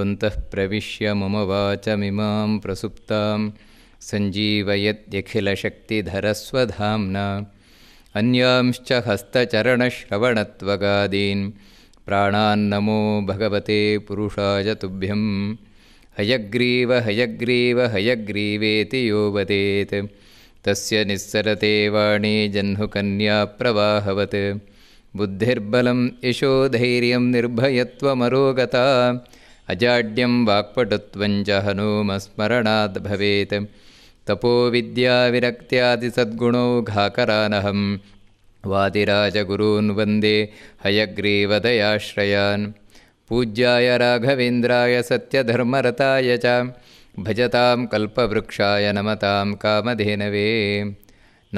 ॐ प्रविश्य मम वाचमिमां प्रसुप्तां सञ्जीवयत्यखिलशक्तिधरस्वधाम्ना अन्यांश्च हस्तचरणश्रवणत्वगादीन् प्राणान्नमो भगवते पुरुषाय तुभ्यं हयग्रीव हयग्रीव हयग्रीवेति यो वदेत् तस्य निःसरते वाणी जह्नुकन्याप्रवाहवत् बुद्धिर्बलम् इशो धैर्यं निर्भयत्वमरोगता अजाड्यं वाक्पटुत्वं च भवेत् स्मरणाद्भवेत् तपोविद्याविरक्त्यादिसद्गुणौ घाकरानहं वादिराजगुरून् वन्दे हयग्रीवदयाश्रयान् पूज्याय राघवेन्द्राय सत्यधर्मरताय च भजतां कल्पवृक्षाय नमतां कामधेनवे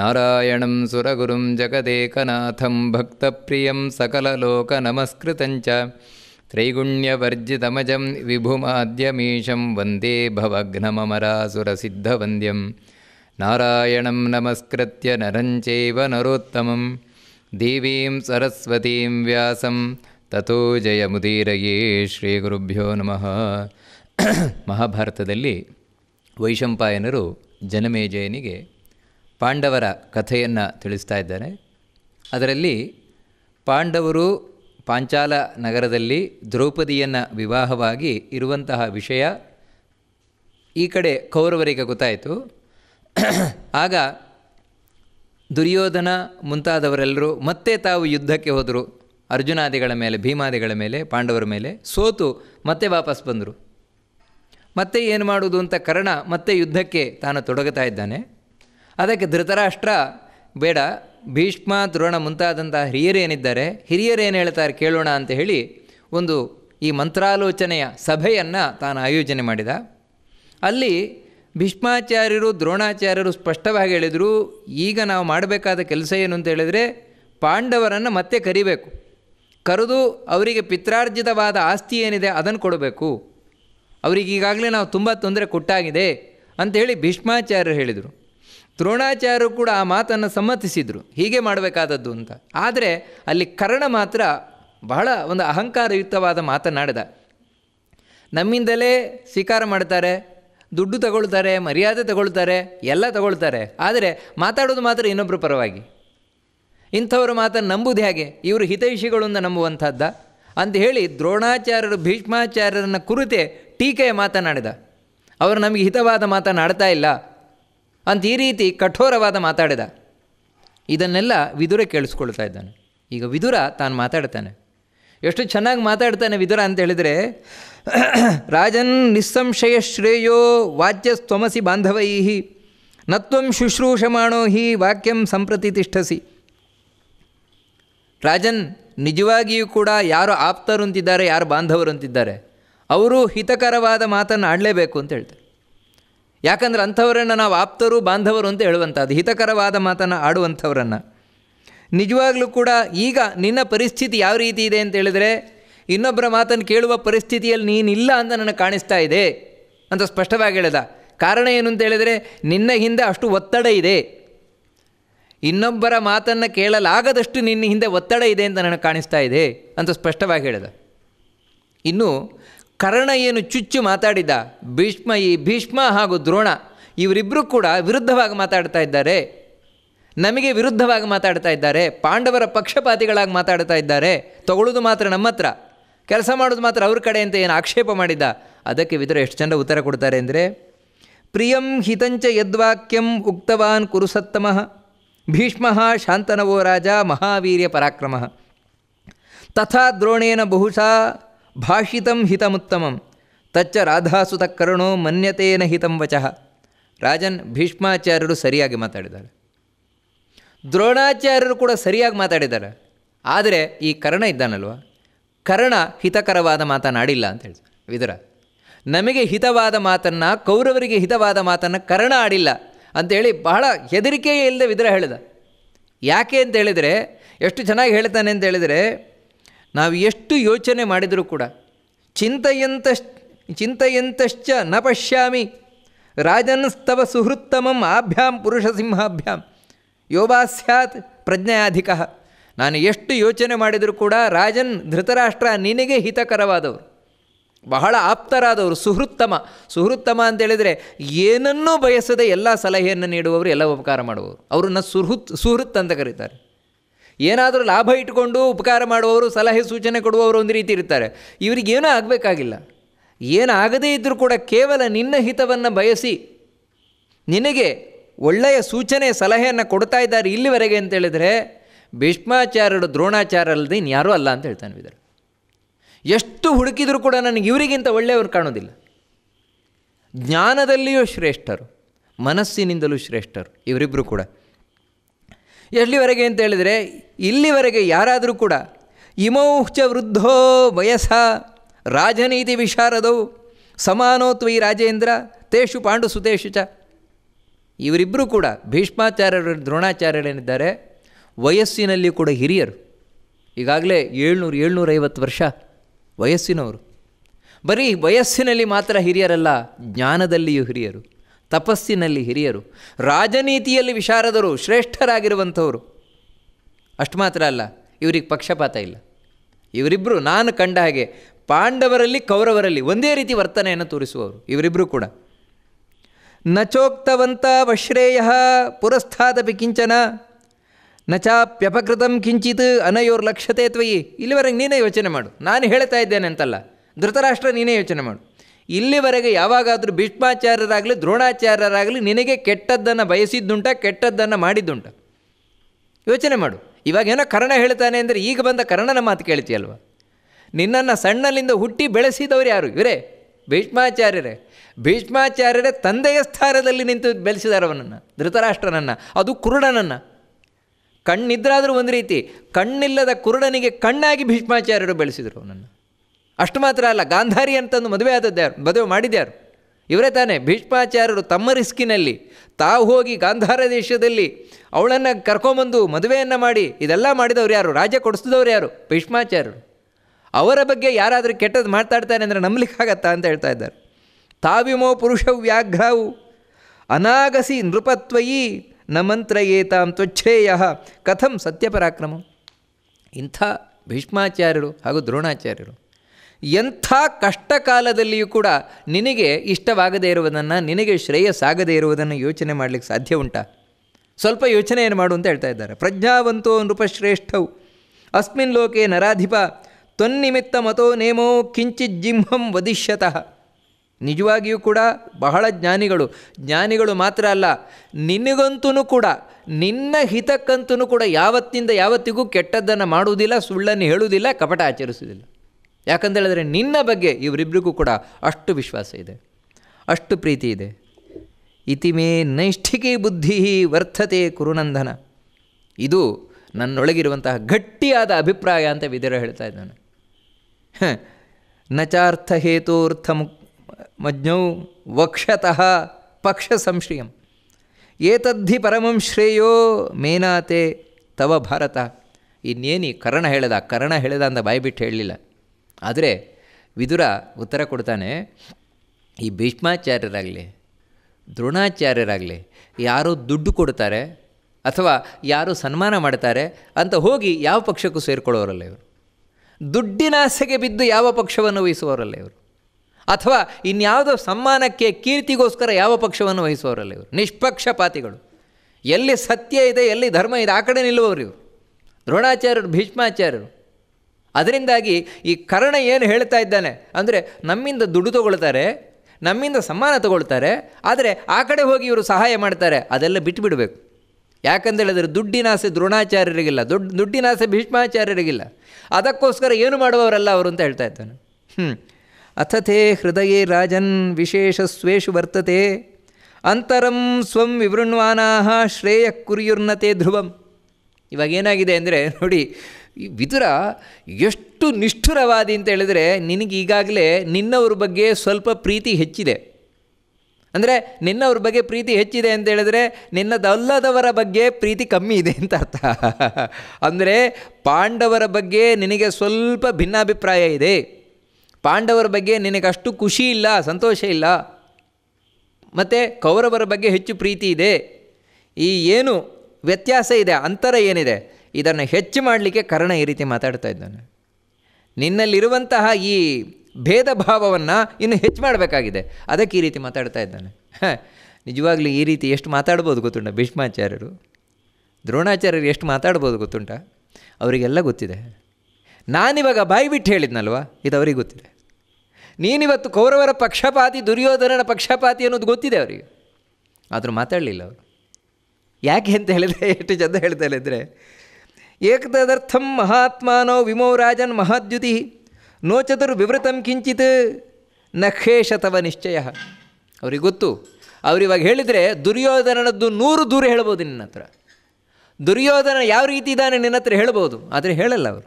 नारायणं सुरगुरुं जगदेकनाथं भक्तप्रियं सकललोकनमस्कृतञ्च त्रैगुण्यवर्जितमजं विभुमाद्यमीशं वन्दे भवघ्नममरासुरसिद्धवन्द्यं नारायणं नमस्कृत्य नरं चैव नरोत्तमं देवीं सरस्वतीं व्यासं ತಥೋ ಜಯಮುದೀರಯೇ ಶ್ರೀ ಗುರುಭ್ಯೋ ನಮಃ ಮಹಾಭಾರತದಲ್ಲಿ ವೈಶಂಪಾಯನರು ಜನಮೇಜಯನಿಗೆ ಪಾಂಡವರ ಕಥೆಯನ್ನು ತಿಳಿಸ್ತಾ ಇದ್ದಾರೆ ಅದರಲ್ಲಿ ಪಾಂಡವರು ಪಾಂಚಾಲ ನಗರದಲ್ಲಿ ದ್ರೌಪದಿಯನ್ನು ವಿವಾಹವಾಗಿ ಇರುವಂತಹ ವಿಷಯ ಈ ಕಡೆ ಕೌರವರಿಗೆ ಗೊತ್ತಾಯಿತು ಆಗ ದುರ್ಯೋಧನ ಮುಂತಾದವರೆಲ್ಲರೂ ಮತ್ತೆ ತಾವು ಯುದ್ಧಕ್ಕೆ ಹೋದರು ಅರ್ಜುನಾದಿಗಳ ಮೇಲೆ ಭೀಮಾದಿಗಳ ಮೇಲೆ ಪಾಂಡವರ ಮೇಲೆ ಸೋತು ಮತ್ತೆ ವಾಪಸ್ ಬಂದರು ಮತ್ತೆ ಏನು ಮಾಡೋದು ಅಂತ ಕರ್ಣ ಮತ್ತೆ ಯುದ್ಧಕ್ಕೆ ತಾನು ತೊಡಗುತ್ತಾ ಇದ್ದಾನೆ ಅದಕ್ಕೆ ಧೃತರಾಷ್ಟ್ರ ಬೇಡ ಭೀಷ್ಮ ದ್ರೋಣ ಮುಂತಾದಂತಹ ಹಿರಿಯರೇನಿದ್ದಾರೆ ಹಿರಿಯರೇನು ಹೇಳ್ತಾರೆ ಕೇಳೋಣ ಅಂತ ಹೇಳಿ ಒಂದು ಈ ಮಂತ್ರಾಲೋಚನೆಯ ಸಭೆಯನ್ನು ತಾನು ಆಯೋಜನೆ ಮಾಡಿದ ಅಲ್ಲಿ ಭೀಷ್ಮಾಚಾರ್ಯರು ದ್ರೋಣಾಚಾರ್ಯರು ಸ್ಪಷ್ಟವಾಗಿ ಹೇಳಿದರು ಈಗ ನಾವು ಮಾಡಬೇಕಾದ ಕೆಲಸ ಏನು ಅಂತ ಹೇಳಿದರೆ ಪಾಂಡವರನ್ನು ಮತ್ತೆ ಕರಿಬೇಕು ಕರೆದು ಅವರಿಗೆ ಪಿತ್ರಾರ್ಜಿತವಾದ ಆಸ್ತಿ ಏನಿದೆ ಅದನ್ನು ಕೊಡಬೇಕು ಅವರಿಗೆ ಈಗಾಗಲೇ ನಾವು ತುಂಬ ತೊಂದರೆ ಕೊಟ್ಟಾಗಿದೆ ಅಂತ ಹೇಳಿ ಭೀಷ್ಮಾಚಾರ್ಯರು ಹೇಳಿದರು ದ್ರೋಣಾಚಾರ್ಯರು ಕೂಡ ಆ ಮಾತನ್ನು ಸಮ್ಮತಿಸಿದರು ಹೀಗೆ ಮಾಡಬೇಕಾದದ್ದು ಅಂತ ಆದರೆ ಅಲ್ಲಿ ಕರ್ಣ ಮಾತ್ರ ಬಹಳ ಒಂದು ಅಹಂಕಾರಯುಕ್ತವಾದ ಮಾತನಾಡಿದ ನಮ್ಮಿಂದಲೇ ಸ್ವೀಕಾರ ಮಾಡ್ತಾರೆ ದುಡ್ಡು ತಗೊಳ್ತಾರೆ ಮರ್ಯಾದೆ ತಗೊಳ್ತಾರೆ ಎಲ್ಲ ತಗೊಳ್ತಾರೆ ಆದರೆ ಮಾತಾಡೋದು ಮಾತ್ರ ಇನ್ನೊಬ್ಬರು ಪರವಾಗಿ ಇಂಥವ್ರ ಮಾತನ್ನು ನಂಬುದು ಹೇಗೆ ಇವರು ಅಂತ ನಂಬುವಂಥದ್ದ ಅಂತ ಹೇಳಿ ದ್ರೋಣಾಚಾರ್ಯರು ಭೀಷ್ಮಾಚಾರ್ಯರನ್ನ ಕುರಿತೇ ಟೀಕೆಯ ಮಾತನಾಡಿದ ಅವರು ನಮಗೆ ಹಿತವಾದ ಮಾತನಾಡ್ತಾ ಇಲ್ಲ ಅಂತ ಈ ರೀತಿ ಕಠೋರವಾದ ಮಾತಾಡಿದ ಇದನ್ನೆಲ್ಲ ವಿದುರ ಕೇಳಿಸ್ಕೊಳ್ತಾ ಇದ್ದಾನೆ ಈಗ ವಿದುರ ತಾನು ಮಾತಾಡ್ತಾನೆ ಎಷ್ಟು ಚೆನ್ನಾಗಿ ಮಾತಾಡ್ತಾನೆ ವಿದುರ ಅಂತ ಹೇಳಿದರೆ ರಾಜನ್ ನಿಸ್ಸಂಶಯ ಶ್ರೇಯೋ ವಾಚ್ಯಸ್ತಮಸಿ ಬಾಂಧವೈ ನತ್ವಂ ಶುಶ್ರೂಷಮಾಣೋ ಹಿ ವಾಕ್ಯಂ ಸಂಪ್ರತಿ ತಿಷ್ಠಸಿ ರಾಜನ್ ನಿಜವಾಗಿಯೂ ಕೂಡ ಯಾರು ಆಪ್ತರು ಅಂತಿದ್ದಾರೆ ಯಾರು ಬಾಂಧವರು ಅಂತಿದ್ದಾರೆ ಅವರು ಹಿತಕರವಾದ ಮಾತನ್ನು ಆಡಲೇಬೇಕು ಅಂತ ಹೇಳ್ತಾರೆ ಯಾಕಂದರೆ ಅಂಥವರನ್ನು ನಾವು ಆಪ್ತರು ಬಾಂಧವರು ಅಂತ ಹೇಳುವಂಥದ್ದು ಹಿತಕರವಾದ ಮಾತನ್ನು ಆಡುವಂಥವರನ್ನು ನಿಜವಾಗಲೂ ಕೂಡ ಈಗ ನಿನ್ನ ಪರಿಸ್ಥಿತಿ ಯಾವ ರೀತಿ ಇದೆ ಅಂತ ಹೇಳಿದರೆ ಇನ್ನೊಬ್ಬರ ಮಾತನ್ನು ಕೇಳುವ ಪರಿಸ್ಥಿತಿಯಲ್ಲಿ ನೀನಿಲ್ಲ ಅಂತ ನನಗೆ ಕಾಣಿಸ್ತಾ ಇದೆ ಅಂತ ಸ್ಪಷ್ಟವಾಗಿ ಹೇಳಿದ ಕಾರಣ ಏನು ಅಂತ ಹೇಳಿದರೆ ನಿನ್ನ ಹಿಂದೆ ಅಷ್ಟು ಒತ್ತಡ ಇದೆ ಇನ್ನೊಬ್ಬರ ಮಾತನ್ನು ಕೇಳಲಾಗದಷ್ಟು ನಿನ್ನ ಹಿಂದೆ ಒತ್ತಡ ಇದೆ ಅಂತ ನನಗೆ ಕಾಣಿಸ್ತಾ ಇದೆ ಅಂತ ಸ್ಪಷ್ಟವಾಗಿ ಹೇಳಿದ ಇನ್ನು ಕರ್ಣ ಏನು ಚುಚ್ಚು ಮಾತಾಡಿದ ಭೀಷ್ಮ ಈ ಭೀಷ್ಮ ಹಾಗೂ ದ್ರೋಣ ಇವರಿಬ್ಬರೂ ಕೂಡ ವಿರುದ್ಧವಾಗಿ ಮಾತಾಡ್ತಾ ಇದ್ದಾರೆ ನಮಗೆ ವಿರುದ್ಧವಾಗಿ ಮಾತಾಡ್ತಾ ಇದ್ದಾರೆ ಪಾಂಡವರ ಪಕ್ಷಪಾತಿಗಳಾಗಿ ಮಾತಾಡ್ತಾ ಇದ್ದಾರೆ ತಗೊಳ್ಳೋದು ಮಾತ್ರ ನಮ್ಮ ಹತ್ರ ಕೆಲಸ ಮಾಡೋದು ಮಾತ್ರ ಅವ್ರ ಕಡೆ ಅಂತ ಏನು ಆಕ್ಷೇಪ ಮಾಡಿದ್ದ ಅದಕ್ಕೆ ವಿದುರ ಎಷ್ಟು ಚಂದ ಉತ್ತರ ಕೊಡ್ತಾರೆ ಅಂದರೆ ಪ್ರಿಯಂ ಹಿತಂಚ ಯದ್ವಾಕ್ಯಂ ಉಕ್ತವಾನ್ ಕುರುಸತ್ತಮ ಭೀಷ್ಮ ಶಾಂತನವೋ ರಾಜ ಮಹಾವೀರ್ಯ ಪರಾಕ್ರಮ ತಥಾ ದ್ರೋಣೇನ ಬಹುಶಃ ಭಾಷಿತಂ ಹಿತಮುತ್ತಮಂ ತಚ್ಚ ರಾಧಾಸುತ ಕರುಣೋ ಮನ್ಯತೇನ ಹಿತಂ ವಚಃ ರಾಜನ್ ಭೀಷ್ಮಾಚಾರ್ಯರು ಸರಿಯಾಗಿ ಮಾತಾಡಿದ್ದಾರೆ ದ್ರೋಣಾಚಾರ್ಯರು ಕೂಡ ಸರಿಯಾಗಿ ಮಾತಾಡಿದ್ದಾರೆ ಆದರೆ ಈ ಕರ್ಣ ಇದ್ದಾನಲ್ವ ಕರ್ಣ ಹಿತಕರವಾದ ಮಾತನಾಡಿಲ್ಲ ಅಂತ ಹೇಳಿದ ವಿದುರ ನಮಗೆ ಹಿತವಾದ ಮಾತನ್ನು ಕೌರವರಿಗೆ ಹಿತವಾದ ಮಾತನ್ನು ಕರ್ಣ ಆಡಿಲ್ಲ ಅಂತೇಳಿ ಬಹಳ ಹೆದರಿಕೆಯೇ ಇಲ್ಲದೆ ವಿದುರ ಹೇಳಿದ ಯಾಕೆ ಅಂತ ಹೇಳಿದರೆ ಎಷ್ಟು ಚೆನ್ನಾಗಿ ಹೇಳ್ತಾನೆ ಅಂತ ಹೇಳಿದರೆ ನಾವು ಎಷ್ಟು ಯೋಚನೆ ಮಾಡಿದರೂ ಕೂಡ ಚಿಂತೆಯಂತ ಚಿಂತೆಯಂತಶ್ಚ ನ ಪಶ್ಯಾಮಿ ರಾಜನ್ ಸ್ತವ ಸುಹೃತ್ತಮಂ ಆಭ್ಯಾಂ ಪುರುಷ ಸಿಂಹಾಭ್ಯಾಂ ಯೋಬಾ ಸ್ಯಾತ್ ಪ್ರಜ್ಞಾಧಿಕ ನಾನು ಎಷ್ಟು ಯೋಚನೆ ಮಾಡಿದರೂ ಕೂಡ ರಾಜನ್ ಧೃತರಾಷ್ಟ್ರ ನಿನಗೆ ಹಿತಕರವಾದವರು ಬಹಳ ಆಪ್ತರಾದವರು ಸುಹೃತ್ತಮ ಸುಹೃತ್ತಮ ಅಂತೇಳಿದರೆ ಏನನ್ನೂ ಬಯಸದೆ ಎಲ್ಲ ಸಲಹೆಯನ್ನು ನೀಡುವವರು ಎಲ್ಲ ಉಪಕಾರ ಮಾಡುವವರು ಅವರನ್ನು ಸುಹೃತ್ ಸುಹೃತ್ ಅಂತ ಕರೀತಾರೆ ಏನಾದರೂ ಲಾಭ ಇಟ್ಟುಕೊಂಡು ಉಪಕಾರ ಮಾಡುವವರು ಸಲಹೆ ಸೂಚನೆ ಕೊಡುವವರು ಒಂದು ರೀತಿ ಇರ್ತಾರೆ ಇವರಿಗೇನೂ ಆಗಬೇಕಾಗಿಲ್ಲ ಏನಾಗದೇ ಇದ್ದರೂ ಕೂಡ ಕೇವಲ ನಿನ್ನ ಹಿತವನ್ನು ಬಯಸಿ ನಿನಗೆ ಒಳ್ಳೆಯ ಸೂಚನೆ ಸಲಹೆಯನ್ನು ಕೊಡ್ತಾ ಇದ್ದಾರೆ ಇಲ್ಲಿವರೆಗೆ ಅಂತೇಳಿದರೆ ಭೀಷ್ಮಾಚಾರ್ಯರು ದ್ರೋಣಾಚಾರ್ಯರಲ್ಲದೆ ಇನ್ಯಾರೂ ಅಲ್ಲ ಅಂತ ಹೇಳ್ತಾನೆ ಇದ್ದಾರೆ ಎಷ್ಟು ಹುಡುಕಿದರೂ ಕೂಡ ನನಗೆ ಇವರಿಗಿಂತ ಒಳ್ಳೆಯವರು ಕಾಣೋದಿಲ್ಲ ಜ್ಞಾನದಲ್ಲಿಯೂ ಶ್ರೇಷ್ಠರು ಮನಸ್ಸಿನಿಂದಲೂ ಶ್ರೇಷ್ಠರು ಇವರಿಬ್ಬರು ಕೂಡ ಎಲ್ಲಿವರೆಗೆ ಅಂತ ಹೇಳಿದರೆ ಇಲ್ಲಿವರೆಗೆ ಯಾರಾದರೂ ಕೂಡ ಇಮೌಚ್ಛ ವೃದ್ಧೋ ವಯಸ್ಸ ರಾಜನೀತಿ ವಿಶಾರದೌ ಸಮಾನೋತ್ವಿ ರಾಜೇಂದ್ರ ತೇಷು ಪಾಂಡು ಸುತೇಶು ಚ ಇವರಿಬ್ಬರೂ ಕೂಡ ಭೀಷ್ಮಾಚಾರ್ಯರು ದ್ರೋಣಾಚಾರ್ಯರೇನಿದ್ದಾರೆ ವಯಸ್ಸಿನಲ್ಲಿ ಕೂಡ ಹಿರಿಯರು ಈಗಾಗಲೇ ಏಳ್ನೂರು ಏಳ್ನೂರೈವತ್ತು ವರ್ಷ ವಯಸ್ಸಿನವರು ಬರೀ ವಯಸ್ಸಿನಲ್ಲಿ ಮಾತ್ರ ಹಿರಿಯರಲ್ಲ ಜ್ಞಾನದಲ್ಲಿಯೂ ಹಿರಿಯರು ತಪಸ್ಸಿನಲ್ಲಿ ಹಿರಿಯರು ರಾಜನೀತಿಯಲ್ಲಿ ವಿಶಾರದರು ಶ್ರೇಷ್ಠರಾಗಿರುವಂಥವರು ಅಷ್ಟು ಮಾತ್ರ ಅಲ್ಲ ಇವರಿಗೆ ಪಕ್ಷಪಾತ ಇಲ್ಲ ಇವರಿಬ್ಬರು ನಾನು ಕಂಡ ಹಾಗೆ ಪಾಂಡವರಲ್ಲಿ ಕೌರವರಲ್ಲಿ ಒಂದೇ ರೀತಿ ವರ್ತನೆಯನ್ನು ತೋರಿಸುವವರು ಇವರಿಬ್ಬರು ಕೂಡ ನಚೋಕ್ತವಂತ ವಶ್ರೇಯ ಪುರಸ್ಥಾದಪಿ ಕಿಂಚನ ನಚಾಪ್ಯಪಕೃತಂ ಕಿಂಚಿತ್ ಅನಯೋರ್ ಲಕ್ಷತೆ ತ್ವಯಿ ಇಲ್ಲಿವರೆಗೆ ನೀನೇ ಯೋಚನೆ ಮಾಡು ನಾನು ಹೇಳ್ತಾ ಇದ್ದೇನೆ ಅಂತಲ್ಲ ಧೃತರಾಷ್ಟ್ರ ನೀನೇ ಯೋಚನೆ ಮಾಡು ಇಲ್ಲಿವರೆಗೆ ಯಾವಾಗಾದರೂ ಭೀಷ್ಮಾಚಾರ್ಯರಾಗಲಿ ದ್ರೋಣಾಚಾರ್ಯರಾಗಲಿ ನಿನಗೆ ಕೆಟ್ಟದ್ದನ್ನು ಬಯಸಿದ್ದುಂಟ ಕೆಟ್ಟದ್ದನ್ನು ಮಾಡಿದ್ದುಂಟ ಯೋಚನೆ ಮಾಡು ಇವಾಗೇನೋ ಕರ್ಣ ಹೇಳ್ತಾನೆ ಅಂದರೆ ಈಗ ಬಂದ ಕರ್ಣನ ಮಾತು ಕೇಳ್ತೀಯಲ್ವ ನಿನ್ನನ್ನು ಸಣ್ಣಲಿಂದ ಹುಟ್ಟಿ ಬೆಳೆಸಿದವರು ಯಾರು ಇವರೇ ಭೀಷ್ಮಾಚಾರ್ಯರೇ ಭೀಷ್ಮಾಚಾರ್ಯರೇ ತಂದೆಯ ಸ್ಥಾನದಲ್ಲಿ ನಿಂತು ಬೆಳೆಸಿದಾರವನನ್ನು ಧೃತರಾಷ್ಟ್ರನನ್ನು ಅದು ಕುರುಡನನ್ನು ಕಣ್ಣಿದ್ರಾದರೂ ಒಂದು ರೀತಿ ಕಣ್ಣಿಲ್ಲದ ಕುರುಡನಿಗೆ ಕಣ್ಣಾಗಿ ಭೀಷ್ಮಾಚಾರ್ಯರು ಬೆಳೆಸಿದರು ಅವನನ್ನು ಅಷ್ಟು ಮಾತ್ರ ಅಲ್ಲ ಗಾಂಧಾರಿ ಅಂತಂದು ಮದುವೆ ಆದದ್ದಾರು ಮದುವೆ ಮಾಡಿದ್ಯಾರು ಇವರೇ ತಾನೇ ಭೀಷ್ಮಾಚಾರ್ಯರು ತಮ್ಮ ರಿಸ್ಕಿನಲ್ಲಿ ತಾವು ಹೋಗಿ ಗಾಂಧಾರ ದೇಶದಲ್ಲಿ ಅವಳನ್ನು ಕರ್ಕೊಂಬಂದು ಮದುವೆಯನ್ನು ಮಾಡಿ ಇದೆಲ್ಲ ಮಾಡಿದವರು ಯಾರು ರಾಜ್ಯ ಕೊಡಿಸಿದವ್ರು ಯಾರು ಭೀಷ್ಮಾಚಾರ್ಯರು ಅವರ ಬಗ್ಗೆ ಯಾರಾದರೂ ಕೆಟ್ಟದ್ದು ಮಾತಾಡ್ತಾರೆ ಅಂದರೆ ನಂಬಲಿಕ್ಕಾಗತ್ತಾ ಅಂತ ಹೇಳ್ತಾ ಇದ್ದಾರೆ ತಾವಿಮೋ ಪುರುಷ ವ್ಯಾಘ್ರವು ಅನಾಗಸಿ ನೃಪತ್ವಯಿ ನಮಂತ್ರ ಏತಾಂ ತ್ವಚ್ಛೇಯ ಕಥಂ ಸತ್ಯಪರಾಕ್ರಮ ಇಂಥ ಭೀಷ್ಮಾಚಾರ್ಯರು ಹಾಗೂ ದ್ರೋಣಾಚಾರ್ಯರು ಎಂಥ ಕಷ್ಟ ಕಾಲದಲ್ಲಿಯೂ ಕೂಡ ನಿನಗೆ ಇಷ್ಟವಾಗದೇ ಇರುವುದನ್ನು ನಿನಗೆ ಶ್ರೇಯಸ್ಸಾಗದೇ ಇರುವುದನ್ನು ಯೋಚನೆ ಮಾಡಲಿಕ್ಕೆ ಸಾಧ್ಯ ಉಂಟ ಸ್ವಲ್ಪ ಏನು ಮಾಡು ಅಂತ ಹೇಳ್ತಾ ಇದ್ದಾರೆ ಪ್ರಜ್ಞಾವಂತೋ ನೃಪಶ್ರೇಷ್ಠವು ಅಸ್ಮಿನ್ ಲೋಕೆ ನರಾಧಿಪ ತೊನ್ನಿಮಿತ್ತ ಮತೋ ನೇಮೋ ಕಿಂಚಿತ್ ಜಿಂಹಂ ವದಿಷ್ಯತಃ ನಿಜವಾಗಿಯೂ ಕೂಡ ಬಹಳ ಜ್ಞಾನಿಗಳು ಜ್ಞಾನಿಗಳು ಮಾತ್ರ ಅಲ್ಲ ನಿನಗಂತೂ ಕೂಡ ನಿನ್ನ ಹಿತಕ್ಕಂತೂ ಕೂಡ ಯಾವತ್ತಿಂದ ಯಾವತ್ತಿಗೂ ಕೆಟ್ಟದ್ದನ್ನು ಮಾಡುವುದಿಲ್ಲ ಸುಳ್ಳನ್ನು ಹೇಳುವುದಿಲ್ಲ ಕಪಟ ಆಚರಿಸುವುದಿಲ್ಲ ಯಾಕಂತೇಳಿದ್ರೆ ನಿನ್ನ ಬಗ್ಗೆ ಇವರಿಬ್ಬರಿಗೂ ಕೂಡ ಅಷ್ಟು ವಿಶ್ವಾಸ ಇದೆ ಅಷ್ಟು ಪ್ರೀತಿ ಇದೆ ಇತಿಮೇ ನೈಷ್ಠಿಕಿ ಬುದ್ಧಿ ವರ್ತತೆ ಕುರುನಂದನ ಇದು ನನ್ನೊಳಗಿರುವಂತಹ ಗಟ್ಟಿಯಾದ ಅಭಿಪ್ರಾಯ ಅಂತ ವಿದಿರ ಹೇಳ್ತಾ ಇದ್ದಾನೆ ನಚಾರ್ಥ ಹೇತೋರ್ಥ ಮಜ್ಞೌ ವಕ್ಷತಃ ಪಕ್ಷ ಸಂಶ್ರಿಯಂ ಏತದ್ಧಿ ಪರಮಂ ಶ್ರೇಯೋ ಮೇನಾತೆ ತವ ಭಾರತ ಇನ್ನೇನಿ ಕರ್ಣ ಹೇಳದ ಕರ್ಣ ಹೇಳದ ಅಂತ ಬಾಯ್ಬಿಟ್ಟು ಹೇಳಲಿಲ್ಲ ಆದರೆ ವಿದುರ ಉತ್ತರ ಕೊಡ್ತಾನೆ ಈ ಭೀಷ್ಮಾಚಾರ್ಯರಾಗಲಿ ದ್ರೋಣಾಚಾರ್ಯರಾಗಲಿ ಯಾರು ದುಡ್ಡು ಕೊಡ್ತಾರೆ ಅಥವಾ ಯಾರು ಸನ್ಮಾನ ಮಾಡ್ತಾರೆ ಅಂತ ಹೋಗಿ ಯಾವ ಪಕ್ಷಕ್ಕೂ ಸೇರಿಕೊಳ್ಳೋರಲ್ಲ ಇವರು ದುಡ್ಡಿನ ಆಸೆಗೆ ಬಿದ್ದು ಯಾವ ಪಕ್ಷವನ್ನು ವಹಿಸುವವರಲ್ಲ ಇವರು ಅಥವಾ ಇನ್ಯಾವುದೋ ಸಮ್ಮಾನಕ್ಕೆ ಕೀರ್ತಿಗೋಸ್ಕರ ಯಾವ ಪಕ್ಷವನ್ನು ವಹಿಸುವವರಲ್ಲ ಇವರು ನಿಷ್ಪಕ್ಷಪಾತಿಗಳು ಎಲ್ಲಿ ಸತ್ಯ ಇದೆ ಎಲ್ಲಿ ಧರ್ಮ ಇದೆ ಆ ಕಡೆ ನಿಲ್ಲುವವರು ಇವರು ದ್ರೋಣಾಚಾರ್ಯರು ಭೀಷ್ಮಾಚಾರ್ಯರು ಅದರಿಂದಾಗಿ ಈ ಕರ್ಣ ಏನು ಹೇಳ್ತಾ ಇದ್ದಾನೆ ಅಂದರೆ ನಮ್ಮಿಂದ ದುಡ್ಡು ತಗೊಳ್ತಾರೆ ನಮ್ಮಿಂದ ಸಮ್ಮಾನ ತಗೊಳ್ತಾರೆ ಆದರೆ ಆ ಕಡೆ ಹೋಗಿ ಇವರು ಸಹಾಯ ಮಾಡ್ತಾರೆ ಅದೆಲ್ಲ ಬಿಟ್ಟುಬಿಡಬೇಕು ಯಾಕಂತ ಹೇಳಿದರೆ ದುಡ್ಡಿನಾಸೆ ದ್ರೋಣಾಚಾರ್ಯರಿಗಿಲ್ಲ ದೊಡ್ಡ ದುಡ್ಡಿನಾಸೆ ಭೀಷ್ಮಾಚಾರ್ಯರಿಗಿಲ್ಲ ಅದಕ್ಕೋಸ್ಕರ ಏನು ಮಾಡುವವರಲ್ಲ ಅವರು ಅಂತ ಹೇಳ್ತಾ ಇದ್ದಾನೆ ಹ್ಞೂ ಅಥಥೇ ಹೃದಯೇ ರಾಜನ್ ವಿಶೇಷ ಸ್ವೇಷು ವರ್ತತೆ ಅಂತರಂ ಸ್ವಂ ವಿವೃಣ್ವಾನಾಹ ಶ್ರೇಯ ಕುರಿಯುರ್ನತೆ ಧ್ರುವಂ ಇವಾಗ ಏನಾಗಿದೆ ಅಂದರೆ ನೋಡಿ ಈ ವಿದುರ ಎಷ್ಟು ನಿಷ್ಠುರವಾದಿ ಅಂತ ಹೇಳಿದರೆ ನಿನಗೀಗಾಗಲೇ ನಿನ್ನವ್ರ ಬಗ್ಗೆ ಸ್ವಲ್ಪ ಪ್ರೀತಿ ಹೆಚ್ಚಿದೆ ಅಂದರೆ ನಿನ್ನವ್ರ ಬಗ್ಗೆ ಪ್ರೀತಿ ಹೆಚ್ಚಿದೆ ಅಂತ ಹೇಳಿದ್ರೆ ನಿನ್ನದಲ್ಲದವರ ಬಗ್ಗೆ ಪ್ರೀತಿ ಕಮ್ಮಿ ಇದೆ ಅಂತ ಅರ್ಥ ಅಂದರೆ ಪಾಂಡವರ ಬಗ್ಗೆ ನಿನಗೆ ಸ್ವಲ್ಪ ಭಿನ್ನಾಭಿಪ್ರಾಯ ಇದೆ ಪಾಂಡವರ ಬಗ್ಗೆ ನಿನಗಷ್ಟು ಖುಷಿ ಇಲ್ಲ ಸಂತೋಷ ಇಲ್ಲ ಮತ್ತು ಕೌರವರ ಬಗ್ಗೆ ಹೆಚ್ಚು ಪ್ರೀತಿ ಇದೆ ಈ ಏನು ವ್ಯತ್ಯಾಸ ಇದೆ ಅಂತರ ಏನಿದೆ ಇದನ್ನು ಹೆಚ್ಚು ಮಾಡಲಿಕ್ಕೆ ಕರ್ಣ ಈ ರೀತಿ ಮಾತಾಡ್ತಾ ಇದ್ದಾನೆ ನಿನ್ನಲ್ಲಿರುವಂತಹ ಈ ಭೇದ ಭಾವವನ್ನು ಇನ್ನು ಹೆಚ್ಚು ಮಾಡಬೇಕಾಗಿದೆ ಅದಕ್ಕೆ ಈ ರೀತಿ ಮಾತಾಡ್ತಾ ಇದ್ದಾನೆ ನಿಜವಾಗ್ಲೂ ಈ ರೀತಿ ಎಷ್ಟು ಮಾತಾಡ್ಬೋದು ಗೊತ್ತುಂಟ ಭೀಷ್ಮಾಚಾರ್ಯರು ದ್ರೋಣಾಚಾರ್ಯರು ಎಷ್ಟು ಮಾತಾಡ್ಬೋದು ಗೊತ್ತುಂಟ ಅವರಿಗೆಲ್ಲ ಗೊತ್ತಿದೆ ನಾನಿವಾಗ ಬಾಯಿ ಬಿಟ್ಟು ಹೇಳಿದ್ನಲ್ವ ಇದು ಅವರಿಗೆ ಗೊತ್ತಿದೆ ನೀನಿವತ್ತು ಕೌರವರ ಪಕ್ಷಪಾತಿ ದುರ್ಯೋಧನನ ಪಕ್ಷಪಾತಿ ಅನ್ನೋದು ಗೊತ್ತಿದೆ ಅವರಿಗೆ ಆದರೂ ಮಾತಾಡಲಿಲ್ಲ ಅವರು ಯಾಕೆ ಅಂತ ಹೇಳಿದರೆ ಎಷ್ಟು ಜನ ಹೇಳ್ತಾ ಇದ್ದರೆ ಏಕದದರ್ಥಂ ಮಹಾತ್ಮಾನೋ ವಿಮೋ ರಾಜನ್ ಮಹಾದ್ಯುತಿ ವಿವೃತಂ ಕಿಂಚಿತ್ ನಖೇಶ ತವ ನಿಶ್ಚಯ ಅವ್ರಿಗೆ ಗೊತ್ತು ಅವರಿವಾಗ ಹೇಳಿದರೆ ದುರ್ಯೋಧನನದ್ದು ನೂರು ದೂರ ಹೇಳ್ಬೋದು ನಿನ್ನ ಹತ್ರ ದುರ್ಯೋಧನ ಯಾವ ರೀತಿ ಇದ್ದಾನೆ ನಿನ್ನ ಹತ್ರ ಹೇಳ್ಬೋದು ಆದರೆ ಹೇಳಲ್ಲ ಅವರು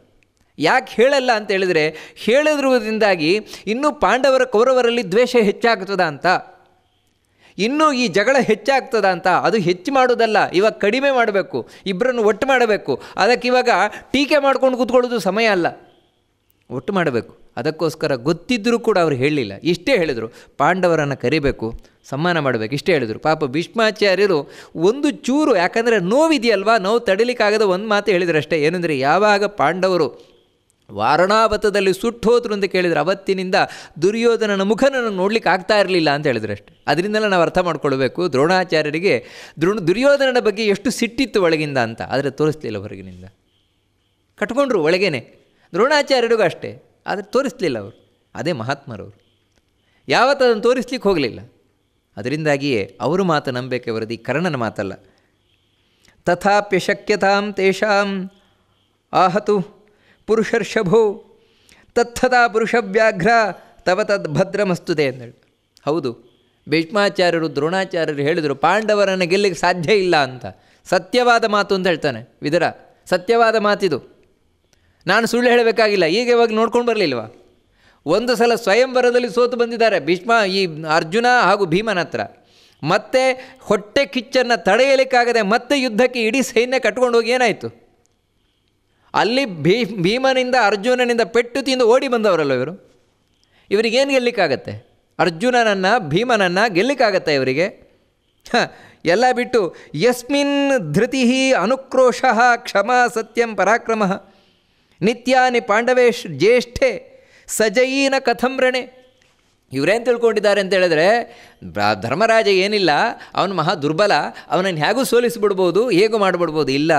ಯಾಕೆ ಹೇಳಲ್ಲ ಅಂತ ಹೇಳಿದರೆ ಹೇಳಿದ್ರುವುದರಿಂದಾಗಿ ಇನ್ನೂ ಪಾಂಡವರ ಕೌರವರಲ್ಲಿ ದ್ವೇಷ ಹೆಚ್ಚಾಗುತ್ತದೆ ಅಂತ ಇನ್ನೂ ಈ ಜಗಳ ಹೆಚ್ಚಾಗ್ತದ ಅಂತ ಅದು ಹೆಚ್ಚು ಮಾಡೋದಲ್ಲ ಇವಾಗ ಕಡಿಮೆ ಮಾಡಬೇಕು ಇಬ್ಬರನ್ನು ಒಟ್ಟು ಮಾಡಬೇಕು ಅದಕ್ಕೆ ಇವಾಗ ಟೀಕೆ ಮಾಡ್ಕೊಂಡು ಕೂತ್ಕೊಳ್ಳೋದು ಸಮಯ ಅಲ್ಲ ಒಟ್ಟು ಮಾಡಬೇಕು ಅದಕ್ಕೋಸ್ಕರ ಗೊತ್ತಿದ್ದರೂ ಕೂಡ ಅವರು ಹೇಳಲಿಲ್ಲ ಇಷ್ಟೇ ಹೇಳಿದರು ಪಾಂಡವರನ್ನು ಕರಿಬೇಕು ಸಮ್ಮಾನ ಮಾಡಬೇಕು ಇಷ್ಟೇ ಹೇಳಿದರು ಪಾಪ ಭೀಷ್ಮಾಚಾರ್ಯರು ಒಂದು ಚೂರು ಯಾಕಂದರೆ ನೋವಿದೆಯಲ್ವಾ ನೋವು ತಡಿಲಿಕ್ಕಾಗದ ಒಂದು ಮಾತು ಹೇಳಿದ್ರಷ್ಟೇ ಏನಂದರೆ ಯಾವಾಗ ಪಾಂಡವರು ವಾರಣಾವತದಲ್ಲಿ ಸುಟ್ಟು ಹೋದರು ಅಂತ ಕೇಳಿದರೆ ಅವತ್ತಿನಿಂದ ದುರ್ಯೋಧನನ ಮುಖನನ್ನು ನೋಡ್ಲಿಕ್ಕೆ ಆಗ್ತಾ ಇರಲಿಲ್ಲ ಅಂತ ಹೇಳಿದರೆ ಅಷ್ಟೆ ಅದರಿಂದಲೇ ನಾವು ಅರ್ಥ ಮಾಡ್ಕೊಳ್ಬೇಕು ದ್ರೋಣಾಚಾರ್ಯರಿಗೆ ದ್ರೋಣ ದುರ್ಯೋಧನನ ಬಗ್ಗೆ ಎಷ್ಟು ಸಿಟ್ಟಿತ್ತು ಒಳಗಿಂದ ಅಂತ ಆದರೆ ತೋರಿಸ್ಲಿಲ್ಲ ಹೊರಗಿನಿಂದ ಕಟ್ಕೊಂಡ್ರು ಒಳಗೇನೆ ದ್ರೋಣಾಚಾರ್ಯರಿಗೂ ಅಷ್ಟೇ ಆದರೆ ತೋರಿಸ್ಲಿಲ್ಲ ಅವರು ಅದೇ ಮಹಾತ್ಮರವರು ಅದನ್ನು ತೋರಿಸ್ಲಿಕ್ಕೆ ಹೋಗಲಿಲ್ಲ ಅದರಿಂದಾಗಿಯೇ ಅವರು ಮಾತು ನಂಬೇಕೆ ವರದಿ ಕರ್ಣನ ಮಾತಲ್ಲ ತಥಾಪ್ಯ ಶಕ್ಯತಾಂ ತೇಷಾಂ ಆಹತು ಪುರುಷರ್ಷಭೋ ತತ್ಥದಾ ಪುರುಷ ವ್ಯಾಘ್ರ ತವ ಭದ್ರಮಸ್ತುತೆ ಅಂದಳು ಹೌದು ಭೀಷ್ಮಾಚಾರ್ಯರು ದ್ರೋಣಾಚಾರ್ಯರು ಹೇಳಿದರು ಪಾಂಡವರನ್ನು ಗೆಲ್ಲಿಗೆ ಸಾಧ್ಯ ಇಲ್ಲ ಅಂತ ಸತ್ಯವಾದ ಮಾತು ಅಂತ ಹೇಳ್ತಾನೆ ವಿದರ ಸತ್ಯವಾದ ಮಾತಿದು ನಾನು ಸುಳ್ಳು ಹೇಳಬೇಕಾಗಿಲ್ಲ ಈಗ ಇವಾಗ ನೋಡ್ಕೊಂಡು ಬರಲಿಲ್ವಾ ಒಂದು ಸಲ ಸ್ವಯಂವರದಲ್ಲಿ ಸೋತು ಬಂದಿದ್ದಾರೆ ಭೀಷ್ಮ ಈ ಅರ್ಜುನ ಹಾಗೂ ಭೀಮನ ಹತ್ರ ಮತ್ತೆ ಹೊಟ್ಟೆ ಕಿಚ್ಚನ್ನು ತಡೆಯಲಿಕ್ಕಾಗದೆ ಮತ್ತೆ ಯುದ್ಧಕ್ಕೆ ಇಡೀ ಸೈನ್ಯ ಕಟ್ಕೊಂಡು ಹೋಗಿ ಏನಾಯಿತು ಅಲ್ಲಿ ಭೀ ಭೀಮನಿಂದ ಅರ್ಜುನನಿಂದ ಪೆಟ್ಟು ತಿಂದು ಓಡಿ ಬಂದವರಲ್ಲ ಇವರು ಇವರಿಗೇನು ಗೆಲ್ಲಿಕ್ಕಾಗತ್ತೆ ಅರ್ಜುನನನ್ನು ಭೀಮನನ್ನು ಗೆಲ್ಲಿಕ್ಕಾಗತ್ತೆ ಇವರಿಗೆ ಎಲ್ಲ ಬಿಟ್ಟು ಯಸ್ಮಿನ್ ಧೃತಿ ಅನುಕ್ರೋಶ ಕ್ಷಮ ಸತ್ಯಂ ಪರಾಕ್ರಮ ನಿತ್ಯಾನಿ ಪಾಂಡವೇಶ್ ಜ್ಯೇಷ್ಠೆ ಸಜಯೀನ ಕಥಂಬ್ರಣೆ ಇವರೇನು ತಿಳ್ಕೊಂಡಿದ್ದಾರೆ ಅಂತ ಹೇಳಿದ್ರೆ ಧರ್ಮರಾಜ ಏನಿಲ್ಲ ಅವನು ಮಹಾ ದುರ್ಬಲ ಅವನನ್ನು ಹೇಗೂ ಸೋಲಿಸಿಬಿಡ್ಬೋದು ಹೇಗೂ ಮಾಡಿಬಿಡ್ಬೋದು ಇಲ್ಲ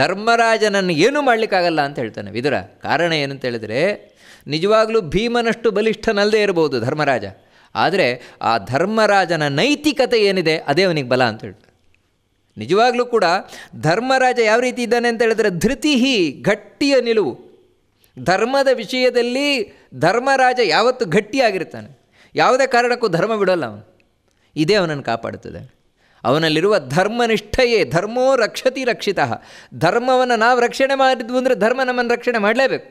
ಧರ್ಮರಾಜನನ್ನು ಏನೂ ಮಾಡಲಿಕ್ಕಾಗಲ್ಲ ಅಂತ ಹೇಳ್ತಾನೆ ವಿದುರ ಕಾರಣ ಏನಂತ ಹೇಳಿದರೆ ನಿಜವಾಗಲೂ ಭೀಮನಷ್ಟು ಬಲಿಷ್ಠನಲ್ಲದೇ ಇರಬಹುದು ಧರ್ಮರಾಜ ಆದರೆ ಆ ಧರ್ಮರಾಜನ ನೈತಿಕತೆ ಏನಿದೆ ಅದೇ ಅವನಿಗೆ ಬಲ ಅಂತ ಹೇಳ್ತಾನೆ ನಿಜವಾಗಲೂ ಕೂಡ ಧರ್ಮರಾಜ ಯಾವ ರೀತಿ ಇದ್ದಾನೆ ಅಂತ ಹೇಳಿದರೆ ಧೃತಿಹಿ ಗಟ್ಟಿಯ ನಿಲುವು ಧರ್ಮದ ವಿಷಯದಲ್ಲಿ ಧರ್ಮರಾಜ ಯಾವತ್ತು ಗಟ್ಟಿಯಾಗಿರ್ತಾನೆ ಯಾವುದೇ ಕಾರಣಕ್ಕೂ ಧರ್ಮ ಬಿಡೋಲ್ಲ ಅವನು ಇದೇ ಅವನನ್ನು ಕಾಪಾಡುತ್ತದೆ ಅವನಲ್ಲಿರುವ ಧರ್ಮನಿಷ್ಠೆಯೇ ಧರ್ಮೋ ರಕ್ಷತಿ ರಕ್ಷಿತ ಧರ್ಮವನ್ನು ನಾವು ರಕ್ಷಣೆ ಮಾಡಿದ್ವು ಅಂದರೆ ಧರ್ಮ ನಮ್ಮನ್ನು ರಕ್ಷಣೆ ಮಾಡಲೇಬೇಕು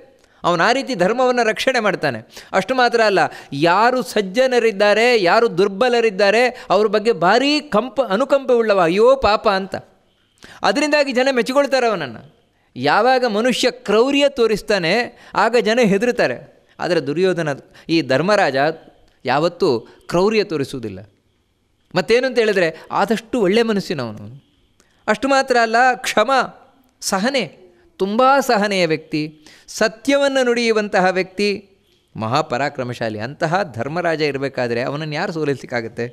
ಅವನು ಆ ರೀತಿ ಧರ್ಮವನ್ನು ರಕ್ಷಣೆ ಮಾಡ್ತಾನೆ ಅಷ್ಟು ಮಾತ್ರ ಅಲ್ಲ ಯಾರು ಸಜ್ಜನರಿದ್ದಾರೆ ಯಾರು ದುರ್ಬಲರಿದ್ದಾರೆ ಅವ್ರ ಬಗ್ಗೆ ಭಾರೀ ಕಂಪ ಅನುಕಂಪ ಉಳ್ಳವ ಅಯ್ಯೋ ಪಾಪ ಅಂತ ಅದರಿಂದಾಗಿ ಜನ ಮೆಚ್ಚಿಕೊಳ್ತಾರೆ ಅವನನ್ನು ಯಾವಾಗ ಮನುಷ್ಯ ಕ್ರೌರ್ಯ ತೋರಿಸ್ತಾನೆ ಆಗ ಜನ ಹೆದರುತ್ತಾರೆ ಆದರೆ ದುರ್ಯೋಧನ ಈ ಧರ್ಮರಾಜ ಯಾವತ್ತೂ ಕ್ರೌರ್ಯ ತೋರಿಸುವುದಿಲ್ಲ ಮತ್ತೇನು ಅಂತ ಹೇಳಿದ್ರೆ ಆದಷ್ಟು ಒಳ್ಳೆ ಮನಸ್ಸಿನವನು ಅಷ್ಟು ಮಾತ್ರ ಅಲ್ಲ ಕ್ಷಮ ಸಹನೆ ತುಂಬ ಸಹನೆಯ ವ್ಯಕ್ತಿ ಸತ್ಯವನ್ನು ನುಡಿಯುವಂತಹ ವ್ಯಕ್ತಿ ಮಹಾಪರಾಕ್ರಮಶಾಲಿ ಅಂತಹ ಧರ್ಮರಾಜ ಇರಬೇಕಾದ್ರೆ ಅವನನ್ನು ಯಾರು ಸೋಲಿಸಲಿಕ್ಕಾಗತ್ತೆ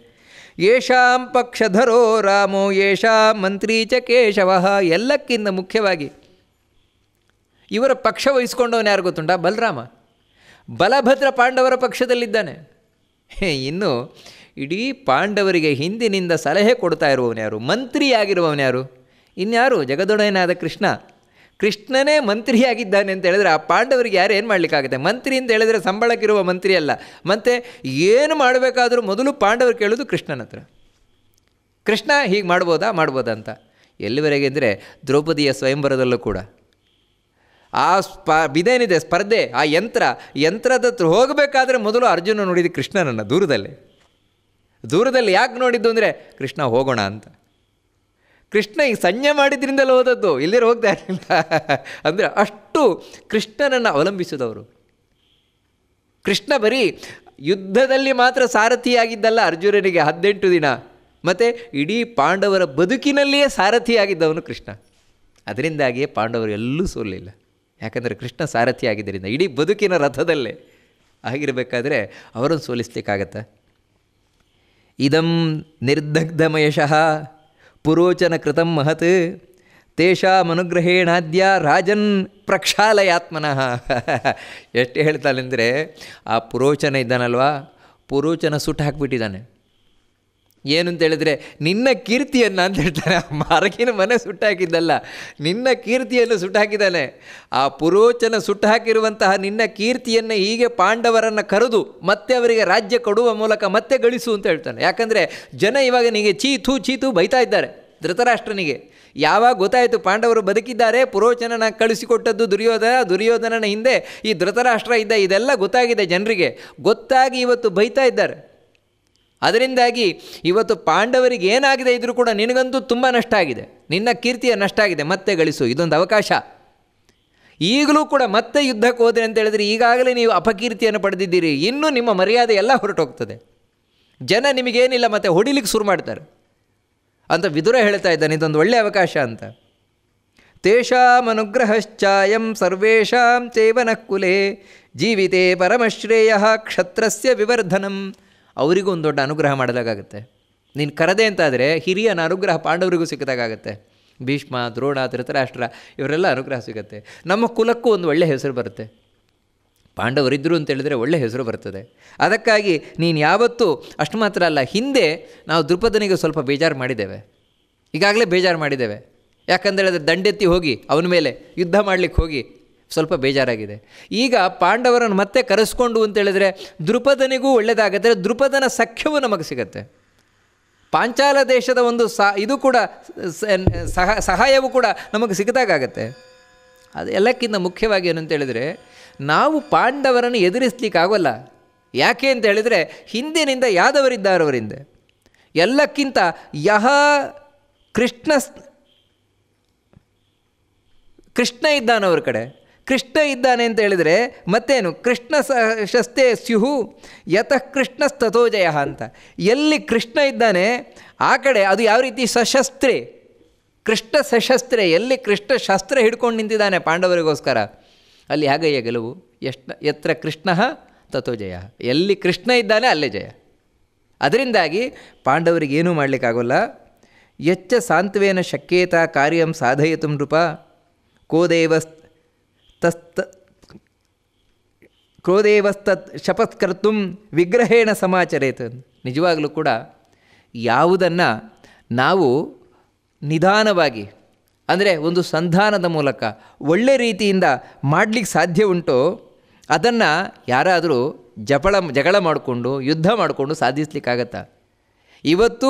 ಯೇಷಾಂ ಪಕ್ಷಧರೋ ರಾಮೋ ಯೇಷಾಂ ಮಂತ್ರಿ ಚ ಕೇಶವ ಎಲ್ಲಕ್ಕಿಂತ ಮುಖ್ಯವಾಗಿ ಇವರ ಪಕ್ಷ ವಹಿಸ್ಕೊಂಡವನು ಯಾರು ಗೊತ್ತುಂಟ ಬಲರಾಮ ಬಲಭದ್ರ ಪಾಂಡವರ ಪಕ್ಷದಲ್ಲಿದ್ದಾನೆ ಇನ್ನು ಇಡೀ ಪಾಂಡವರಿಗೆ ಹಿಂದಿನಿಂದ ಸಲಹೆ ಕೊಡ್ತಾ ಇರುವವನು ಯಾರು ಮಂತ್ರಿಯಾಗಿರುವವನು ಯಾರು ಇನ್ಯಾರು ಜಗದೊಡೆಯನಾದ ಕೃಷ್ಣ ಕೃಷ್ಣನೇ ಮಂತ್ರಿಯಾಗಿದ್ದಾನೆ ಅಂತ ಹೇಳಿದ್ರೆ ಆ ಪಾಂಡವರಿಗೆ ಯಾರು ಏನು ಮಾಡಲಿಕ್ಕಾಗುತ್ತೆ ಮಂತ್ರಿ ಅಂತ ಹೇಳಿದರೆ ಸಂಬಳಕ್ಕಿರುವ ಮಂತ್ರಿ ಅಲ್ಲ ಮತ್ತು ಏನು ಮಾಡಬೇಕಾದರೂ ಮೊದಲು ಪಾಂಡವರು ಕೇಳೋದು ಕೃಷ್ಣನ ಹತ್ರ ಕೃಷ್ಣ ಹೀಗೆ ಮಾಡ್ಬೋದಾ ಮಾಡ್ಬೋದಾ ಅಂತ ಎಲ್ಲಿವರೆಗೆ ಅಂದರೆ ದ್ರೌಪದಿಯ ಸ್ವಯಂವರದಲ್ಲೂ ಕೂಡ ಆ ಸ್ಪ ಬಿದೇನಿದೆ ಸ್ಪರ್ಧೆ ಆ ಯಂತ್ರ ಯಂತ್ರದ ಹೋಗಬೇಕಾದ್ರೆ ಮೊದಲು ಅರ್ಜುನ ನೋಡಿದ ಕೃಷ್ಣನನ್ನು ದೂರದಲ್ಲಿ ದೂರದಲ್ಲಿ ಯಾಕೆ ನೋಡಿದ್ದು ಅಂದರೆ ಕೃಷ್ಣ ಹೋಗೋಣ ಅಂತ ಕೃಷ್ಣ ಈ ಸಂಜೆ ಮಾಡಿದ್ರಿಂದಲೇ ಹೋದದ್ದು ಇಲ್ಲಿರೋ ಹೋಗ್ತಾ ಇರಲಿಲ್ಲ ಅಂದರೆ ಅಷ್ಟು ಕೃಷ್ಣನನ್ನು ಅವಲಂಬಿಸಿದವರು ಕೃಷ್ಣ ಬರೀ ಯುದ್ಧದಲ್ಲಿ ಮಾತ್ರ ಸಾರಥಿಯಾಗಿದ್ದಲ್ಲ ಅರ್ಜುನನಿಗೆ ಹದಿನೆಂಟು ದಿನ ಮತ್ತು ಇಡೀ ಪಾಂಡವರ ಬದುಕಿನಲ್ಲಿಯೇ ಸಾರಥಿಯಾಗಿದ್ದವನು ಕೃಷ್ಣ ಅದರಿಂದಾಗಿಯೇ ಪಾಂಡವರು ಎಲ್ಲೂ ಸೋಲಿಲ್ಲ ಯಾಕಂದರೆ ಕೃಷ್ಣ ಸಾರಥಿ ಆಗಿದ್ದರಿಂದ ಇಡೀ ಬದುಕಿನ ರಥದಲ್ಲೇ ಆಗಿರಬೇಕಾದ್ರೆ ಅವರನ್ನು ಸೋಲಿಸ್ಲಿಕ್ಕಾಗತ್ತಾ ಇದಂ ನಿರ್ದಗ್ಧಮಯಶಃ ಕೃತಂ ಮಹತ್ ತೇಷಾಮನುಗ್ರಹೇಣಾದ್ಯ ರಾಜನ್ ಪ್ರಕ್ಷಾಲಯಾತ್ಮನಃ ಎಷ್ಟು ಹೇಳ್ತಾನೆಂದರೆ ಆ ಪುರೋಚನ ಇದ್ದಾನಲ್ವಾ ಪುರೋಚನ ಸುಟ್ಟು ಹಾಕ್ಬಿಟ್ಟಿದ್ದಾನೆ ಏನು ಹೇಳಿದ್ರೆ ನಿನ್ನ ಕೀರ್ತಿಯನ್ನು ಅಂತ ಹೇಳ್ತಾನೆ ಆ ಮಾರಗಿನ ಮನೆ ಸುಟ್ಟಾಕಿದ್ದಲ್ಲ ನಿನ್ನ ಕೀರ್ತಿಯನ್ನು ಸುಟ್ಟಾಕಿದ್ದಾನೆ ಆ ಪುರೋಚನ ಸುಟ್ಟಾಕಿರುವಂತಹ ನಿನ್ನ ಕೀರ್ತಿಯನ್ನು ಹೀಗೆ ಪಾಂಡವರನ್ನು ಕರೆದು ಮತ್ತೆ ಅವರಿಗೆ ರಾಜ್ಯ ಕೊಡುವ ಮೂಲಕ ಮತ್ತೆ ಗಳಿಸು ಅಂತ ಹೇಳ್ತಾನೆ ಯಾಕಂದರೆ ಜನ ಇವಾಗ ನಿಮಗೆ ಚೀತು ಚೀತು ಬೈತಾ ಇದ್ದಾರೆ ಧೃತರಾಷ್ಟ್ರನಿಗೆ ಯಾವಾಗ ಗೊತ್ತಾಯಿತು ಪಾಂಡವರು ಬದುಕಿದ್ದಾರೆ ಪುರೋಚನನ ಕಳಿಸಿಕೊಟ್ಟದ್ದು ದುರ್ಯೋಧನ ದುರ್ಯೋಧನನ ಹಿಂದೆ ಈ ಧೃತರಾಷ್ಟ್ರ ಇದ್ದ ಇದೆಲ್ಲ ಗೊತ್ತಾಗಿದೆ ಜನರಿಗೆ ಗೊತ್ತಾಗಿ ಇವತ್ತು ಬೈತಾ ಇದ್ದಾರೆ ಅದರಿಂದಾಗಿ ಇವತ್ತು ಪಾಂಡವರಿಗೆ ಏನಾಗಿದೆ ಇದ್ರೂ ಕೂಡ ನಿನಗಂತೂ ತುಂಬ ನಷ್ಟ ಆಗಿದೆ ನಿನ್ನ ಕೀರ್ತಿಯ ನಷ್ಟ ಆಗಿದೆ ಮತ್ತೆ ಗಳಿಸು ಇದೊಂದು ಅವಕಾಶ ಈಗಲೂ ಕೂಡ ಮತ್ತೆ ಯುದ್ಧಕ್ಕೆ ಹೋದರೆ ಅಂತ ಹೇಳಿದ್ರೆ ಈಗಾಗಲೇ ನೀವು ಅಪಕೀರ್ತಿಯನ್ನು ಪಡೆದಿದ್ದೀರಿ ಇನ್ನೂ ನಿಮ್ಮ ಮರ್ಯಾದೆ ಎಲ್ಲ ಹೋಗ್ತದೆ ಜನ ನಿಮಗೇನಿಲ್ಲ ಮತ್ತೆ ಹೊಡಿಲಿಕ್ಕೆ ಶುರು ಮಾಡ್ತಾರೆ ಅಂತ ವಿದುರ ಹೇಳ್ತಾ ಇದ್ದಾನೆ ಇದೊಂದು ಒಳ್ಳೆಯ ಅವಕಾಶ ಅಂತ ತೇಷಾಂ ಅನುಗ್ರಹಶ್ಚಾಯಂ ಸರ್ವೇಷಾಂ ಚೇವನಃ ಕುಲೇ ಜೀವಿತೇ ಪರಮಶ್ರೇಯ ಕ್ಷತ್ರಸ್ಯ ವಿವರ್ಧನಂ ಅವರಿಗೂ ಒಂದು ದೊಡ್ಡ ಅನುಗ್ರಹ ಮಾಡಿದಾಗುತ್ತೆ ನೀನು ಕರದೆ ಅಂತಾದರೆ ಹಿರಿಯನ ಅನುಗ್ರಹ ಪಾಂಡವರಿಗೂ ಸಿಕ್ಕದಾಗತ್ತೆ ಭೀಷ್ಮ ದ್ರೋಣ ಧೃತರಾಷ್ಟ್ರ ಇವರೆಲ್ಲ ಅನುಗ್ರಹ ಸಿಗುತ್ತೆ ನಮ್ಮ ಕುಲಕ್ಕೂ ಒಂದು ಒಳ್ಳೆಯ ಹೆಸರು ಬರುತ್ತೆ ಪಾಂಡವರಿದ್ದರು ಅಂತೇಳಿದರೆ ಒಳ್ಳೆಯ ಹೆಸರು ಬರ್ತದೆ ಅದಕ್ಕಾಗಿ ನೀನು ಯಾವತ್ತೂ ಅಷ್ಟು ಮಾತ್ರ ಅಲ್ಲ ಹಿಂದೆ ನಾವು ದೃಪದನಿಗೆ ಸ್ವಲ್ಪ ಬೇಜಾರು ಮಾಡಿದ್ದೇವೆ ಈಗಾಗಲೇ ಬೇಜಾರು ಮಾಡಿದ್ದೇವೆ ಯಾಕಂದರೆ ಅದು ದಂಡೆತ್ತಿ ಹೋಗಿ ಅವನ ಮೇಲೆ ಯುದ್ಧ ಮಾಡಲಿಕ್ಕೆ ಹೋಗಿ ಸ್ವಲ್ಪ ಬೇಜಾರಾಗಿದೆ ಈಗ ಪಾಂಡವರನ್ನು ಮತ್ತೆ ಕರೆಸ್ಕೊಂಡು ಅಂತೇಳಿದರೆ ದೃಪದನಿಗೂ ಒಳ್ಳೆಯದಾಗತ್ತೆ ದೃಪದನ ಸಖ್ಯವೂ ನಮಗೆ ಸಿಗತ್ತೆ ಪಾಂಚಾಲ ದೇಶದ ಒಂದು ಸ ಇದು ಕೂಡ ಸಹ ಸಹಾಯವೂ ಕೂಡ ನಮಗೆ ಸಿಗದಾಗತ್ತೆ ಅದು ಎಲ್ಲಕ್ಕಿಂತ ಮುಖ್ಯವಾಗಿ ಏನಂತ ಹೇಳಿದರೆ ನಾವು ಪಾಂಡವರನ್ನು ಎದುರಿಸ್ಲಿಕ್ಕಾಗೋಲ್ಲ ಯಾಕೆ ಅಂತ ಹೇಳಿದರೆ ಹಿಂದಿನಿಂದ ಯಾದವರಿದ್ದಾರವರಿಂದ ಎಲ್ಲಕ್ಕಿಂತ ಯಹ ಕೃಷ್ಣ ಕೃಷ್ಣ ಇದ್ದಾನವ್ರ ಕಡೆ ಕೃಷ್ಣ ಇದ್ದಾನೆ ಅಂತ ಹೇಳಿದರೆ ಮತ್ತೇನು ಕೃಷ್ಣ ಸ ಶಸ್ತೆ ಸ್ಯುಹು ಯತಃ ಸ್ತಥೋಜಯ ಅಂತ ಎಲ್ಲಿ ಕೃಷ್ಣ ಇದ್ದಾನೆ ಆ ಕಡೆ ಅದು ಯಾವ ರೀತಿ ಸಶಸ್ತ್ರೆ ಕೃಷ್ಣ ಸಶಸ್ತ್ರೆ ಎಲ್ಲಿ ಕೃಷ್ಣ ಶಸ್ತ್ರ ಹಿಡ್ಕೊಂಡು ನಿಂತಿದ್ದಾನೆ ಪಾಂಡವರಿಗೋಸ್ಕರ ಅಲ್ಲಿ ಹಾಗಯ್ಯ ಗೆಲುವು ಎಷ್ಟ ಎತ್ರ ಕೃಷ್ಣ ತಥೋ ಜಯ ಎಲ್ಲಿ ಕೃಷ್ಣ ಇದ್ದಾನೆ ಅಲ್ಲೇ ಜಯ ಅದರಿಂದಾಗಿ ಪಾಂಡವರಿಗೆ ಏನೂ ಮಾಡಲಿಕ್ಕಾಗೋಲ್ಲ ಎಚ್ಚ ಸಾಂತ್ವೇನ ಶಕ್ಯೇತ ಕಾರ್ಯಂ ಸಾಧಯಿತು ನೃಪ ಕೋದೇವಸ್ ತಸ್ತ ಕ್ರೋಧೇವಸ್ತತ್ ಶಪತ್ಕರ್ತು ವಿಗ್ರಹೇಣ ಸಮಾಚರೇತ ನಿಜವಾಗಲೂ ಕೂಡ ಯಾವುದನ್ನು ನಾವು ನಿಧಾನವಾಗಿ ಅಂದರೆ ಒಂದು ಸಂಧಾನದ ಮೂಲಕ ಒಳ್ಳೆ ರೀತಿಯಿಂದ ಮಾಡಲಿಕ್ಕೆ ಸಾಧ್ಯ ಉಂಟು ಅದನ್ನು ಯಾರಾದರೂ ಜಪಳ ಜಗಳ ಮಾಡಿಕೊಂಡು ಯುದ್ಧ ಮಾಡಿಕೊಂಡು ಸಾಧಿಸ್ಲಿಕ್ಕಾಗತ್ತಾ ಇವತ್ತು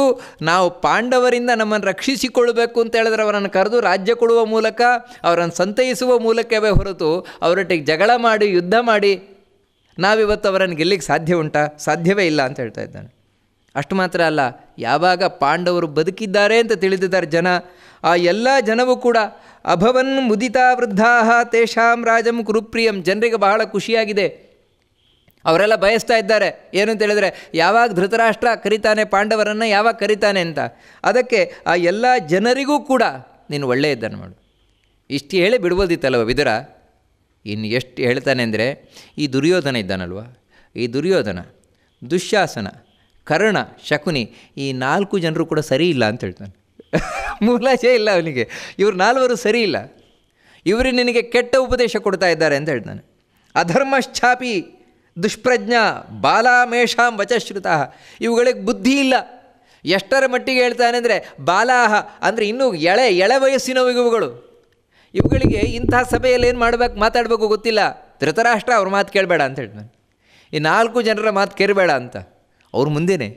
ನಾವು ಪಾಂಡವರಿಂದ ನಮ್ಮನ್ನು ರಕ್ಷಿಸಿಕೊಳ್ಳಬೇಕು ಅಂತ ಹೇಳಿದ್ರೆ ಅವರನ್ನು ಕರೆದು ರಾಜ್ಯ ಕೊಡುವ ಮೂಲಕ ಅವರನ್ನು ಸಂತೈಸುವ ಮೂಲಕವೇ ಹೊರತು ಅವರೊಟ್ಟಿಗೆ ಜಗಳ ಮಾಡಿ ಯುದ್ಧ ಮಾಡಿ ನಾವಿವತ್ತು ಅವರನ್ನು ಗೆಲ್ಲಿಗೆ ಸಾಧ್ಯ ಉಂಟಾ ಸಾಧ್ಯವೇ ಇಲ್ಲ ಅಂತ ಹೇಳ್ತಾ ಇದ್ದಾನೆ ಅಷ್ಟು ಮಾತ್ರ ಅಲ್ಲ ಯಾವಾಗ ಪಾಂಡವರು ಬದುಕಿದ್ದಾರೆ ಅಂತ ತಿಳಿದಿದ್ದಾರೆ ಜನ ಆ ಎಲ್ಲ ಜನವೂ ಕೂಡ ಅಭವನ್ ಮುದಿತಾ ವೃದ್ಧಾ ತೇಷಾಂ ರಾಜಂ ಕುರುಪ್ರಿಯಂ ಜನರಿಗೆ ಬಹಳ ಖುಷಿಯಾಗಿದೆ ಅವರೆಲ್ಲ ಬಯಸ್ತಾ ಇದ್ದಾರೆ ಏನು ಅಂತ ಹೇಳಿದರೆ ಯಾವಾಗ ಧೃತರಾಷ್ಟ್ರ ಕರೀತಾನೆ ಪಾಂಡವರನ್ನು ಯಾವಾಗ ಕರೀತಾನೆ ಅಂತ ಅದಕ್ಕೆ ಆ ಎಲ್ಲ ಜನರಿಗೂ ಕೂಡ ನೀನು ಒಳ್ಳೆಯದ್ದನ್ನು ಮಾಡು ಇಷ್ಟು ಹೇಳಿ ಬಿಡ್ಬೋದಿತ್ತಲ್ವ ವಿದುರ ಇನ್ನು ಎಷ್ಟು ಹೇಳ್ತಾನೆ ಅಂದರೆ ಈ ದುರ್ಯೋಧನ ಇದ್ದಾನಲ್ವ ಈ ದುರ್ಯೋಧನ ದುಶ್ಯಾಸನ ಕರ್ಣ ಶಕುನಿ ಈ ನಾಲ್ಕು ಜನರು ಕೂಡ ಸರಿ ಇಲ್ಲ ಅಂತ ಹೇಳ್ತಾನೆ ಮೂಲಾಶೆ ಇಲ್ಲ ಅವನಿಗೆ ಇವರು ನಾಲ್ವರು ಸರಿ ಇಲ್ಲ ಇವರು ನಿನಗೆ ಕೆಟ್ಟ ಉಪದೇಶ ಕೊಡ್ತಾ ಇದ್ದಾರೆ ಅಂತ ಹೇಳ್ತಾನೆ ಅಧರ್ಮಶ್ಚಾಪಿ ದುಷ್ಪ್ರಜ್ಞ ಬಾಲಾಮೇಷಾಂ ವಚಶ್ರುತ ಇವುಗಳಿಗೆ ಬುದ್ಧಿ ಇಲ್ಲ ಎಷ್ಟರ ಮಟ್ಟಿಗೆ ಹೇಳ್ತಾನೆ ಅಂದರೆ ಬಾಲಾಹ ಅಂದರೆ ಇನ್ನೂ ಎಳೆ ಎಳೆ ಇವುಗಳು ಇವುಗಳಿಗೆ ಇಂತಹ ಸಭೆಯಲ್ಲಿ ಏನು ಮಾಡಬೇಕು ಮಾತಾಡಬೇಕು ಗೊತ್ತಿಲ್ಲ ಧೃತರಾಷ್ಟ್ರ ಅವ್ರ ಮಾತು ಕೇಳಬೇಡ ಅಂತ ನಾನು ಈ ನಾಲ್ಕು ಜನರ ಮಾತು ಕೇಳಬೇಡ ಅಂತ ಅವ್ರ ಮುಂದೆನೇ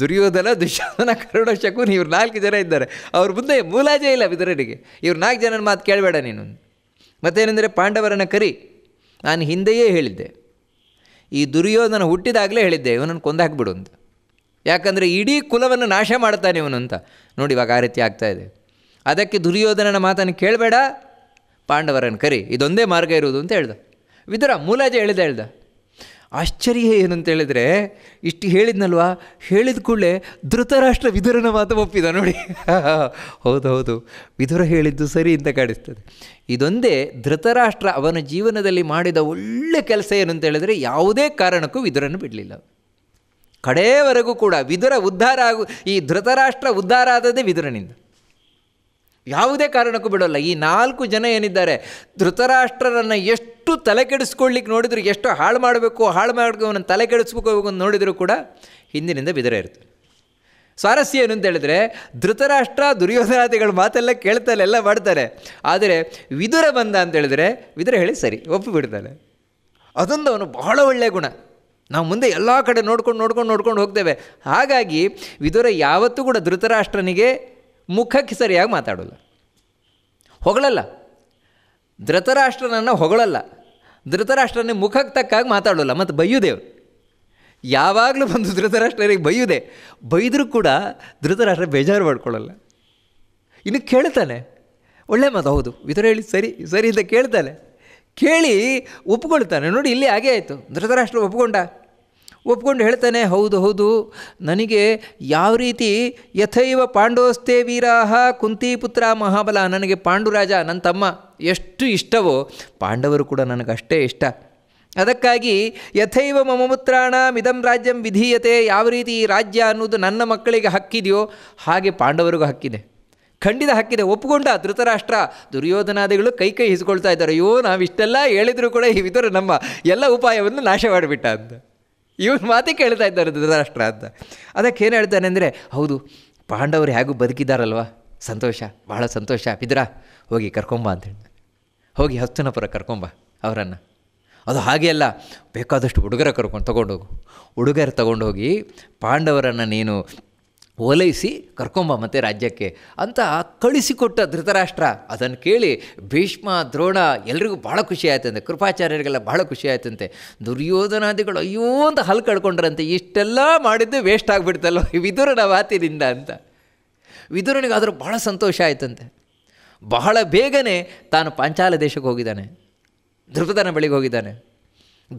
ದುರ್ಯೋಧನ ದುಶ್ಯಾಸನ ಕರುಣ ಶಕುನ್ ಇವ್ರು ನಾಲ್ಕು ಜನ ಇದ್ದಾರೆ ಅವ್ರ ಮುಂದೆ ಮೂಲಾಜೆ ಇಲ್ಲ ಬಿದರಡಿಗೆ ಇವ್ರು ನಾಲ್ಕು ಜನರ ಮಾತು ಕೇಳಬೇಡ ನೀನು ಮತ್ತೇನೆಂದರೆ ಪಾಂಡವರನ್ನು ಕರಿ ನಾನು ಹಿಂದೆಯೇ ಹೇಳಿದ್ದೆ ಈ ದುರ್ಯೋಧನ ಹುಟ್ಟಿದಾಗಲೇ ಹೇಳಿದ್ದೆ ಇವನನ್ನು ಕೊಂದಾಕ್ಬಿಡು ಅಂತ ಯಾಕಂದರೆ ಇಡೀ ಕುಲವನ್ನು ನಾಶ ಮಾಡ್ತಾನೆ ಇವನು ಅಂತ ನೋಡಿ ಇವಾಗ ಆ ರೀತಿ ಆಗ್ತಾ ಇದೆ ಅದಕ್ಕೆ ದುರ್ಯೋಧನನ ಮಾತನ್ನು ಕೇಳಬೇಡ ಪಾಂಡವರನ್ನು ಕರಿ ಇದೊಂದೇ ಮಾರ್ಗ ಇರುವುದು ಅಂತ ಹೇಳ್ದ ವಿದುರ ಮೂಲಾಜೆ ಹೇಳಿದೆ ಹೇಳ್ದ ಆಶ್ಚರ್ಯ ಏನಂತೇಳಿದರೆ ಇಷ್ಟು ಹೇಳಿದ್ನಲ್ವಾ ಹೇಳಿದ ಕೂಡಲೇ ಧೃತರಾಷ್ಟ್ರ ವಿದುರನ ಮಾತು ಒಪ್ಪಿದ ನೋಡಿ ಹೌದೌದು ವಿದುರ ಹೇಳಿದ್ದು ಸರಿ ಅಂತ ಕಾಣಿಸ್ತದೆ ಇದೊಂದೇ ಧೃತರಾಷ್ಟ್ರ ಅವನ ಜೀವನದಲ್ಲಿ ಮಾಡಿದ ಒಳ್ಳೆ ಕೆಲಸ ಏನಂತೇಳಿದರೆ ಯಾವುದೇ ಕಾರಣಕ್ಕೂ ವಿದುರನ್ನು ಬಿಡಲಿಲ್ಲ ಕಡೆಯವರೆಗೂ ಕೂಡ ವಿದುರ ಉದ್ಧಾರ ಆಗು ಈ ಧೃತರಾಷ್ಟ್ರ ಉದ್ಧಾರ ಆದದೇ ವಿದುರನಿಂದ ಯಾವುದೇ ಕಾರಣಕ್ಕೂ ಬಿಡೋಲ್ಲ ಈ ನಾಲ್ಕು ಜನ ಏನಿದ್ದಾರೆ ಧೃತರಾಷ್ಟ್ರರನ್ನು ಎಷ್ಟು ತಲೆ ಕೆಡಿಸ್ಕೊಳ್ಳಿಕ್ಕೆ ನೋಡಿದ್ರು ಎಷ್ಟು ಹಾಳು ಮಾಡಬೇಕು ಹಾಳು ಮಾಡಬೇಕು ಅವನ ತಲೆ ಕೆಡಿಸ್ಬೇಕು ಅಂತ ನೋಡಿದರೂ ಕೂಡ ಹಿಂದಿನಿಂದ ಬಿದರೆ ಇರುತ್ತೆ ಸ್ವಾರಸ್ಯ ಏನು ಅಂತ ಹೇಳಿದ್ರೆ ಧೃತರಾಷ್ಟ್ರ ದುರ್ಯೋಧನಾದಿಗಳು ಮಾತೆಲ್ಲ ಕೇಳ್ತಾರೆ ಎಲ್ಲ ಮಾಡ್ತಾರೆ ಆದರೆ ವಿದುರ ಬಂದ ಅಂತ ಹೇಳಿದ್ರೆ ವಿದುರ ಹೇಳಿ ಸರಿ ಬಿಡ್ತಾನೆ ಅದೊಂದು ಅವನು ಬಹಳ ಒಳ್ಳೆಯ ಗುಣ ನಾವು ಮುಂದೆ ಎಲ್ಲ ಕಡೆ ನೋಡ್ಕೊಂಡು ನೋಡ್ಕೊಂಡು ನೋಡ್ಕೊಂಡು ಹೋಗ್ತೇವೆ ಹಾಗಾಗಿ ವಿದುರ ಯಾವತ್ತೂ ಕೂಡ ಧೃತರಾಷ್ಟ್ರನಿಗೆ ಮುಖಕ್ಕೆ ಸರಿಯಾಗಿ ಮಾತಾಡೋಲ್ಲ ಹೊಗಳಲ್ಲ ಧೃತರಾಷ್ಟ್ರನನ್ನು ಹೊಗಳಲ್ಲ ಧೃತರಾಷ್ಟ್ರನೇ ಮುಖಕ್ಕೆ ತಕ್ಕಾಗಿ ಮಾತಾಡೋಲ್ಲ ಮತ್ತು ಬೈಯುದೇವ್ ಯಾವಾಗಲೂ ಬಂದು ಧೃತರಾಷ್ಟ್ರರಿಗೆ ಬೈಯುದೆ ಬೈದರೂ ಕೂಡ ಧೃತರಾಷ್ಟ್ರ ಬೇಜಾರು ಮಾಡ್ಕೊಳ್ಳಲ್ಲ ಇನ್ನು ಕೇಳ್ತಾನೆ ಒಳ್ಳೆ ಮಾತು ಹೌದು ಈ ಹೇಳಿ ಸರಿ ಸರಿ ಅಂತ ಕೇಳ್ತಾನೆ ಕೇಳಿ ಒಪ್ಕೊಳ್ತಾನೆ ನೋಡಿ ಇಲ್ಲಿ ಹಾಗೆ ಆಯಿತು ಧೃತರಾಷ್ಟ್ರ ಒಪ್ಕೊಂಡ ಒಪ್ಕೊಂಡು ಹೇಳ್ತಾನೆ ಹೌದು ಹೌದು ನನಗೆ ಯಾವ ರೀತಿ ಯಥೈವ ಪಾಂಡವಸ್ತೆ ವೀರಾಹ ಕುಂತಿಪುತ್ರ ಮಹಾಬಲ ನನಗೆ ಪಾಂಡುರಾಜ ನನ್ನ ತಮ್ಮ ಎಷ್ಟು ಇಷ್ಟವೋ ಪಾಂಡವರು ಕೂಡ ನನಗಷ್ಟೇ ಇಷ್ಟ ಅದಕ್ಕಾಗಿ ಯಥೈವ ಮಮ ಮಿದಂ ರಾಜ್ಯಂ ವಿಧೀಯತೆ ಯಾವ ರೀತಿ ಈ ರಾಜ್ಯ ಅನ್ನೋದು ನನ್ನ ಮಕ್ಕಳಿಗೆ ಹಕ್ಕಿದೆಯೋ ಹಾಗೆ ಪಾಂಡವರಿಗೂ ಹಕ್ಕಿದೆ ಖಂಡಿತ ಹಕ್ಕಿದೆ ಒಪ್ಪಿಕೊಂಡ ಧೃತರಾಷ್ಟ್ರ ದುರ್ಯೋಧನಾದಿಗಳು ಕೈ ಕೈ ಹಿಸ್ಕೊಳ್ತಾ ಇದ್ದಾರೆ ಅಯ್ಯೋ ನಾವಿಷ್ಟೆಲ್ಲ ಹೇಳಿದರೂ ಕೂಡ ಈ ವಿಧರು ನಮ್ಮ ಎಲ್ಲ ಉಪಾಯವನ್ನು ನಾಶ ಮಾಡಿಬಿಟ್ಟ ಅಂತ ಇವನು ಮಾತೇ ಕೇಳ್ತಾ ಇದ್ದಾರೆ ಧೃತರಾಷ್ಟ್ರ ಅಂತ ಅದಕ್ಕೆ ಏನು ಹೇಳ್ತಾನೆ ಅಂದರೆ ಹೌದು ಪಾಂಡವರು ಹೇಗೂ ಬದುಕಿದ್ದಾರಲ್ವ ಸಂತೋಷ ಬಹಳ ಸಂತೋಷ ಬಿದ್ರ ಹೋಗಿ ಕರ್ಕೊಂಬ ಅಂತ ಹೇಳ್ತಾನೆ ಹೋಗಿ ಪರ ಕರ್ಕೊಂಬ ಅವರನ್ನು ಅದು ಹಾಗೆ ಅಲ್ಲ ಬೇಕಾದಷ್ಟು ಹುಡುಗರ ಕರ್ಕೊಂಡು ತೊಗೊಂಡೋಗು ಹುಡುಗರು ತೊಗೊಂಡೋಗಿ ಪಾಂಡವರನ್ನು ನೀನು ಓಲೈಸಿ ಕರ್ಕೊಂಬ ರಾಜ್ಯಕ್ಕೆ ಅಂತ ಕಳಿಸಿಕೊಟ್ಟ ಧೃತರಾಷ್ಟ್ರ ಅದನ್ನು ಕೇಳಿ ಭೀಷ್ಮ ದ್ರೋಣ ಎಲ್ರಿಗೂ ಭಾಳ ಖುಷಿ ಆಯ್ತಂತೆ ಕೃಪಾಚಾರ್ಯರಿಗೆಲ್ಲ ಭಾಳ ಖುಷಿ ಆಯ್ತಂತೆ ದುರ್ಯೋಧನಾದಿಗಳು ಅಯ್ಯೋ ಅಂತ ಹಲ್ ಕಳ್ಕೊಂಡ್ರಂತೆ ಇಷ್ಟೆಲ್ಲ ಮಾಡಿದ್ದು ವೇಸ್ಟ್ ಆಗಿಬಿಡ್ತಲ್ಲ ವಿದುರನ ಮಾತಿನಿಂದ ಅಂತ ವಿದುರನಿಗಾದರೂ ಆದರೂ ಭಾಳ ಸಂತೋಷ ಆಯ್ತಂತೆ ಬಹಳ ಬೇಗನೆ ತಾನು ಪಾಂಚಾಲ ದೇಶಕ್ಕೆ ಹೋಗಿದ್ದಾನೆ ಧೃಪದನ ಬಳಿಗೆ ಹೋಗಿದ್ದಾನೆ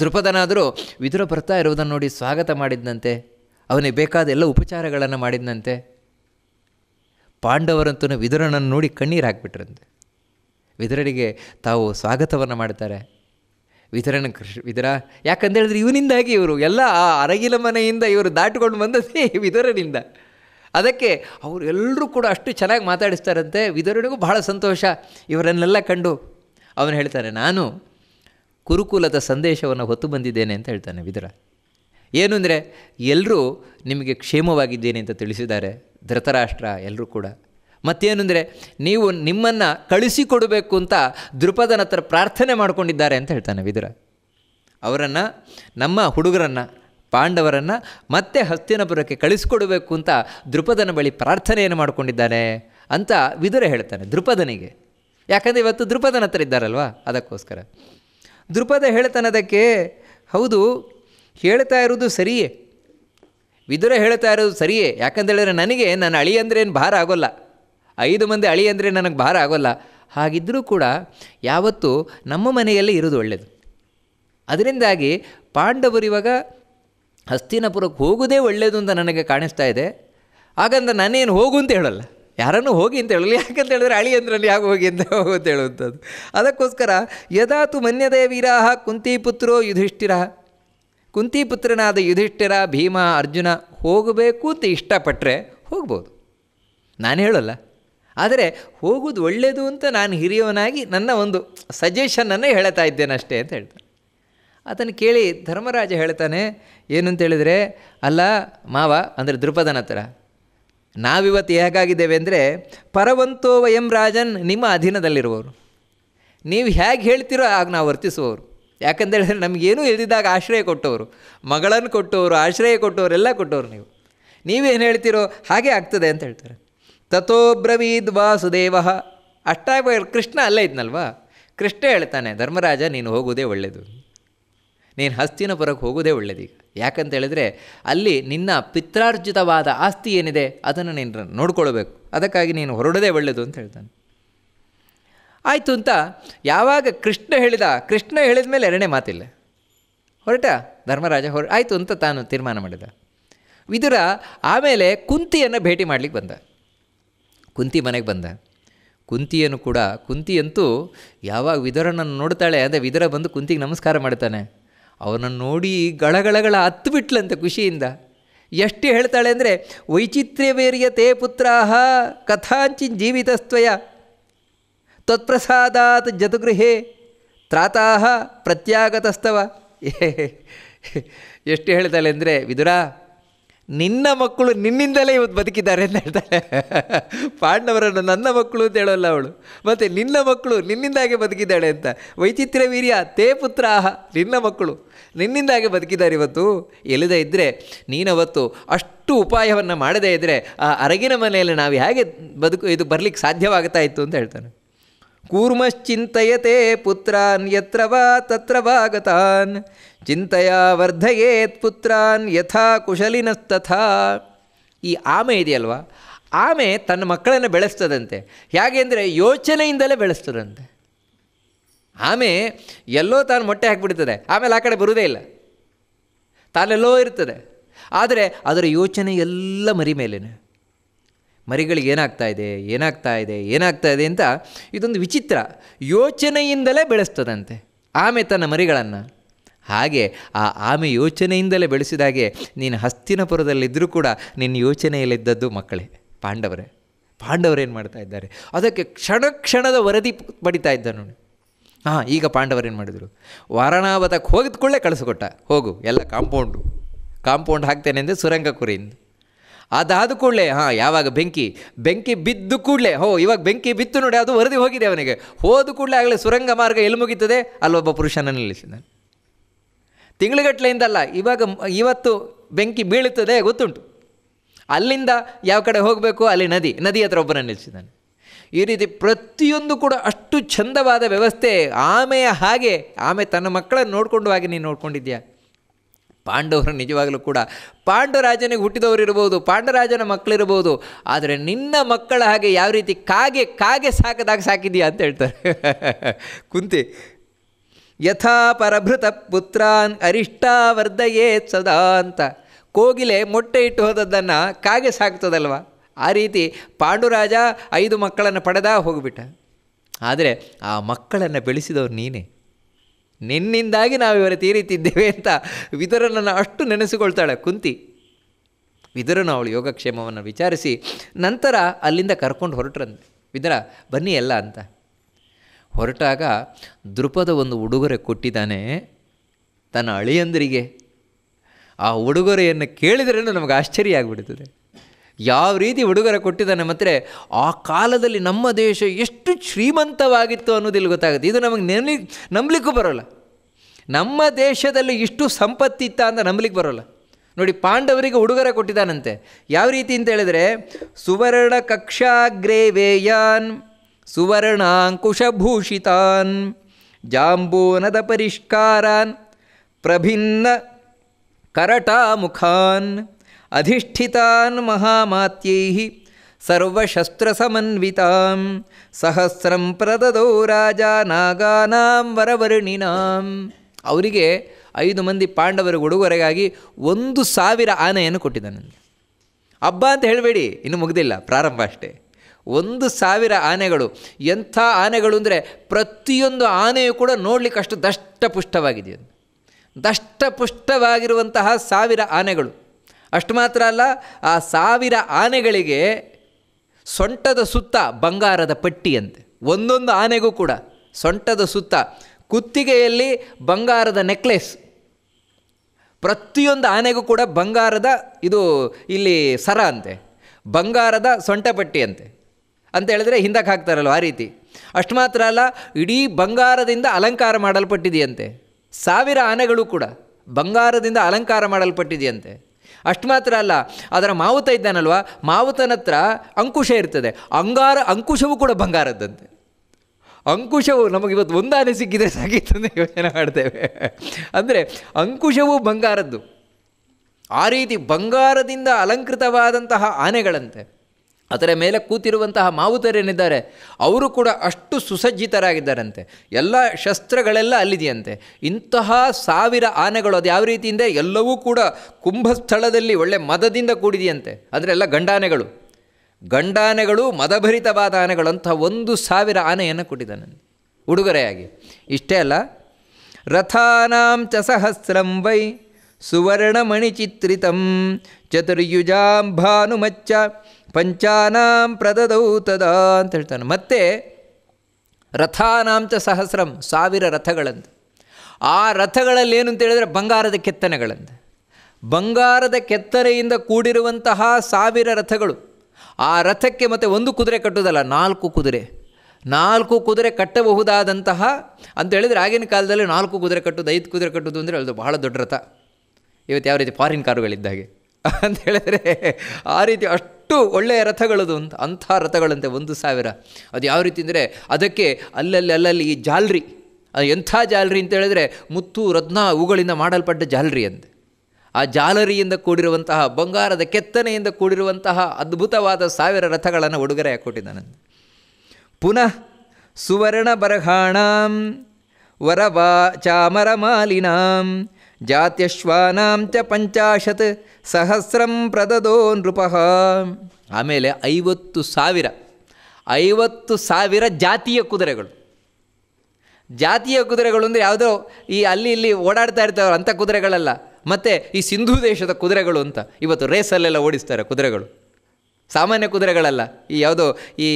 ದೃಪದನಾದರೂ ವಿದುರ ಬರ್ತಾ ಇರುವುದನ್ನು ನೋಡಿ ಸ್ವಾಗತ ಮಾಡಿದ್ದಂತೆ ಅವನಿಗೆ ಬೇಕಾದ ಎಲ್ಲ ಉಪಚಾರಗಳನ್ನು ಮಾಡಿದನಂತೆ ಪಾಂಡವರಂತೂ ವಿದುರನನ್ನು ನೋಡಿ ಕಣ್ಣೀರು ಹಾಕ್ಬಿಟ್ರಂತೆ ವಿದುರರಿಗೆ ತಾವು ಸ್ವಾಗತವನ್ನು ಮಾಡ್ತಾರೆ ವಿದುರನ ಕೃಷಿ ವಿದುರ ಯಾಕಂದೇಳಿದ್ರೆ ಇವನಿಂದಾಗಿ ಇವರು ಎಲ್ಲ ಆ ಅರಗಿಲ ಮನೆಯಿಂದ ಇವರು ದಾಟಿಕೊಂಡು ಬಂದದೇ ವಿದುರನಿಂದ ಅದಕ್ಕೆ ಅವರೆಲ್ಲರೂ ಕೂಡ ಅಷ್ಟು ಚೆನ್ನಾಗಿ ಮಾತಾಡಿಸ್ತಾರಂತೆ ವಿದುರನಿಗೂ ಬಹಳ ಸಂತೋಷ ಇವರನ್ನೆಲ್ಲ ಕಂಡು ಅವನು ಹೇಳ್ತಾನೆ ನಾನು ಕುರುಕುಲದ ಸಂದೇಶವನ್ನು ಹೊತ್ತು ಬಂದಿದ್ದೇನೆ ಅಂತ ಹೇಳ್ತಾನೆ ವಿದುರ ಏನು ಅಂದರೆ ಎಲ್ಲರೂ ನಿಮಗೆ ಕ್ಷೇಮವಾಗಿದ್ದೇನೆ ಅಂತ ತಿಳಿಸಿದ್ದಾರೆ ಧೃತರಾಷ್ಟ್ರ ಎಲ್ಲರೂ ಕೂಡ ಮತ್ತೇನು ಅಂದರೆ ನೀವು ನಿಮ್ಮನ್ನು ಕಳಿಸಿಕೊಡಬೇಕು ಅಂತ ದೃಪದನ ಹತ್ರ ಪ್ರಾರ್ಥನೆ ಮಾಡಿಕೊಂಡಿದ್ದಾರೆ ಅಂತ ಹೇಳ್ತಾನೆ ವಿದುರ ಅವರನ್ನು ನಮ್ಮ ಹುಡುಗರನ್ನು ಪಾಂಡವರನ್ನು ಮತ್ತೆ ಹಸ್ತಿನಪುರಕ್ಕೆ ಕಳಿಸಿಕೊಡಬೇಕು ಅಂತ ದೃಪದನ ಬಳಿ ಪ್ರಾರ್ಥನೆಯನ್ನು ಮಾಡಿಕೊಂಡಿದ್ದಾನೆ ಅಂತ ವಿದುರ ಹೇಳ್ತಾನೆ ದೃಪದನಿಗೆ ಯಾಕಂದರೆ ಇವತ್ತು ದೃಪದನ ಹತ್ರ ಇದ್ದಾರಲ್ವಾ ಅದಕ್ಕೋಸ್ಕರ ದೃಪದ ಹೇಳ್ತಾನೆ ಅದಕ್ಕೆ ಹೌದು ಹೇಳ್ತಾ ಇರೋದು ಸರಿಯೇ ವಿದುರ ಹೇಳ್ತಾ ಇರೋದು ಸರಿಯೇ ಯಾಕಂತೇಳಿದ್ರೆ ನನಗೆ ನನ್ನ ಅಳಿ ಅಂದರೆ ಏನು ಭಾರ ಆಗೋಲ್ಲ ಐದು ಮಂದಿ ಅಳಿ ಅಂದರೆ ನನಗೆ ಭಾರ ಆಗೋಲ್ಲ ಹಾಗಿದ್ದರೂ ಕೂಡ ಯಾವತ್ತೂ ನಮ್ಮ ಮನೆಯಲ್ಲೇ ಇರೋದು ಒಳ್ಳೆಯದು ಅದರಿಂದಾಗಿ ಪಾಂಡವರು ಇವಾಗ ಹಸ್ತಿನಪುರಕ್ಕೆ ಹೋಗೋದೇ ಒಳ್ಳೆಯದು ಅಂತ ನನಗೆ ಕಾಣಿಸ್ತಾ ಇದೆ ಹಾಗಂದ್ರೆ ನಾನೇನು ಹೋಗು ಅಂತ ಹೇಳಲ್ಲ ಯಾರನ್ನು ಹೋಗಿ ಅಂತ ಹೇಳಲ್ಲ ಯಾಕಂತ ಹೇಳಿದ್ರೆ ಅಳಿ ಅಂದ್ರಲ್ಲಿ ಯಾಕೆ ಹೋಗಿ ಅಂತ ಹೋಗು ಅಂತ ಹೇಳುವಂಥದ್ದು ಅದಕ್ಕೋಸ್ಕರ ಯದಾತು ಮನ್ಯದೇ ವೀರಾಹ ಪುತ್ರೋ ಯುಧಿಷ್ಠಿರ ಕುಂತಿಪುತ್ರನಾದ ಯುಧಿಷ್ಠಿರ ಭೀಮ ಅರ್ಜುನ ಹೋಗಬೇಕು ಅಂತ ಇಷ್ಟಪಟ್ಟರೆ ಹೋಗ್ಬೋದು ನಾನು ಹೇಳಲ್ಲ ಆದರೆ ಹೋಗೋದು ಒಳ್ಳೆಯದು ಅಂತ ನಾನು ಹಿರಿಯವನಾಗಿ ನನ್ನ ಒಂದು ಸಜೆಷನನ್ನೇ ಹೇಳ್ತಾ ಇದ್ದೇನಷ್ಟೇ ಅಂತ ಹೇಳ್ತಾನೆ ಅದನ್ನು ಕೇಳಿ ಧರ್ಮರಾಜ ಹೇಳ್ತಾನೆ ಏನಂತ ಹೇಳಿದರೆ ಅಲ್ಲ ಮಾವ ಅಂದರೆ ದೃಪದನ ಹತ್ರ ನಾವಿವತ್ತು ಹೇಗಾಗಿದ್ದೇವೆ ಅಂದರೆ ಪರವಂತೋ ವಯಂ ರಾಜನ್ ನಿಮ್ಮ ಅಧೀನದಲ್ಲಿರುವವರು ನೀವು ಹೇಗೆ ಹೇಳ್ತೀರೋ ಆಗ ನಾವು ವರ್ತಿಸುವವರು ಯಾಕಂದೇಳಿದ್ರೆ ನಮಗೇನೂ ಇಲ್ದಿದ್ದಾಗ ಆಶ್ರಯ ಕೊಟ್ಟವರು ಮಗಳನ್ನು ಕೊಟ್ಟವರು ಆಶ್ರಯ ಕೊಟ್ಟವರೆಲ್ಲ ಕೊಟ್ಟವರು ನೀವು ನೀವೇನು ಹೇಳ್ತೀರೋ ಹಾಗೆ ಆಗ್ತದೆ ಅಂತ ಹೇಳ್ತಾರೆ ತಥೋಬ್ರವೀದ್ ವಾಸುದೇವ ಅಷ್ಟಾಗ ಕೃಷ್ಣ ಅಲ್ಲೇ ಇದ್ನಲ್ವಾ ಕೃಷ್ಣ ಹೇಳ್ತಾನೆ ಧರ್ಮರಾಜ ನೀನು ಹೋಗುವುದೇ ಒಳ್ಳೆಯದು ನೀನು ಹಸ್ತಿನ ಪರಕ್ಕೆ ಹೋಗುವುದೇ ಒಳ್ಳೇದೀಗ ಯಾಕಂತ ಹೇಳಿದ್ರೆ ಅಲ್ಲಿ ನಿನ್ನ ಪಿತ್ರಾರ್ಜಿತವಾದ ಆಸ್ತಿ ಏನಿದೆ ಅದನ್ನು ನೀನು ನೋಡ್ಕೊಳ್ಬೇಕು ಅದಕ್ಕಾಗಿ ನೀನು ಹೊರಡೋದೇ ಒಳ್ಳೆಯದು ಅಂತ ಹೇಳ್ತಾನೆ ಆಯಿತು ಅಂತ ಯಾವಾಗ ಕೃಷ್ಣ ಹೇಳಿದ ಕೃಷ್ಣ ಹೇಳಿದ ಮೇಲೆ ಎರಡನೇ ಮಾತಿಲ್ಲ ಹೊರಟ ಧರ್ಮರಾಜ ಹೊರ ಆಯಿತು ಅಂತ ತಾನು ತೀರ್ಮಾನ ಮಾಡಿದ ವಿದುರ ಆಮೇಲೆ ಕುಂತಿಯನ್ನು ಭೇಟಿ ಮಾಡಲಿಕ್ಕೆ ಬಂದ ಕುಂತಿ ಮನೆಗೆ ಬಂದ ಕುಂತಿಯನ್ನು ಕೂಡ ಕುಂತಿಯಂತೂ ಯಾವಾಗ ವಿದುರನನ್ನು ನೋಡ್ತಾಳೆ ಅಂದರೆ ವಿದುರ ಬಂದು ಕುಂತಿಗೆ ನಮಸ್ಕಾರ ಮಾಡ್ತಾನೆ ಅವನನ್ನು ನೋಡಿ ಗಳಗಳಗಳ ಹತ್ತು ಬಿಟ್ಲಂತೆ ಖುಷಿಯಿಂದ ಎಷ್ಟು ಹೇಳ್ತಾಳೆ ಅಂದರೆ ತೇ ಪುತ್ರಾಹ ಕಥಾಂಚಿನ್ ಜೀವಿತಸ್ತ್ವಯ ತತ್ಪ್ರಸಾದಾತ್ ಜತುಗೃಹೇ ತ್ರಾತಾಹ ಪ್ರತ್ಯಾಗತಸ್ತವ ಎಷ್ಟು ಹೇಳ್ತಾಳೆ ಅಂದರೆ ವಿದುರಾ ನಿನ್ನ ಮಕ್ಕಳು ನಿನ್ನಿಂದಲೇ ಇವತ್ತು ಬದುಕಿದ್ದಾರೆ ಅಂತ ಹೇಳ್ತಾಳೆ ಪಾಂಡವರನ್ನು ನನ್ನ ಮಕ್ಕಳು ಅಂತ ಹೇಳೋಲ್ಲ ಅವಳು ಮತ್ತು ನಿನ್ನ ಮಕ್ಕಳು ನಿನ್ನಿಂದಾಗೆ ಬದುಕಿದ್ದಾಳೆ ಅಂತ ವೈಚಿತ್ರ ವೀರ್ಯ ತೇ ಪುತ್ರ ಆಹ ನಿನ್ನ ಮಕ್ಕಳು ನಿನ್ನಿಂದಾಗೆ ಬದುಕಿದ್ದಾರೆ ಇವತ್ತು ಎಲ್ಲಿದೆ ಇದ್ದರೆ ನೀನವತ್ತು ಅಷ್ಟು ಉಪಾಯವನ್ನು ಮಾಡದೇ ಇದ್ದರೆ ಆ ಅರಗಿನ ಮನೆಯಲ್ಲಿ ನಾವು ಹೇಗೆ ಬದುಕು ಇದು ಬರಲಿಕ್ಕೆ ಸಾಧ್ಯವಾಗುತ್ತಾ ಇತ್ತು ಅಂತ ಹೇಳ್ತಾನೆ ಕೂರ್ಮಶ್ಚಿಂತೆಯತೆ ಪುತ್ರಾನ್ ಯತ್ರ ವಾ ತತ್ರ ವಾಗತಾನ್ ಚಿಂತೆಯ ವರ್ಧಯೇತ್ ಪುತ್ರಾನ್ ಯಥಾ ಕುಶಲಿನಸ್ತಥಾ ಈ ಆಮೆ ಇದೆಯಲ್ವಾ ಆಮೆ ತನ್ನ ಮಕ್ಕಳನ್ನು ಬೆಳೆಸ್ತದಂತೆ ಹೇಗೆ ಅಂದರೆ ಯೋಚನೆಯಿಂದಲೇ ಬೆಳೆಸ್ತದಂತೆ ಆಮೆ ಎಲ್ಲೋ ತಾನು ಮೊಟ್ಟೆ ಹಾಕಿಬಿಡ್ತದೆ ಆಮೇಲೆ ಆ ಕಡೆ ಬರುವುದೇ ಇಲ್ಲ ತಾನೆಲ್ಲೋ ಇರ್ತದೆ ಆದರೆ ಅದರ ಯೋಚನೆ ಎಲ್ಲ ಮರಿ ಮೇಲೇನೆ ಮರಿಗಳಿಗೆ ಏನಾಗ್ತಾ ಇದೆ ಏನಾಗ್ತಾ ಇದೆ ಏನಾಗ್ತಾ ಇದೆ ಅಂತ ಇದೊಂದು ವಿಚಿತ್ರ ಯೋಚನೆಯಿಂದಲೇ ಬೆಳೆಸ್ತದಂತೆ ಆಮೆ ತನ್ನ ಮರಿಗಳನ್ನು ಹಾಗೆ ಆ ಆಮೆ ಯೋಚನೆಯಿಂದಲೇ ಬೆಳೆಸಿದಾಗೆ ನೀನು ಹಸ್ತಿನಪುರದಲ್ಲಿದ್ದರೂ ಕೂಡ ನಿನ್ನ ಯೋಚನೆಯಲ್ಲಿದ್ದದ್ದು ಮಕ್ಕಳೇ ಪಾಂಡವರೇ ಪಾಂಡವರೇನು ಮಾಡ್ತಾ ಇದ್ದಾರೆ ಅದಕ್ಕೆ ಕ್ಷಣ ಕ್ಷಣದ ವರದಿ ಪಡಿತಾ ಇದ್ದ ನೋಡಿ ಹಾಂ ಈಗ ಪಾಂಡವರೇನು ಮಾಡಿದರು ವಾರಣಾವತಕ್ಕೆ ಹೋಗಿದ ಕೂಡಲೇ ಕಳಿಸ್ಕೊಟ್ಟ ಹೋಗು ಎಲ್ಲ ಕಾಂಪೌಂಡು ಕಾಂಪೌಂಡ್ ಹಾಕ್ತೇನೆ ಅಂದರೆ ಸುರಂಗ ಕುರಿಯಿಂದ ಅದಾದ ಕೂಡಲೇ ಹಾಂ ಯಾವಾಗ ಬೆಂಕಿ ಬೆಂಕಿ ಬಿದ್ದು ಕೂಡಲೇ ಹೋ ಇವಾಗ ಬೆಂಕಿ ಬಿತ್ತು ನೋಡಿ ಅದು ವರದಿ ಹೋಗಿದೆ ಅವನಿಗೆ ಹೋದ ಕೂಡಲೇ ಆಗಲೇ ಸುರಂಗ ಮಾರ್ಗ ಎಲ್ಲಿ ಮುಗೀತದೆ ಅಲ್ಲೊಬ್ಬ ಪುರುಷನ ನಿಲ್ಲಿಸಿದ್ದಾನೆ ತಿಂಗಳುಗಟ್ಟಲೆಯಿಂದಲ್ಲ ಇವಾಗ ಇವತ್ತು ಬೆಂಕಿ ಬೀಳುತ್ತದೆ ಗೊತ್ತುಂಟು ಅಲ್ಲಿಂದ ಯಾವ ಕಡೆ ಹೋಗಬೇಕು ಅಲ್ಲಿ ನದಿ ನದಿ ಹತ್ರ ಒಬ್ಬನ ನಿಲ್ಲಿಸಿದ್ದಾನೆ ಈ ರೀತಿ ಪ್ರತಿಯೊಂದು ಕೂಡ ಅಷ್ಟು ಚಂದವಾದ ವ್ಯವಸ್ಥೆ ಆಮೆಯ ಹಾಗೆ ಆಮೆ ತನ್ನ ಮಕ್ಕಳನ್ನು ನೋಡಿಕೊಂಡು ಹಾಗೆ ನೀನು ನೋಡ್ಕೊಂಡಿದ್ಯಾ ಪಾಂಡವರು ನಿಜವಾಗಲೂ ಕೂಡ ಪಾಂಡುರಾಜನಿಗೆ ಹುಟ್ಟಿದವರು ಹುಟ್ಟಿದವರಿರ್ಬೋದು ಪಾಂಡರಾಜನ ಮಕ್ಕಳಿರ್ಬೋದು ಆದರೆ ನಿನ್ನ ಮಕ್ಕಳ ಹಾಗೆ ಯಾವ ರೀತಿ ಕಾಗೆ ಕಾಗೆ ಸಾಕದಾಗ ಸಾಕಿದೀಯಾ ಅಂತ ಹೇಳ್ತಾರೆ ಕುಂತಿ ಯಥಾ ಪರಭೃತ ಪುತ್ರಾನ್ ಅರಿಷ್ಟಾವರ್ಧಯೇ ಸದಾ ಅಂತ ಕೋಗಿಲೆ ಮೊಟ್ಟೆ ಇಟ್ಟು ಹೋದದ್ದನ್ನು ಕಾಗೆ ಸಾಕ್ತದಲ್ವ ಆ ರೀತಿ ಪಾಂಡುರಾಜ ಐದು ಮಕ್ಕಳನ್ನು ಪಡೆದ ಹೋಗಿಬಿಟ್ಟ ಆದರೆ ಆ ಮಕ್ಕಳನ್ನು ಬೆಳೆಸಿದವರು ನೀನೇ ನಿನ್ನಿಂದಾಗಿ ನಾವು ಇವರ ತೀರಿತಿದ್ದೇವೆ ಅಂತ ವಿದುರನನ್ನು ಅಷ್ಟು ನೆನೆಸಿಕೊಳ್ತಾಳೆ ಕುಂತಿ ವಿದುರನು ಅವಳು ಯೋಗಕ್ಷೇಮವನ್ನು ವಿಚಾರಿಸಿ ನಂತರ ಅಲ್ಲಿಂದ ಕರ್ಕೊಂಡು ಹೊರಟ್ರಂತೆ ವಿದುರ ಬನ್ನಿ ಎಲ್ಲ ಅಂತ ಹೊರಟಾಗ ದೃಪದ ಒಂದು ಉಡುಗೊರೆ ಕೊಟ್ಟಿದ್ದಾನೆ ತನ್ನ ಅಳಿಯಂದರಿಗೆ ಆ ಉಡುಗೊರೆಯನ್ನು ಕೇಳಿದ್ರೇ ನಮಗೆ ಆಶ್ಚರ್ಯ ಆಗಿಬಿಡ್ತದೆ ಯಾವ ರೀತಿ ಉಡುಗೊರೆ ಕೊಟ್ಟಿದ್ದಾನೆ ಮತ್ತು ಆ ಕಾಲದಲ್ಲಿ ನಮ್ಮ ದೇಶ ಎಷ್ಟು ಶ್ರೀಮಂತವಾಗಿತ್ತು ಅನ್ನೋದಿಲ್ಲಿ ಗೊತ್ತಾಗುತ್ತೆ ಇದು ನಮಗೆ ನೆನಲಿ ನಂಬಲಿಕ್ಕೂ ಬರೋಲ್ಲ ನಮ್ಮ ದೇಶದಲ್ಲಿ ಇಷ್ಟು ಸಂಪತ್ತಿತ್ತ ಅಂತ ನಂಬಲಿಕ್ಕೆ ಬರೋಲ್ಲ ನೋಡಿ ಪಾಂಡವರಿಗೆ ಉಡುಗೊರೆ ಕೊಟ್ಟಿದ್ದಾನಂತೆ ಯಾವ ರೀತಿ ಅಂತ ಹೇಳಿದರೆ ಸುವರ್ಣ ಕಕ್ಷಾಗ್ರೇವೇಯಾನ್ ಸುವರ್ಣಾಂಕುಶಭೂಷಿತಾನ್ ಜಾಂಬೂನದ ಪರಿಷ್ಕಾರಾನ್ ಪ್ರಭಿನ್ನ ಕರಟಾಮುಖಾನ್ ಅಧಿಷ್ಠಿತಾನ್ ಮಹಾಮಾತ್ಯೈ ಸರ್ವಶಸ್ತ್ರಸಮನ್ವಿತಾಂ ಸಹಸ್ರಂ ಪ್ರದದೋ ರಾಜ ನಾಗಾನಾಂ ವರವರ್ಣಿನಾಂ ಅವರಿಗೆ ಐದು ಮಂದಿ ಪಾಂಡವರ ಉಡುಗೊರೆಗಾಗಿ ಒಂದು ಸಾವಿರ ಆನೆಯನ್ನು ಕೊಟ್ಟಿದ್ದಾನೆ ಹಬ್ಬ ಅಂತ ಹೇಳಬೇಡಿ ಇನ್ನು ಮುಗ್ದಿಲ್ಲ ಪ್ರಾರಂಭ ಅಷ್ಟೇ ಒಂದು ಸಾವಿರ ಆನೆಗಳು ಎಂಥ ಆನೆಗಳು ಅಂದರೆ ಪ್ರತಿಯೊಂದು ಆನೆಯೂ ಕೂಡ ನೋಡಲಿಕ್ಕಷ್ಟು ದಷ್ಟ ದಷ್ಟಪುಷ್ಟವಾಗಿರುವಂತಹ ಸಾವಿರ ಆನೆಗಳು ಅಷ್ಟು ಮಾತ್ರ ಅಲ್ಲ ಆ ಸಾವಿರ ಆನೆಗಳಿಗೆ ಸೊಂಟದ ಸುತ್ತ ಬಂಗಾರದ ಪಟ್ಟಿಯಂತೆ ಒಂದೊಂದು ಆನೆಗೂ ಕೂಡ ಸೊಂಟದ ಸುತ್ತ ಕುತ್ತಿಗೆಯಲ್ಲಿ ಬಂಗಾರದ ನೆಕ್ಲೆಸ್ ಪ್ರತಿಯೊಂದು ಆನೆಗೂ ಕೂಡ ಬಂಗಾರದ ಇದು ಇಲ್ಲಿ ಸರ ಅಂತೆ ಬಂಗಾರದ ಸೊಂಟ ಅಂತೆ ಅಂತ ಹೇಳಿದ್ರೆ ಹಿಂದಕ್ಕೆ ಹಾಕ್ತಾರಲ್ವ ಆ ರೀತಿ ಅಷ್ಟು ಮಾತ್ರ ಅಲ್ಲ ಇಡೀ ಬಂಗಾರದಿಂದ ಅಲಂಕಾರ ಮಾಡಲ್ಪಟ್ಟಿದೆಯಂತೆ ಸಾವಿರ ಆನೆಗಳು ಕೂಡ ಬಂಗಾರದಿಂದ ಅಲಂಕಾರ ಮಾಡಲ್ಪಟ್ಟಿದೆಯಂತೆ ಅಷ್ಟು ಮಾತ್ರ ಅಲ್ಲ ಅದರ ಮಾವುತ ಇದ್ದಾನಲ್ವ ಮಾವುತನ ಹತ್ರ ಅಂಕುಶ ಇರ್ತದೆ ಅಂಗಾರ ಅಂಕುಶವೂ ಕೂಡ ಬಂಗಾರದ್ದಂತೆ ಅಂಕುಶವು ನಮಗಿವತ್ತು ಒಂದಾನೆ ಸಿಕ್ಕಿದೆ ಸಾಕಿತ್ತಂದು ಯೋಚನೆ ಮಾಡ್ತೇವೆ ಅಂದರೆ ಅಂಕುಶವು ಬಂಗಾರದ್ದು ಆ ರೀತಿ ಬಂಗಾರದಿಂದ ಅಲಂಕೃತವಾದಂತಹ ಆನೆಗಳಂತೆ ಅದರ ಮೇಲೆ ಕೂತಿರುವಂತಹ ಮಾವುತರೇನಿದ್ದಾರೆ ಅವರು ಕೂಡ ಅಷ್ಟು ಸುಸಜ್ಜಿತರಾಗಿದ್ದಾರಂತೆ ಎಲ್ಲ ಶಸ್ತ್ರಗಳೆಲ್ಲ ಅಲ್ಲಿದೆಯಂತೆ ಇಂತಹ ಸಾವಿರ ಆನೆಗಳು ಅದು ಯಾವ ರೀತಿಯಿಂದ ಎಲ್ಲವೂ ಕೂಡ ಕುಂಭಸ್ಥಳದಲ್ಲಿ ಒಳ್ಳೆ ಮದದಿಂದ ಕೂಡಿದೆಯಂತೆ ಅಂದರೆ ಎಲ್ಲ ಗಂಡಾನೆಗಳು ಗಂಡಾನೆಗಳು ಮದಭರಿತವಾದ ಆನೆಗಳಂತಹ ಒಂದು ಸಾವಿರ ಆನೆಯನ್ನು ಕೊಟ್ಟಿದ್ದಾನೆ ಉಡುಗೊರೆಯಾಗಿ ಇಷ್ಟೇ ಅಲ್ಲ ರಥಾನಾಂ ಚ ಸಹಸ್ರಂ ವೈ ಚಿತ್ರಿತಂ ಚತುರ್ಯುಜಾಂ ಭಾನುಮಚ್ಚ ಪಂಚಾನಾಂ ಪ್ರದದೌ ತದಾ ಅಂತ ಹೇಳ್ತಾನೆ ಮತ್ತೆ ರಥಾನಾಂಚ ಸಹಸ್ರಂ ಸಾವಿರ ರಥಗಳಂತೆ ಆ ರಥಗಳಲ್ಲಿ ಏನು ಅಂತ ಬಂಗಾರದ ಕೆತ್ತನೆಗಳಂತೆ ಬಂಗಾರದ ಕೆತ್ತನೆಯಿಂದ ಕೂಡಿರುವಂತಹ ಸಾವಿರ ರಥಗಳು ಆ ರಥಕ್ಕೆ ಮತ್ತೆ ಒಂದು ಕುದುರೆ ಕಟ್ಟುವುದಲ್ಲ ನಾಲ್ಕು ಕುದುರೆ ನಾಲ್ಕು ಕುದುರೆ ಕಟ್ಟಬಹುದಾದಂತಹ ಅಂತ ಹೇಳಿದರೆ ಆಗಿನ ಕಾಲದಲ್ಲಿ ನಾಲ್ಕು ಕುದುರೆ ಕಟ್ಟೋದು ಐದು ಕುದುರೆ ಕಟ್ಟೋದು ಅಂದರೆ ಅದು ಬಹಳ ದೊಡ್ಡ ರಥ ಇವತ್ತು ಯಾವ ರೀತಿ ಫಾರಿನ್ ಕಾರುಗಳಿದ್ದ ಹಾಗೆ ಅಂತ ಹೇಳಿದರೆ ಆ ರೀತಿ ಅಷ್ಟು ಒಳ್ಳೆಯ ರಥಗಳದು ಅಂತ ಅಂಥ ರಥಗಳಂತೆ ಒಂದು ಸಾವಿರ ಅದು ಯಾವ ರೀತಿ ಅಂದರೆ ಅದಕ್ಕೆ ಅಲ್ಲಲ್ಲಿ ಅಲ್ಲಲ್ಲಿ ಈ ಜಾಲ್ರಿ ಅದು ಎಂಥ ಜಾಲರಿ ಅಂತ ಹೇಳಿದ್ರೆ ಮುತ್ತು ರತ್ನ ಹೂಗಳಿಂದ ಮಾಡಲ್ಪಟ್ಟ ಜಾಲರಿ ಅಂತೆ ಆ ಜಾಲರಿಯಿಂದ ಕೂಡಿರುವಂತಹ ಬಂಗಾರದ ಕೆತ್ತನೆಯಿಂದ ಕೂಡಿರುವಂತಹ ಅದ್ಭುತವಾದ ಸಾವಿರ ರಥಗಳನ್ನು ಉಡುಗೊರೆ ಕೊಟ್ಟಿದ್ದಾನಂತೆ ಪುನಃ ಸುವರ್ಣ ಬರಹಾಣಾಂ ವರವಾ ಚಾಮರ ಮಾಲಿನಾಂ ಚ ಪಂಚಾಶತ್ ಸಹಸ್ರಂ ಪ್ರದದೋ ನೃಪಃ ಆಮೇಲೆ ಐವತ್ತು ಸಾವಿರ ಐವತ್ತು ಸಾವಿರ ಜಾತಿಯ ಕುದುರೆಗಳು ಜಾತಿಯ ಕುದುರೆಗಳು ಅಂದರೆ ಯಾವುದೋ ಈ ಅಲ್ಲಿ ಇಲ್ಲಿ ಓಡಾಡ್ತಾ ಇರ್ತಾವೆ ಅಂಥ ಕುದುರೆಗಳಲ್ಲ ಮತ್ತು ಈ ಸಿಂಧೂ ದೇಶದ ಕುದುರೆಗಳು ಅಂತ ಇವತ್ತು ರೇಸಲ್ಲೆಲ್ಲ ಓಡಿಸ್ತಾರೆ ಕುದುರೆಗಳು ಸಾಮಾನ್ಯ ಕುದುರೆಗಳಲ್ಲ ಈ ಯಾವುದೋ ಈ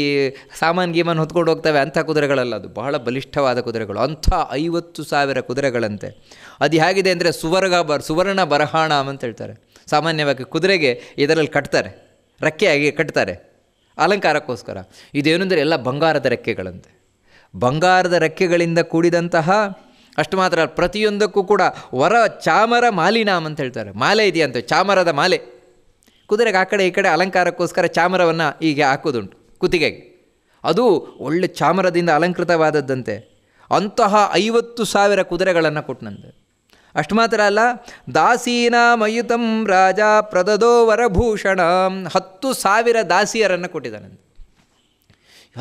ಸಾಮಾನ್ ಗೀಮನ್ ಹೊತ್ಕೊಂಡು ಹೋಗ್ತವೆ ಅಂಥ ಕುದುರೆಗಳಲ್ಲ ಅದು ಬಹಳ ಬಲಿಷ್ಠವಾದ ಕುದುರೆಗಳು ಅಂಥ ಐವತ್ತು ಸಾವಿರ ಕುದುರೆಗಳಂತೆ ಅದು ಹೇಗಿದೆ ಅಂದರೆ ಸುವರ್ಗ ಬರ್ ಸುವರ್ಣ ಬರಹಾಣ ಅಂತ ಹೇಳ್ತಾರೆ ಸಾಮಾನ್ಯವಾಗಿ ಕುದುರೆಗೆ ಇದರಲ್ಲಿ ಕಟ್ತಾರೆ ರೆಕ್ಕೆಯಾಗಿ ಕಟ್ತಾರೆ ಅಲಂಕಾರಕ್ಕೋಸ್ಕರ ಇದೇನು ಎಲ್ಲ ಬಂಗಾರದ ರೆಕ್ಕೆಗಳಂತೆ ಬಂಗಾರದ ರೆಕ್ಕೆಗಳಿಂದ ಕೂಡಿದಂತಹ ಅಷ್ಟು ಮಾತ್ರ ಪ್ರತಿಯೊಂದಕ್ಕೂ ಕೂಡ ವರ ಚಾಮರ ಮಾಲಿನ ಅಂತ ಹೇಳ್ತಾರೆ ಮಾಲೆ ಇದೆಯಂತೆ ಚಾಮರದ ಮಾಲೆ ಕುದುರೆಗೆ ಆ ಕಡೆ ಈ ಕಡೆ ಅಲಂಕಾರಕ್ಕೋಸ್ಕರ ಚಾಮರವನ್ನು ಹೀಗೆ ಹಾಕೋದುಂಟು ಕುತ್ತಿಗೆಗೆ ಅದು ಒಳ್ಳೆ ಚಾಮರದಿಂದ ಅಲಂಕೃತವಾದದ್ದಂತೆ ಅಂತಹ ಐವತ್ತು ಸಾವಿರ ಕುದುರೆಗಳನ್ನು ಕೊಟ್ಟನಂತೆ ಅಷ್ಟು ಮಾತ್ರ ಅಲ್ಲ ಮಯುತಂ ರಾಜ ಪ್ರದದೋ ವರಭೂಷಣ ಹತ್ತು ಸಾವಿರ ದಾಸಿಯರನ್ನು ಕೊಟ್ಟಿದ್ದಾನಂತೆ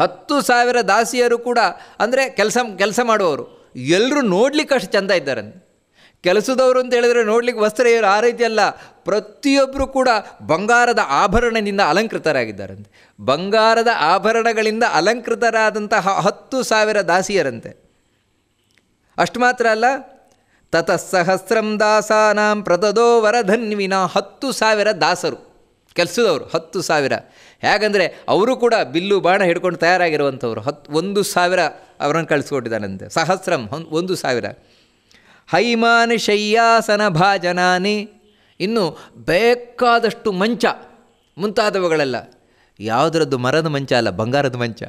ಹತ್ತು ಸಾವಿರ ದಾಸಿಯರು ಕೂಡ ಅಂದರೆ ಕೆಲಸ ಕೆಲಸ ಮಾಡುವವರು ಎಲ್ಲರೂ ನೋಡಲಿಕ್ಕೆ ಅಷ್ಟು ಚಂದ ಇದ್ದಾರಂತೆ ಕೆಲಸದವರು ಅಂತ ಹೇಳಿದ್ರೆ ನೋಡ್ಲಿಕ್ಕೆ ವಸ್ತ್ರ ಇವರು ಆ ರೀತಿ ಅಲ್ಲ ಪ್ರತಿಯೊಬ್ಬರು ಕೂಡ ಬಂಗಾರದ ಆಭರಣದಿಂದ ಅಲಂಕೃತರಾಗಿದ್ದಾರಂತೆ ಬಂಗಾರದ ಆಭರಣಗಳಿಂದ ಅಲಂಕೃತರಾದಂತಹ ಹತ್ತು ಸಾವಿರ ದಾಸಿಯರಂತೆ ಅಷ್ಟು ಮಾತ್ರ ಅಲ್ಲ ತತ ಸಹಸ್ರಂ ದಾಸಾನಾಂ ಪ್ರತದೋ ವರಧನ್ವಿನ ಹತ್ತು ಸಾವಿರ ದಾಸರು ಕೆಲಸದವರು ಹತ್ತು ಸಾವಿರ ಹೇಗಂದರೆ ಅವರು ಕೂಡ ಬಿಲ್ಲು ಬಾಣ ಹಿಡ್ಕೊಂಡು ತಯಾರಾಗಿರುವಂಥವ್ರು ಹತ್ತು ಒಂದು ಸಾವಿರ ಅವರನ್ನು ಕಳಿಸ್ಕೊಟ್ಟಿದ್ದಾನಂತೆ ಸಹಸ್ರಂ ಒಂದು ಸಾವಿರ ಹೈಮಾನ್ ಶಯ್ಯಾಸನ ಭಾಜನಾನಿ ಇನ್ನು ಬೇಕಾದಷ್ಟು ಮಂಚ ಮುಂತಾದವುಗಳೆಲ್ಲ ಯಾವುದರದ್ದು ಮರದ ಮಂಚ ಅಲ್ಲ ಬಂಗಾರದ ಮಂಚ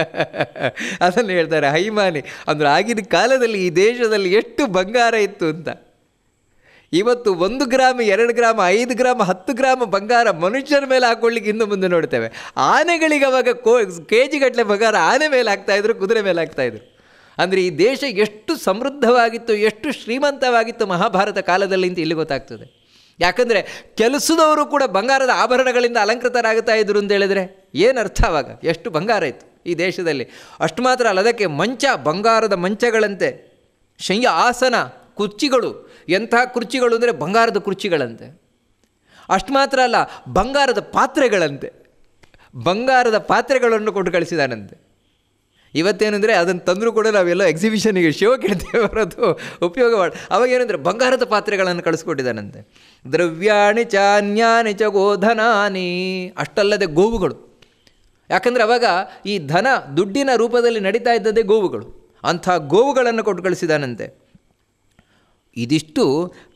ಅದನ್ನು ಹೇಳ್ತಾರೆ ಹೈಮಾನಿ ಅಂದರೆ ಆಗಿನ ಕಾಲದಲ್ಲಿ ಈ ದೇಶದಲ್ಲಿ ಎಷ್ಟು ಬಂಗಾರ ಇತ್ತು ಅಂತ ಇವತ್ತು ಒಂದು ಗ್ರಾಮ್ ಎರಡು ಗ್ರಾಮ ಐದು ಗ್ರಾಮ್ ಹತ್ತು ಗ್ರಾಮ್ ಬಂಗಾರ ಮನುಷ್ಯರ ಮೇಲೆ ಹಾಕೊಳ್ಳಿಕ್ಕೆ ಇನ್ನು ಮುಂದೆ ನೋಡ್ತೇವೆ ಆನೆಗಳಿಗೆ ಅವಾಗ ಕೋ ಕೆ ಜಿಗಟ್ಟಲೆ ಬಂಗಾರ ಆನೆ ಮೇಲೆ ಹಾಕ್ತಾಯಿದ್ರು ಕುದುರೆ ಮೇಲೆ ಹಾಕ್ತಾಯಿದ್ರು ಅಂದರೆ ಈ ದೇಶ ಎಷ್ಟು ಸಮೃದ್ಧವಾಗಿತ್ತು ಎಷ್ಟು ಶ್ರೀಮಂತವಾಗಿತ್ತು ಮಹಾಭಾರತ ಕಾಲದಲ್ಲಿ ಅಂತ ಇಲ್ಲಿ ಗೊತ್ತಾಗ್ತದೆ ಯಾಕಂದರೆ ಕೆಲಸದವರು ಕೂಡ ಬಂಗಾರದ ಆಭರಣಗಳಿಂದ ಅಲಂಕೃತರಾಗುತ್ತಾ ಇದ್ರು ಅಂತ ಹೇಳಿದರೆ ಏನು ಅರ್ಥ ಆವಾಗ ಎಷ್ಟು ಬಂಗಾರ ಇತ್ತು ಈ ದೇಶದಲ್ಲಿ ಅಷ್ಟು ಮಾತ್ರ ಅಲ್ಲ ಅದಕ್ಕೆ ಮಂಚ ಬಂಗಾರದ ಮಂಚಗಳಂತೆ ಶಯ್ಯ ಆಸನ ಕುರ್ಚಿಗಳು ಎಂಥ ಕುರ್ಚಿಗಳು ಅಂದರೆ ಬಂಗಾರದ ಕುರ್ಚಿಗಳಂತೆ ಅಷ್ಟು ಮಾತ್ರ ಅಲ್ಲ ಬಂಗಾರದ ಪಾತ್ರೆಗಳಂತೆ ಬಂಗಾರದ ಪಾತ್ರೆಗಳನ್ನು ಕೊಟ್ಟು ಕಳಿಸಿದಾನಂತೆ ಇವತ್ತೇನೆಂದರೆ ಅದನ್ನು ತಂದರೂ ಕೂಡ ನಾವೆಲ್ಲ ಎಕ್ಸಿಬಿಷನಿಗೆ ಶೋ ಕೇಳ್ತೇವೆ ಬರೋದು ಉಪಯೋಗ ಮಾಡಿ ಅವಾಗ ಏನಂದರೆ ಬಂಗಾರದ ಪಾತ್ರೆಗಳನ್ನು ಕಳಿಸ್ಕೊಟ್ಟಿದ್ದಾನಂತೆ ದ್ರವ್ಯಾಣಿ ಚಾನ್ಯಾನಿ ಚ ಗೋಧನಾನಿ ಅಷ್ಟಲ್ಲದೆ ಗೋವುಗಳು ಯಾಕಂದರೆ ಅವಾಗ ಈ ಧನ ದುಡ್ಡಿನ ರೂಪದಲ್ಲಿ ನಡೀತಾ ಇದ್ದದೆ ಗೋವುಗಳು ಅಂಥ ಗೋವುಗಳನ್ನು ಕೊಟ್ಟು ಕಳಿಸಿದಾನಂತೆ ಇದಿಷ್ಟು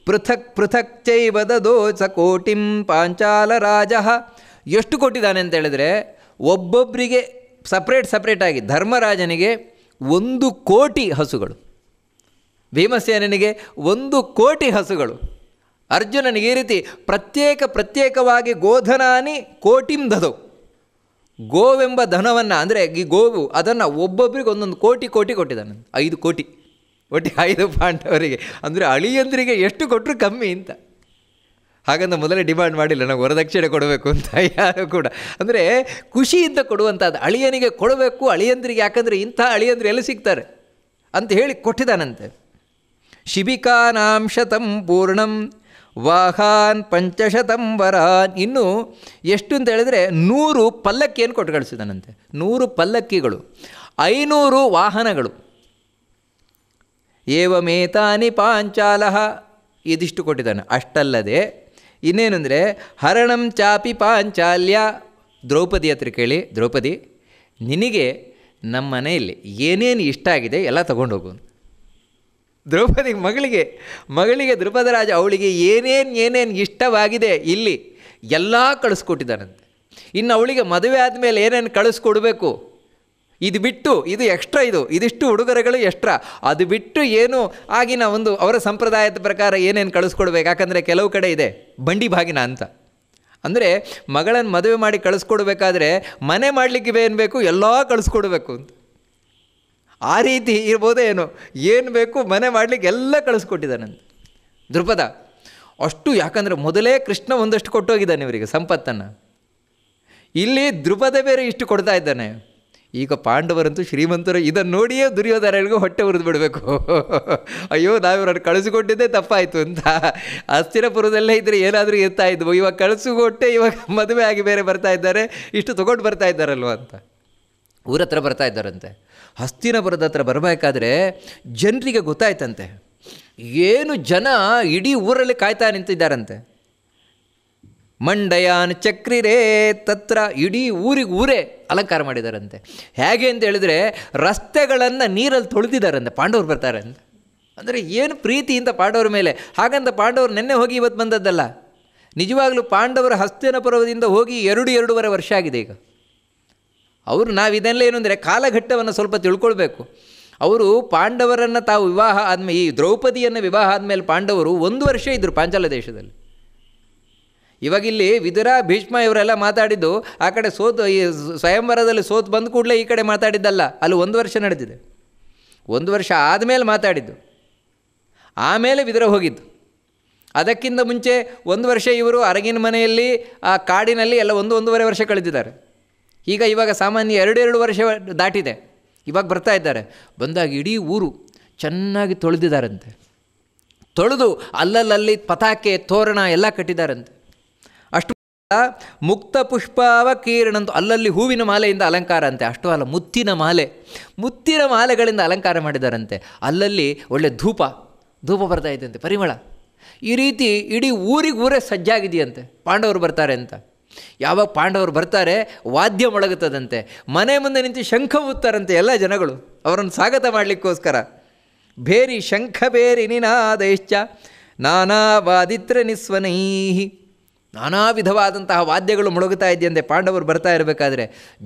ಪೃಥಕ್ ಪೃಥಕ್ ಚೈವದ ದೋಚ ಕೋಟಿಂ ಪಾಂಚಾಲ ರಾಜ ಎಷ್ಟು ಕೊಟ್ಟಿದ್ದಾನೆ ಅಂತ ಹೇಳಿದ್ರೆ ಒಬ್ಬೊಬ್ಬರಿಗೆ ಸಪ್ರೇಟ್ ಸಪ್ರೇಟಾಗಿ ಧರ್ಮರಾಜನಿಗೆ ಒಂದು ಕೋಟಿ ಹಸುಗಳು ಭೀಮಸೇನಿಗೆ ಒಂದು ಕೋಟಿ ಹಸುಗಳು ಅರ್ಜುನನಿಗೆ ಈ ರೀತಿ ಪ್ರತ್ಯೇಕ ಪ್ರತ್ಯೇಕವಾಗಿ ಗೋಧನಾನಿ ಕೋಟಿಂ ದದವು ಗೋವೆಂಬ ಧನವನ್ನು ಅಂದರೆ ಈ ಗೋವು ಅದನ್ನು ಒಬ್ಬೊಬ್ಬರಿಗೆ ಒಂದೊಂದು ಕೋಟಿ ಕೋಟಿ ಕೊಟ್ಟಿದ್ದಾನೆ ಐದು ಕೋಟಿ ಒಟ್ಟಿ ಐದು ಪಾಂಡವರಿಗೆ ಅಂದರೆ ಅಳಿಯಂದ್ರಿಗೆ ಎಷ್ಟು ಕೊಟ್ಟರು ಕಮ್ಮಿ ಅಂತ ಹಾಗಂತ ಮೊದಲೇ ಡಿಮಾಂಡ್ ಮಾಡಿಲ್ಲ ನಾವು ವರದಕ್ಷಿಣೆ ಕೊಡಬೇಕು ಅಂತ ಯಾರು ಕೂಡ ಅಂದರೆ ಖುಷಿಯಿಂದ ಕೊಡುವಂಥದ್ದು ಅಳಿಯನಿಗೆ ಕೊಡಬೇಕು ಅಳಿಯಂದ್ರಿಗೆ ಯಾಕಂದರೆ ಇಂಥ ಅಳಿಯಂದ್ರೆ ಎಲ್ಲಿ ಸಿಗ್ತಾರೆ ಅಂತ ಹೇಳಿ ಕೊಟ್ಟಿದ್ದಾನಂತೆ ಶಿಬಿಕಾನಾಂಶತಂ ಶತಂ ಪೂರ್ಣಂ ವಾಹಾನ್ ಪಂಚಶತಂ ವರಾನ್ ಇನ್ನು ಎಷ್ಟು ಅಂತ ಹೇಳಿದ್ರೆ ನೂರು ಪಲ್ಲಕ್ಕಿಯನ್ನು ಕೊಟ್ಟು ಕಳಿಸಿದಾನಂತೆ ನೂರು ಪಲ್ಲಕ್ಕಿಗಳು ಐನೂರು ವಾಹನಗಳು ಏವಮೇತಾನಿ ಪಾಂಚಾಲಹ ಇದಿಷ್ಟು ಕೊಟ್ಟಿದ್ದಾನೆ ಅಷ್ಟಲ್ಲದೆ ಇನ್ನೇನೆಂದರೆ ಹರಣಂ ಚಾಪಿ ಪಾಂಚಾಲ್ಯ ದ್ರೌಪದಿ ಹತ್ರ ಕೇಳಿ ದ್ರೌಪದಿ ನಿನಗೆ ನಮ್ಮ ಮನೆಯಲ್ಲಿ ಏನೇನು ಇಷ್ಟ ಆಗಿದೆ ಎಲ್ಲ ತಗೊಂಡು ಹೋಗು ದ್ರೌಪದಿ ಮಗಳಿಗೆ ಮಗಳಿಗೆ ದ್ರುಪದರಾಜ ಅವಳಿಗೆ ಏನೇನು ಏನೇನು ಇಷ್ಟವಾಗಿದೆ ಇಲ್ಲಿ ಎಲ್ಲ ಕಳಿಸ್ಕೊಟ್ಟಿದ್ದಾನಂತೆ ಇನ್ನು ಅವಳಿಗೆ ಮದುವೆ ಆದಮೇಲೆ ಏನೇನು ಕಳಿಸ್ಕೊಡ್ಬೇಕು ಇದು ಬಿಟ್ಟು ಇದು ಎಕ್ಸ್ಟ್ರಾ ಇದು ಇದಿಷ್ಟು ಉಡುಗೊರೆಗಳು ಎಕ್ಸ್ಟ್ರಾ ಅದು ಬಿಟ್ಟು ಏನು ಆಗಿನ ಒಂದು ಅವರ ಸಂಪ್ರದಾಯದ ಪ್ರಕಾರ ಏನೇನು ಕಳಿಸ್ಕೊಡ್ಬೇಕು ಯಾಕಂದರೆ ಕೆಲವು ಕಡೆ ಇದೆ ಬಂಡಿ ಬಾಗಿನ ಅಂತ ಅಂದರೆ ಮಗಳನ್ನು ಮದುವೆ ಮಾಡಿ ಕಳಿಸ್ಕೊಡ್ಬೇಕಾದ್ರೆ ಮನೆ ಮಾಡಲಿಕ್ಕೆ ಏನು ಬೇಕು ಎಲ್ಲ ಕಳಿಸ್ಕೊಡ್ಬೇಕು ಅಂತ ಆ ರೀತಿ ಇರ್ಬೋದೇ ಏನು ಏನು ಬೇಕು ಮನೆ ಮಾಡಲಿಕ್ಕೆ ಎಲ್ಲ ಕಳಿಸ್ಕೊಟ್ಟಿದ್ದಾನಂತ ದೃಪದ ಅಷ್ಟು ಯಾಕಂದರೆ ಮೊದಲೇ ಕೃಷ್ಣ ಒಂದಷ್ಟು ಕೊಟ್ಟೋಗಿದ್ದಾನೆ ಇವರಿಗೆ ಸಂಪತ್ತನ್ನು ಇಲ್ಲಿ ದೃಪದ ಬೇರೆ ಇಷ್ಟು ಕೊಡ್ತಾ ಇದ್ದಾನೆ ಈಗ ಪಾಂಡವರಂತೂ ಶ್ರೀಮಂತರು ಇದನ್ನು ನೋಡಿಯೇ ದುರ್ಯೋಧನರಿಗೂ ಹೊಟ್ಟೆ ಉರಿದು ಬಿಡಬೇಕು ಅಯ್ಯೋ ನಾವಿವರನ್ನು ಕಳಿಸಿಕೊಟ್ಟಿದ್ದೇ ತಪ್ಪಾಯಿತು ಅಂತ ಅಸ್ಥಿರಪುರದಲ್ಲೇ ಇದ್ದರೆ ಏನಾದರೂ ಇರ್ತಾ ಇದ್ವು ಇವಾಗ ಕಳಿಸಿಕೊಟ್ಟೆ ಇವಾಗ ಮದುವೆ ಆಗಿ ಬೇರೆ ಬರ್ತಾ ಇದ್ದಾರೆ ಇಷ್ಟು ತೊಗೊಂಡು ಬರ್ತಾ ಇದ್ದಾರಲ್ವ ಅಂತ ಊರ ಹತ್ರ ಬರ್ತಾ ಇದ್ದಾರಂತೆ ಹಸ್ತಿನಪುರದ ಹತ್ರ ಬರಬೇಕಾದ್ರೆ ಜನರಿಗೆ ಗೊತ್ತಾಯ್ತಂತೆ ಏನು ಜನ ಇಡೀ ಊರಲ್ಲಿ ಕಾಯ್ತಾ ನಿಂತಿದ್ದಾರಂತೆ ಮಂಡಯಾನ್ ಚಕ್ರಿರೇ ತತ್ರ ಇಡೀ ಊರಿಗೆ ಊರೇ ಅಲಂಕಾರ ಮಾಡಿದಾರಂತೆ ಹೇಗೆ ಅಂತ ಹೇಳಿದ್ರೆ ರಸ್ತೆಗಳನ್ನು ನೀರಲ್ಲಿ ತೊಳೆದಿದ್ದಾರಂತೆ ಪಾಂಡವರು ಬರ್ತಾರೆ ಅಂತ ಅಂದರೆ ಏನು ಇಂಥ ಪಾಂಡವರ ಮೇಲೆ ಹಾಗಂತ ಪಾಂಡವರು ನೆನ್ನೆ ಹೋಗಿ ಇವತ್ತು ಬಂದದ್ದಲ್ಲ ನಿಜವಾಗಲೂ ಪಾಂಡವರ ಹಸ್ತಿನ ಪರ್ವದಿಂದ ಹೋಗಿ ಎರಡು ಎರಡೂವರೆ ವರ್ಷ ಆಗಿದೆ ಈಗ ಅವರು ನಾವು ಏನು ಅಂದರೆ ಕಾಲಘಟ್ಟವನ್ನು ಸ್ವಲ್ಪ ತಿಳ್ಕೊಳ್ಬೇಕು ಅವರು ಪಾಂಡವರನ್ನು ತಾವು ವಿವಾಹ ಆದಮೇಲೆ ಈ ದ್ರೌಪದಿಯನ್ನು ವಿವಾಹ ಆದಮೇಲೆ ಪಾಂಡವರು ಒಂದು ವರ್ಷ ಇದ್ದರು ಪಾಂಚಾಲ ದೇಶದಲ್ಲಿ ಇವಾಗಿಲ್ಲಿ ವಿದುರ ಭೀಷ್ಮ ಇವರೆಲ್ಲ ಮಾತಾಡಿದ್ದು ಆ ಕಡೆ ಸೋತು ಈ ಸ್ವಯಂವರದಲ್ಲಿ ಸೋತು ಬಂದ ಕೂಡಲೇ ಈ ಕಡೆ ಮಾತಾಡಿದ್ದಲ್ಲ ಅಲ್ಲಿ ಒಂದು ವರ್ಷ ನಡೆದಿದೆ ಒಂದು ವರ್ಷ ಆದಮೇಲೆ ಮಾತಾಡಿದ್ದು ಆಮೇಲೆ ವಿದುರ ಹೋಗಿದ್ದು ಅದಕ್ಕಿಂತ ಮುಂಚೆ ಒಂದು ವರ್ಷ ಇವರು ಅರಗಿನ ಮನೆಯಲ್ಲಿ ಆ ಕಾಡಿನಲ್ಲಿ ಎಲ್ಲ ಒಂದು ಒಂದೂವರೆ ವರ್ಷ ಕಳೆದಿದ್ದಾರೆ ಈಗ ಇವಾಗ ಸಾಮಾನ್ಯ ಎರಡೆರಡು ವರ್ಷ ದಾಟಿದೆ ಇವಾಗ ಬರ್ತಾ ಇದ್ದಾರೆ ಬಂದಾಗ ಇಡೀ ಊರು ಚೆನ್ನಾಗಿ ತೊಳೆದಿದ್ದಾರಂತೆ ತೊಳೆದು ಅಲ್ಲಲ್ಲಲ್ಲಿ ಪತಾಕೆ ತೋರಣ ಎಲ್ಲ ಕಟ್ಟಿದ್ದಾರಂತೆ ಮುಕ್ತ ಪುಷ್ಪಾವ ಅಂತೂ ಅಲ್ಲಲ್ಲಿ ಹೂವಿನ ಮಾಲೆಯಿಂದ ಅಲಂಕಾರ ಅಂತೆ ಅಷ್ಟು ಅಲ್ಲ ಮುತ್ತಿನ ಮಾಲೆ ಮುತ್ತಿನ ಮಾಲೆಗಳಿಂದ ಅಲಂಕಾರ ಮಾಡಿದಾರಂತೆ ಅಲ್ಲಲ್ಲಿ ಒಳ್ಳೆ ಧೂಪ ಧೂಪ ಬರ್ತಾ ಇದ್ದಂತೆ ಪರಿಮಳ ಈ ರೀತಿ ಇಡೀ ಊರೇ ಸಜ್ಜಾಗಿದೆಯಂತೆ ಪಾಂಡವರು ಬರ್ತಾರೆ ಅಂತ ಯಾವಾಗ ಪಾಂಡವರು ಬರ್ತಾರೆ ವಾದ್ಯ ಮೊಳಗುತ್ತದಂತೆ ಮನೆ ಮುಂದೆ ನಿಂತು ಶಂಖ ಊತ್ತಾರಂತೆ ಎಲ್ಲ ಜನಗಳು ಅವರನ್ನು ಸ್ವಾಗತ ಮಾಡಲಿಕ್ಕೋಸ್ಕರ ಬೇರಿ ಶಂಖ ಬೇರಿ ನಿನಾದೈಶ್ಚ ನಾನಾ ವಾದಿತ್ರ ನಿಸ್ವನೈಹಿ ನಾನಾ ವಿಧವಾದಂತಹ ವಾದ್ಯಗಳು ಮುಳುಗುತ್ತಾ ಇದೆಯಂತೆ ಪಾಂಡವರು ಬರ್ತಾ ಇರಬೇಕಾದ್ರೆ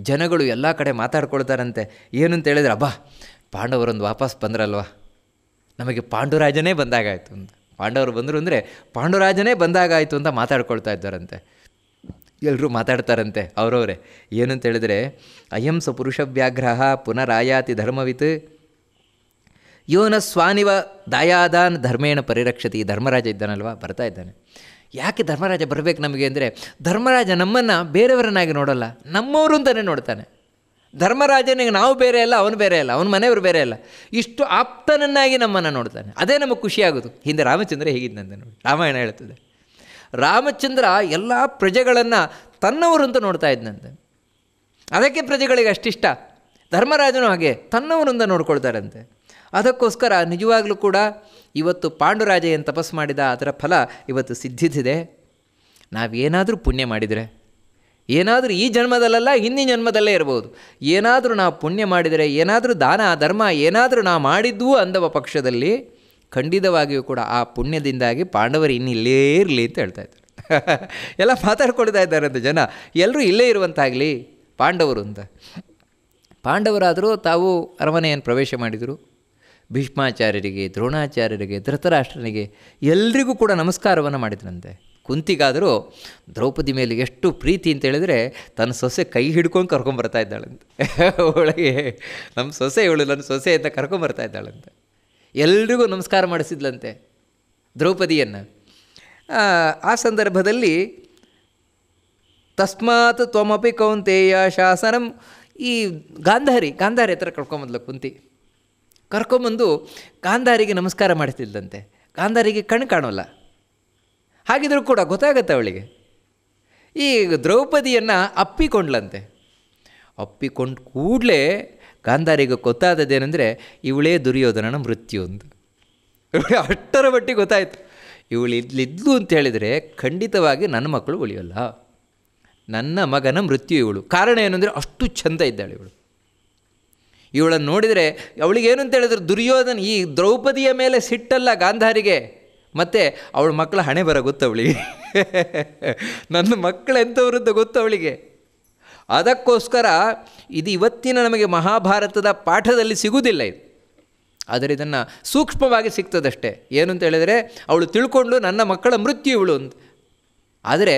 ಜನಗಳು ಎಲ್ಲ ಕಡೆ ಮಾತಾಡ್ಕೊಳ್ತಾರಂತೆ ಏನಂತ ಹೇಳಿದ್ರೆ ಅಬ್ಬಾ ಪಾಂಡವರೊಂದು ವಾಪಸ್ ಬಂದ್ರಲ್ವಾ ನಮಗೆ ಪಾಂಡುರಾಜನೇ ಬಂದಾಗಾಯಿತು ಅಂತ ಪಾಂಡವರು ಬಂದರು ಅಂದರೆ ಪಾಂಡುರಾಜನೇ ಬಂದಾಗಾಯಿತು ಅಂತ ಮಾತಾಡ್ಕೊಳ್ತಾ ಇದ್ದಾರಂತೆ ಎಲ್ಲರೂ ಮಾತಾಡ್ತಾರಂತೆ ಅವರವರೇ ಏನಂತ ಹೇಳಿದರೆ ಅಯಂ ಸ ಪುರುಷ ವ್ಯಾಘ್ರಹ ಪುನರಾಯಾತಿ ಧರ್ಮವಿತ್ ಯೋನ ಸ್ವಾನಿವ ದಾಯಾದಾನ್ ಧರ್ಮೇಣ ಪರಿರಕ್ಷತಿ ಧರ್ಮರಾಜ ಇದ್ದಾನಲ್ವಾ ಬರ್ತಾ ಇದ್ದಾನೆ ಯಾಕೆ ಧರ್ಮರಾಜ ಬರಬೇಕು ನಮಗೆ ಅಂದರೆ ಧರ್ಮರಾಜ ನಮ್ಮನ್ನು ಬೇರೆಯವರನ್ನಾಗಿ ನೋಡಲ್ಲ ನಮ್ಮವರು ಅಂತಲೇ ನೋಡ್ತಾನೆ ಧರ್ಮರಾಜನಿಗೆ ನಾವು ಬೇರೆ ಅಲ್ಲ ಅವನು ಬೇರೆ ಅಲ್ಲ ಅವನ ಮನೆಯವರು ಬೇರೆ ಅಲ್ಲ ಇಷ್ಟು ಆಪ್ತನನ್ನಾಗಿ ನಮ್ಮನ್ನು ನೋಡ್ತಾನೆ ಅದೇ ನಮಗೆ ಖುಷಿಯಾಗೋದು ಹಿಂದೆ ರಾಮಚಂದ್ರ ಹೇಗಿದ್ದಂತೆ ನೋಡಿ ರಾಮಾಯಣ ಹೇಳ್ತದೆ ರಾಮಚಂದ್ರ ಎಲ್ಲ ಪ್ರಜೆಗಳನ್ನು ತನ್ನವರು ಅಂತ ನೋಡ್ತಾ ಇದ್ದಂತೆ ಅದಕ್ಕೆ ಪ್ರಜೆಗಳಿಗೆ ಅಷ್ಟಿಷ್ಟ ಧರ್ಮರಾಜನೂ ಹಾಗೆ ಅಂತ ನೋಡ್ಕೊಳ್ತಾರಂತೆ ಅದಕ್ಕೋಸ್ಕರ ನಿಜವಾಗಲೂ ಕೂಡ ಇವತ್ತು ಪಾಂಡುರಾಜ ಏನು ತಪಸ್ಸು ಮಾಡಿದ ಅದರ ಫಲ ಇವತ್ತು ಸಿದ್ಧಿಸಿದೆ ನಾವೇನಾದರೂ ಪುಣ್ಯ ಮಾಡಿದರೆ ಏನಾದರೂ ಈ ಜನ್ಮದಲ್ಲಲ್ಲ ಹಿಂದಿನ ಜನ್ಮದಲ್ಲೇ ಇರ್ಬೋದು ಏನಾದರೂ ನಾವು ಪುಣ್ಯ ಮಾಡಿದರೆ ಏನಾದರೂ ದಾನ ಧರ್ಮ ಏನಾದರೂ ನಾವು ಮಾಡಿದ್ದು ಅಂದವ ಪಕ್ಷದಲ್ಲಿ ಖಂಡಿತವಾಗಿಯೂ ಕೂಡ ಆ ಪುಣ್ಯದಿಂದಾಗಿ ಪಾಂಡವರು ಇನ್ನಿಲ್ಲೇ ಇರಲಿ ಅಂತ ಹೇಳ್ತಾ ಇದ್ದಾರೆ ಎಲ್ಲ ಮಾತಾಡ್ಕೊಳ್ತಾ ಇದ್ದಾರೆ ಅಂತ ಜನ ಎಲ್ಲರೂ ಇಲ್ಲೇ ಇರುವಂತಾಗಲಿ ಪಾಂಡವರು ಅಂತ ಪಾಂಡವರಾದರೂ ತಾವು ಅರಮನೆಯನ್ನು ಪ್ರವೇಶ ಮಾಡಿದರು ಭೀಷ್ಮಾಚಾರ್ಯರಿಗೆ ದ್ರೋಣಾಚಾರ್ಯರಿಗೆ ಧೃತರಾಷ್ಟ್ರನಿಗೆ ಎಲ್ರಿಗೂ ಕೂಡ ನಮಸ್ಕಾರವನ್ನು ಮಾಡಿದ್ರಂತೆ ಕುಂತಿಗಾದರೂ ದ್ರೌಪದಿ ಮೇಲೆ ಎಷ್ಟು ಪ್ರೀತಿ ಅಂತ ಹೇಳಿದರೆ ತನ್ನ ಸೊಸೆ ಕೈ ಹಿಡ್ಕೊಂಡು ಕರ್ಕೊಂಬರ್ತಾ ಇದ್ದಾಳಂತೆ ಅವಳಿಗೆ ನಮ್ಮ ಸೊಸೆ ಇವಳು ನನ್ನ ಸೊಸೆ ಅಂತ ಕರ್ಕೊಂಬರ್ತಾ ಇದ್ದಾಳಂತೆ ಎಲ್ರಿಗೂ ನಮಸ್ಕಾರ ಮಾಡಿಸಿದ್ಲಂತೆ ದ್ರೌಪದಿಯನ್ನು ಆ ಸಂದರ್ಭದಲ್ಲಿ ತಸ್ಮಾತ್ ತ್ವಮಪಿ ಕೌಂತೇಯ ಶಾಸನಂ ಈ ಗಾಂಧಾರಿ ಗಾಂಧಾರಿ ಹತ್ರ ಕರ್ಕೊಂಬಂದ್ಲು ಕುಂತಿ ಕರ್ಕೊಂಬಂದು ಕಾಂದಾರಿಗೆ ನಮಸ್ಕಾರ ಮಾಡ್ತಿದ್ದಂತೆ ಕಾಂದಾರಿಗೆ ಕಣ್ಣು ಕಾಣೋಲ್ಲ ಹಾಗಿದ್ರೂ ಕೂಡ ಗೊತ್ತಾಗತ್ತೆ ಅವಳಿಗೆ ಈ ದ್ರೌಪದಿಯನ್ನು ಅಪ್ಪಿಕೊಂಡ್ಲಂತೆ ಅಪ್ಪಿಕೊಂಡು ಕೂಡಲೇ ಗಾಂಧಾರಿಗೆ ಗೊತ್ತಾದದ್ದೇನೆಂದರೆ ಇವಳೇ ದುರ್ಯೋಧನನ ಮೃತ್ಯು ಒಂದು ಅಷ್ಟರ ಮಟ್ಟಿಗೆ ಗೊತ್ತಾಯಿತು ಇವಳು ಇದ್ಲಿದ್ಲು ಅಂತ ಹೇಳಿದರೆ ಖಂಡಿತವಾಗಿ ನನ್ನ ಮಕ್ಕಳು ಉಳಿಯೋಲ್ಲ ನನ್ನ ಮಗನ ಮೃತ್ಯು ಇವಳು ಕಾರಣ ಏನಂದರೆ ಅಷ್ಟು ಚಂದ ಇದ್ದಾಳೆ ಇವಳು ಇವಳನ್ನು ನೋಡಿದರೆ ಅವಳಿಗೇನು ಅಂತ ಹೇಳಿದ್ರು ದುರ್ಯೋಧನ ಈ ದ್ರೌಪದಿಯ ಮೇಲೆ ಸಿಟ್ಟಲ್ಲ ಗಾಂಧಾರಿಗೆ ಮತ್ತು ಅವಳ ಮಕ್ಕಳ ಹಣೆ ಬರ ಗೊತ್ತವಳಿಗೆ ನನ್ನ ಮಕ್ಕಳೆಂಥವ್ರು ಅಂತ ಗೊತ್ತು ಅವಳಿಗೆ ಅದಕ್ಕೋಸ್ಕರ ಇದು ಇವತ್ತಿನ ನಮಗೆ ಮಹಾಭಾರತದ ಪಾಠದಲ್ಲಿ ಸಿಗುವುದಿಲ್ಲ ಇದು ಆದರೆ ಇದನ್ನು ಸೂಕ್ಷ್ಮವಾಗಿ ಸಿಗ್ತದಷ್ಟೇ ಏನು ಅಂತ ಹೇಳಿದರೆ ಅವಳು ತಿಳ್ಕೊಂಡು ನನ್ನ ಮಕ್ಕಳ ಮೃತ್ಯು ಇವಳು ಅಂತ ಆದರೆ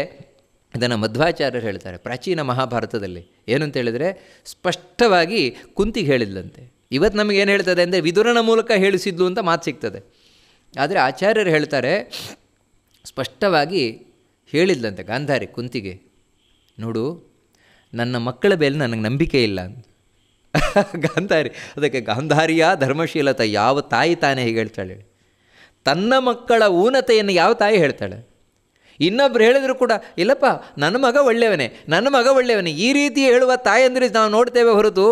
ಇದನ್ನು ಮಧ್ವಾಚಾರ್ಯರು ಹೇಳ್ತಾರೆ ಪ್ರಾಚೀನ ಮಹಾಭಾರತದಲ್ಲಿ ಏನಂತ ಹೇಳಿದರೆ ಸ್ಪಷ್ಟವಾಗಿ ಕುಂತಿಗೆ ಹೇಳಿದ್ಲಂತೆ ಇವತ್ತು ನಮಗೇನು ಹೇಳ್ತದೆ ಅಂದರೆ ವಿದುರನ ಮೂಲಕ ಹೇಳಿಸಿದ್ಲು ಅಂತ ಮಾತು ಸಿಗ್ತದೆ ಆದರೆ ಆಚಾರ್ಯರು ಹೇಳ್ತಾರೆ ಸ್ಪಷ್ಟವಾಗಿ ಹೇಳಿದ್ಲಂತೆ ಗಾಂಧಾರಿ ಕುಂತಿಗೆ ನೋಡು ನನ್ನ ಮಕ್ಕಳ ಮೇಲೆ ನನಗೆ ನಂಬಿಕೆ ಇಲ್ಲ ಅಂತ ಗಾಂಧಾರಿ ಅದಕ್ಕೆ ಗಾಂಧಾರಿಯ ಧರ್ಮಶೀಲತೆ ಯಾವ ತಾಯಿ ತಾನೇ ಹೀಗೆ ಹೇಳ್ತಾಳೆ ತನ್ನ ಮಕ್ಕಳ ಊನತೆಯನ್ನು ಯಾವ ತಾಯಿ ಹೇಳ್ತಾಳೆ ಇನ್ನೊಬ್ರು ಹೇಳಿದ್ರು ಕೂಡ ಇಲ್ಲಪ್ಪ ನನ್ನ ಮಗ ಒಳ್ಳೆಯವನೇ ನನ್ನ ಮಗ ಒಳ್ಳೆಯವನೇ ಈ ರೀತಿ ಹೇಳುವ ತಾಯಂದಿರು ನಾವು ನೋಡ್ತೇವೆ ಹೊರತು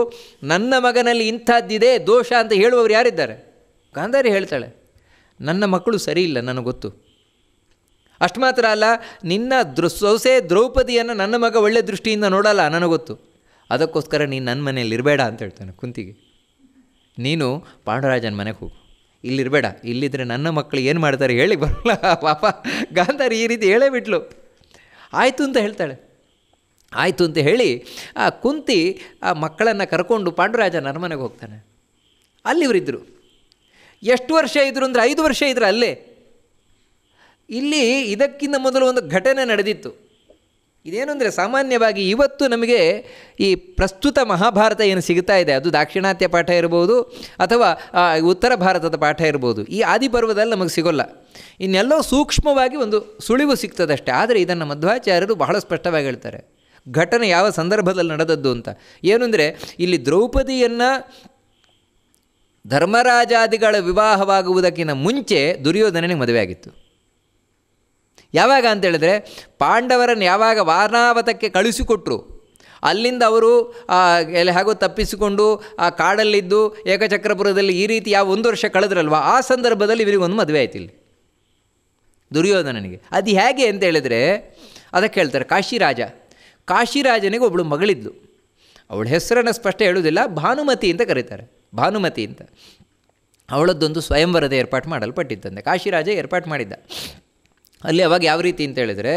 ನನ್ನ ಮಗನಲ್ಲಿ ಇಂಥದ್ದಿದೆ ದೋಷ ಅಂತ ಹೇಳುವವರು ಯಾರಿದ್ದಾರೆ ಗಾಂಧಾರಿ ಹೇಳ್ತಾಳೆ ನನ್ನ ಮಕ್ಕಳು ಸರಿ ಇಲ್ಲ ನನಗೆ ಗೊತ್ತು ಅಷ್ಟು ಮಾತ್ರ ಅಲ್ಲ ನಿನ್ನ ದೃ ಸೊಸೆ ದ್ರೌಪದಿಯನ್ನು ನನ್ನ ಮಗ ಒಳ್ಳೆ ದೃಷ್ಟಿಯಿಂದ ನೋಡಲ್ಲ ಗೊತ್ತು ಅದಕ್ಕೋಸ್ಕರ ನೀನು ನನ್ನ ಮನೆಯಲ್ಲಿ ಇರಬೇಡ ಅಂತ ಹೇಳ್ತಾನೆ ಕುಂತಿಗೆ ನೀನು ಪಾಂಡುರಾಜನ ಮನೆಗೆ ಹೋಗು ಇಲ್ಲಿರಬೇಡ ಇಲ್ಲಿದ್ದರೆ ನನ್ನ ಮಕ್ಕಳು ಏನು ಮಾಡ್ತಾರೆ ಹೇಳಿ ಬರಲ್ಲ ಪಾಪ ಗಾಂಧಾರಿ ಈ ರೀತಿ ಹೇಳೇ ಬಿಟ್ಲು ಆಯಿತು ಅಂತ ಹೇಳ್ತಾಳೆ ಆಯಿತು ಅಂತ ಹೇಳಿ ಆ ಕುಂತಿ ಆ ಮಕ್ಕಳನ್ನು ಕರ್ಕೊಂಡು ಪಾಂಡುರಾಜ ನರಮನೆಗೆ ಹೋಗ್ತಾನೆ ಅಲ್ಲಿ ಎಷ್ಟು ವರ್ಷ ಇದ್ರು ಅಂದರೆ ಐದು ವರ್ಷ ಇದ್ದರು ಅಲ್ಲೇ ಇಲ್ಲಿ ಇದಕ್ಕಿಂತ ಮೊದಲು ಒಂದು ಘಟನೆ ನಡೆದಿತ್ತು ಇದೇನು ಅಂದರೆ ಸಾಮಾನ್ಯವಾಗಿ ಇವತ್ತು ನಮಗೆ ಈ ಪ್ರಸ್ತುತ ಮಹಾಭಾರತ ಏನು ಸಿಗ್ತಾ ಇದೆ ಅದು ದಾಕ್ಷಿಣಾತ್ಯ ಪಾಠ ಇರ್ಬೋದು ಅಥವಾ ಉತ್ತರ ಭಾರತದ ಪಾಠ ಇರ್ಬೋದು ಈ ಆದಿಪರ್ವದಲ್ಲಿ ನಮಗೆ ಸಿಗೋಲ್ಲ ಇನ್ನೆಲ್ಲೋ ಸೂಕ್ಷ್ಮವಾಗಿ ಒಂದು ಸುಳಿವು ಸಿಗ್ತದಷ್ಟೇ ಆದರೆ ಇದನ್ನು ಮಧ್ವಾಚಾರ್ಯರು ಬಹಳ ಸ್ಪಷ್ಟವಾಗಿ ಹೇಳ್ತಾರೆ ಘಟನೆ ಯಾವ ಸಂದರ್ಭದಲ್ಲಿ ನಡೆದದ್ದು ಅಂತ ಏನು ಅಂದರೆ ಇಲ್ಲಿ ದ್ರೌಪದಿಯನ್ನು ಧರ್ಮರಾಜಾದಿಗಳ ವಿವಾಹವಾಗುವುದಕ್ಕಿಂತ ಮುಂಚೆ ದುರ್ಯೋಧನನಿಗೆ ಮದುವೆ ಆಗಿತ್ತು ಯಾವಾಗ ಅಂತೇಳಿದ್ರೆ ಪಾಂಡವರನ್ನು ಯಾವಾಗ ವಾರ್ಣಾವತಕ್ಕೆ ಕಳಿಸಿಕೊಟ್ರು ಅಲ್ಲಿಂದ ಅವರು ಎಲ್ಲಿ ಹಾಗೂ ತಪ್ಪಿಸಿಕೊಂಡು ಆ ಕಾಡಲ್ಲಿದ್ದು ಏಕಚಕ್ರಪುರದಲ್ಲಿ ಈ ರೀತಿ ಯಾವ ಒಂದು ವರ್ಷ ಕಳೆದ್ರಲ್ವ ಆ ಸಂದರ್ಭದಲ್ಲಿ ಇವರಿಗೊಂದು ಮದುವೆ ಆಯ್ತು ಇಲ್ಲಿ ದುರ್ಯೋಧನನಿಗೆ ಅದು ಹೇಗೆ ಅಂತ ಹೇಳಿದರೆ ಅದಕ್ಕೆ ಹೇಳ್ತಾರೆ ಕಾಶಿರಾಜ ಕಾಶಿರಾಜನಿಗೆ ಒಬ್ಬಳು ಮಗಳಿದ್ಲು ಅವಳ ಹೆಸರನ್ನು ಸ್ಪಷ್ಟ ಹೇಳುವುದಿಲ್ಲ ಭಾನುಮತಿ ಅಂತ ಕರೀತಾರೆ ಭಾನುಮತಿ ಅಂತ ಅವಳದ್ದೊಂದು ಸ್ವಯಂವರದ ಏರ್ಪಾಟು ಮಾಡಲ್ಪಟ್ಟಿತ್ತಂತೆ ಕಾಶಿರಾಜ ಏರ್ಪಾಟು ಮಾಡಿದ್ದ ಅಲ್ಲಿ ಅವಾಗ ಯಾವ ರೀತಿ ಅಂತ ಹೇಳಿದರೆ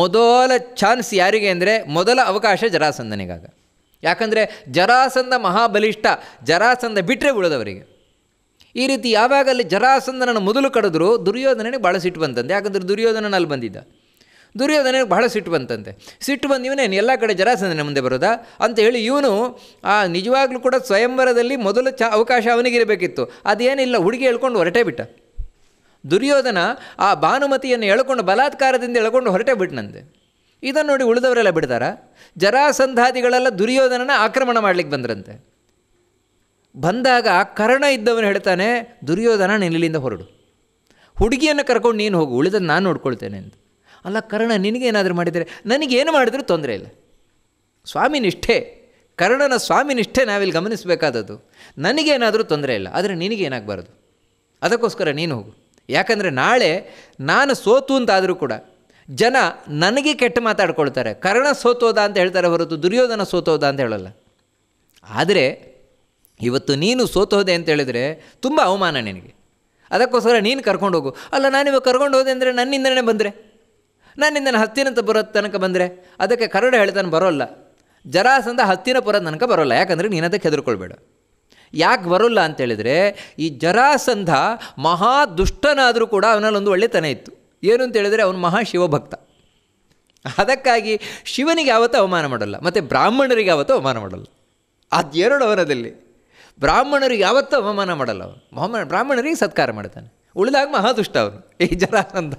ಮೊದಲ ಚಾನ್ಸ್ ಯಾರಿಗೆ ಅಂದರೆ ಮೊದಲ ಅವಕಾಶ ಜರಾಸಂದನಿಗಾಗ ಯಾಕಂದರೆ ಜರಾಸಂದ ಮಹಾಬಲಿಷ್ಠ ಜರಾಸಂದ ಬಿಟ್ಟರೆ ಉಳಿದವರಿಗೆ ಈ ರೀತಿ ಯಾವಾಗ ಅಲ್ಲಿ ಜರಾಸಂದನನ್ನು ಮೊದಲು ಕಡಿದ್ರು ದುರ್ಯೋಧನನಿಗೆ ಭಾಳ ಸಿಟ್ಟು ಬಂತಂತೆ ಯಾಕಂದರೆ ದುರ್ಯೋಧನನ ಅಲ್ಲಿ ಬಂದಿದ್ದ ದುರ್ಯೋಧನನಿಗೆ ಬಹಳ ಸಿಟ್ಟು ಬಂತಂತೆ ಸಿಟ್ಟು ಬಂದು ಇವನೇನು ಎಲ್ಲ ಕಡೆ ಜರಾಸಂದನ ಮುಂದೆ ಬರೋದಾ ಅಂತ ಹೇಳಿ ಇವನು ಆ ನಿಜವಾಗ್ಲೂ ಕೂಡ ಸ್ವಯಂವರದಲ್ಲಿ ಮೊದಲು ಚ ಅವಕಾಶ ಅವನಿಗಿರಬೇಕಿತ್ತು ಅದೇನಿಲ್ಲ ಹುಡುಗಿ ಹೇಳ್ಕೊಂಡು ಹೊರಟೇ ಬಿಟ್ಟ ದುರ್ಯೋಧನ ಆ ಭಾನುಮತಿಯನ್ನು ಎಳ್ಕೊಂಡು ಬಲಾತ್ಕಾರದಿಂದ ಎಳ್ಕೊಂಡು ಹೊರಟೇ ಬಿಟ್ನಂತೆ ಇದನ್ನು ನೋಡಿ ಉಳಿದವರೆಲ್ಲ ಬಿಡ್ತಾರ ಜರಾಸಂಧಾದಿಗಳೆಲ್ಲ ದುರ್ಯೋಧನನ ಆಕ್ರಮಣ ಮಾಡಲಿಕ್ಕೆ ಬಂದ್ರಂತೆ ಬಂದಾಗ ಕರ್ಣ ಇದ್ದವನು ಹೇಳ್ತಾನೆ ದುರ್ಯೋಧನ ನಿಲ್ಲಿಂದ ಹೊರಡು ಹುಡುಗಿಯನ್ನು ಕರ್ಕೊಂಡು ನೀನು ಹೋಗು ಉಳಿದನ್ನು ನಾನು ನೋಡ್ಕೊಳ್ತೇನೆ ಅಂತ ಅಲ್ಲ ಕರ್ಣ ನಿನಗೇನಾದರೂ ಮಾಡಿದರೆ ನನಗೇನು ಮಾಡಿದರೂ ತೊಂದರೆ ಇಲ್ಲ ಸ್ವಾಮಿ ನಿಷ್ಠೆ ಕರ್ಣನ ಸ್ವಾಮಿ ನಿಷ್ಠೆ ನಾವಿಲ್ಲಿ ಗಮನಿಸಬೇಕಾದದ್ದು ನನಗೇನಾದರೂ ತೊಂದರೆ ಇಲ್ಲ ಆದರೆ ನಿನಗೇನಾಗಬಾರ್ದು ಅದಕ್ಕೋಸ್ಕರ ನೀನು ಹೋಗು ಯಾಕಂದರೆ ನಾಳೆ ನಾನು ಸೋತು ಅಂತಾದರೂ ಕೂಡ ಜನ ನನಗೆ ಕೆಟ್ಟ ಮಾತಾಡ್ಕೊಳ್ತಾರೆ ಕರ್ಣ ಸೋತೋದ ಅಂತ ಹೇಳ್ತಾರೆ ಹೊರತು ದುರ್ಯೋಧನ ಸೋತೋದ ಅಂತ ಹೇಳಲ್ಲ ಆದರೆ ಇವತ್ತು ನೀನು ಸೋತೋದೆ ಅಂತ ಹೇಳಿದರೆ ತುಂಬ ಅವಮಾನ ನಿನಗೆ ಅದಕ್ಕೋಸ್ಕರ ನೀನು ಕರ್ಕೊಂಡು ಹೋಗು ಅಲ್ಲ ನಾನಿವಾಗ ಕರ್ಕೊಂಡು ಹೋದೆ ಅಂದರೆ ನನ್ನಿಂದನೇ ಬಂದರೆ ನನ್ನಿಂದ ಹತ್ತಿನಂತ ಬರೋ ತನಕ ಬಂದರೆ ಅದಕ್ಕೆ ಕರಡು ಹೇಳ್ತಾನೆ ಬರೋಲ್ಲ ಜರಾಸಂದ ಹತ್ತಿನ ಪುರದ ತನಕ ಬರೋಲ್ಲ ಯಾಕಂದರೆ ನೀನು ಅದಕ್ಕೆ ಹೆದರ್ಕೊಳ್ಬೇಡ ಯಾಕೆ ಬರೋಲ್ಲ ಅಂತೇಳಿದರೆ ಈ ಜರಾಸಂಧ ಮಹಾ ದುಷ್ಟನಾದರೂ ಕೂಡ ಅವನಲ್ಲಿ ಒಂದು ಒಳ್ಳೆತನ ಇತ್ತು ಏನು ಅಂತೇಳಿದರೆ ಅವನು ಮಹಾ ಶಿವಭಕ್ತ ಅದಕ್ಕಾಗಿ ಶಿವನಿಗೆ ಯಾವತ್ತೂ ಅವಮಾನ ಮಾಡಲ್ಲ ಮತ್ತು ಬ್ರಾಹ್ಮಣರಿಗೆ ಯಾವತ್ತೂ ಅವಮಾನ ಮಾಡಲ್ಲ ಅದೆರಡು ಅವನದಲ್ಲಿ ಬ್ರಾಹ್ಮಣರಿಗೆ ಯಾವತ್ತೂ ಅವಮಾನ ಮಾಡಲ್ಲ ಅವನು ಬ್ರಾಹ್ಮಣರಿಗೆ ಸತ್ಕಾರ ಮಾಡ್ತಾನೆ ಉಳಿದಾಗ ಮಹಾದುಷ್ಟ ಅವನು ಈ ಜರಾಸಂಧ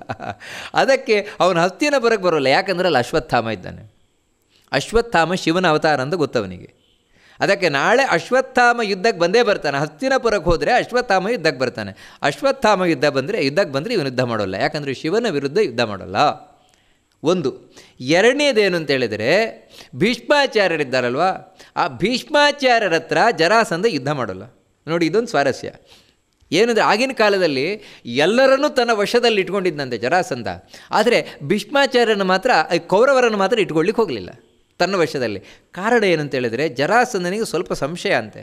ಅದಕ್ಕೆ ಅವನ ಹತ್ತಿನ ಬರಕ್ಕೆ ಬರೋಲ್ಲ ಯಾಕಂದ್ರೆ ಅಲ್ಲಿ ಅಶ್ವತ್ಥಾಮ ಇದ್ದಾನೆ ಅಶ್ವತ್ಥಾಮ ಶಿವನ ಅವತಾರ ಅಂತ ಗೊತ್ತವನಿಗೆ ಅದಕ್ಕೆ ನಾಳೆ ಅಶ್ವತ್ಥಾಮ ಯುದ್ಧಕ್ಕೆ ಬಂದೇ ಬರ್ತಾನೆ ಹಸ್ತಿನಪುರಕ್ಕೆ ಹೋದರೆ ಅಶ್ವತ್ಥಾಮ ಯುದ್ಧಕ್ಕೆ ಬರ್ತಾನೆ ಅಶ್ವತ್ಥಾಮ ಯುದ್ಧ ಬಂದರೆ ಯುದ್ಧಕ್ಕೆ ಬಂದರೆ ಇವನು ಯುದ್ಧ ಮಾಡೋಲ್ಲ ಯಾಕಂದರೆ ಶಿವನ ವಿರುದ್ಧ ಯುದ್ಧ ಮಾಡೋಲ್ಲ ಒಂದು ಎರಡನೇದೇನು ಅಂತೇಳಿದರೆ ಭೀಷ್ಮಾಚಾರ್ಯರಿದ್ದಾರಲ್ವ ಆ ಭೀಷ್ಮಾಚಾರ್ಯರ ಹತ್ರ ಜರಾಸಂಧ ಯುದ್ಧ ಮಾಡೋಲ್ಲ ನೋಡಿ ಇದೊಂದು ಸ್ವಾರಸ್ಯ ಏನಂದರೆ ಆಗಿನ ಕಾಲದಲ್ಲಿ ಎಲ್ಲರನ್ನೂ ತನ್ನ ವಶದಲ್ಲಿ ಇಟ್ಕೊಂಡಿದ್ದಂತೆ ಜರಾಸಂಧ ಆದರೆ ಭೀಷ್ಮಾಚಾರ್ಯನ ಮಾತ್ರ ಕೌರವರನ್ನು ಮಾತ್ರ ಇಟ್ಕೊಳ್ಳಿಕ್ಕೆ ಹೋಗಲಿಲ್ಲ ತನ್ನ ವಶದಲ್ಲಿ ಕಾರಣ ಏನಂತ ಹೇಳಿದರೆ ಜರಾಸಂದನಿಗೆ ಸ್ವಲ್ಪ ಸಂಶಯ ಅಂತೆ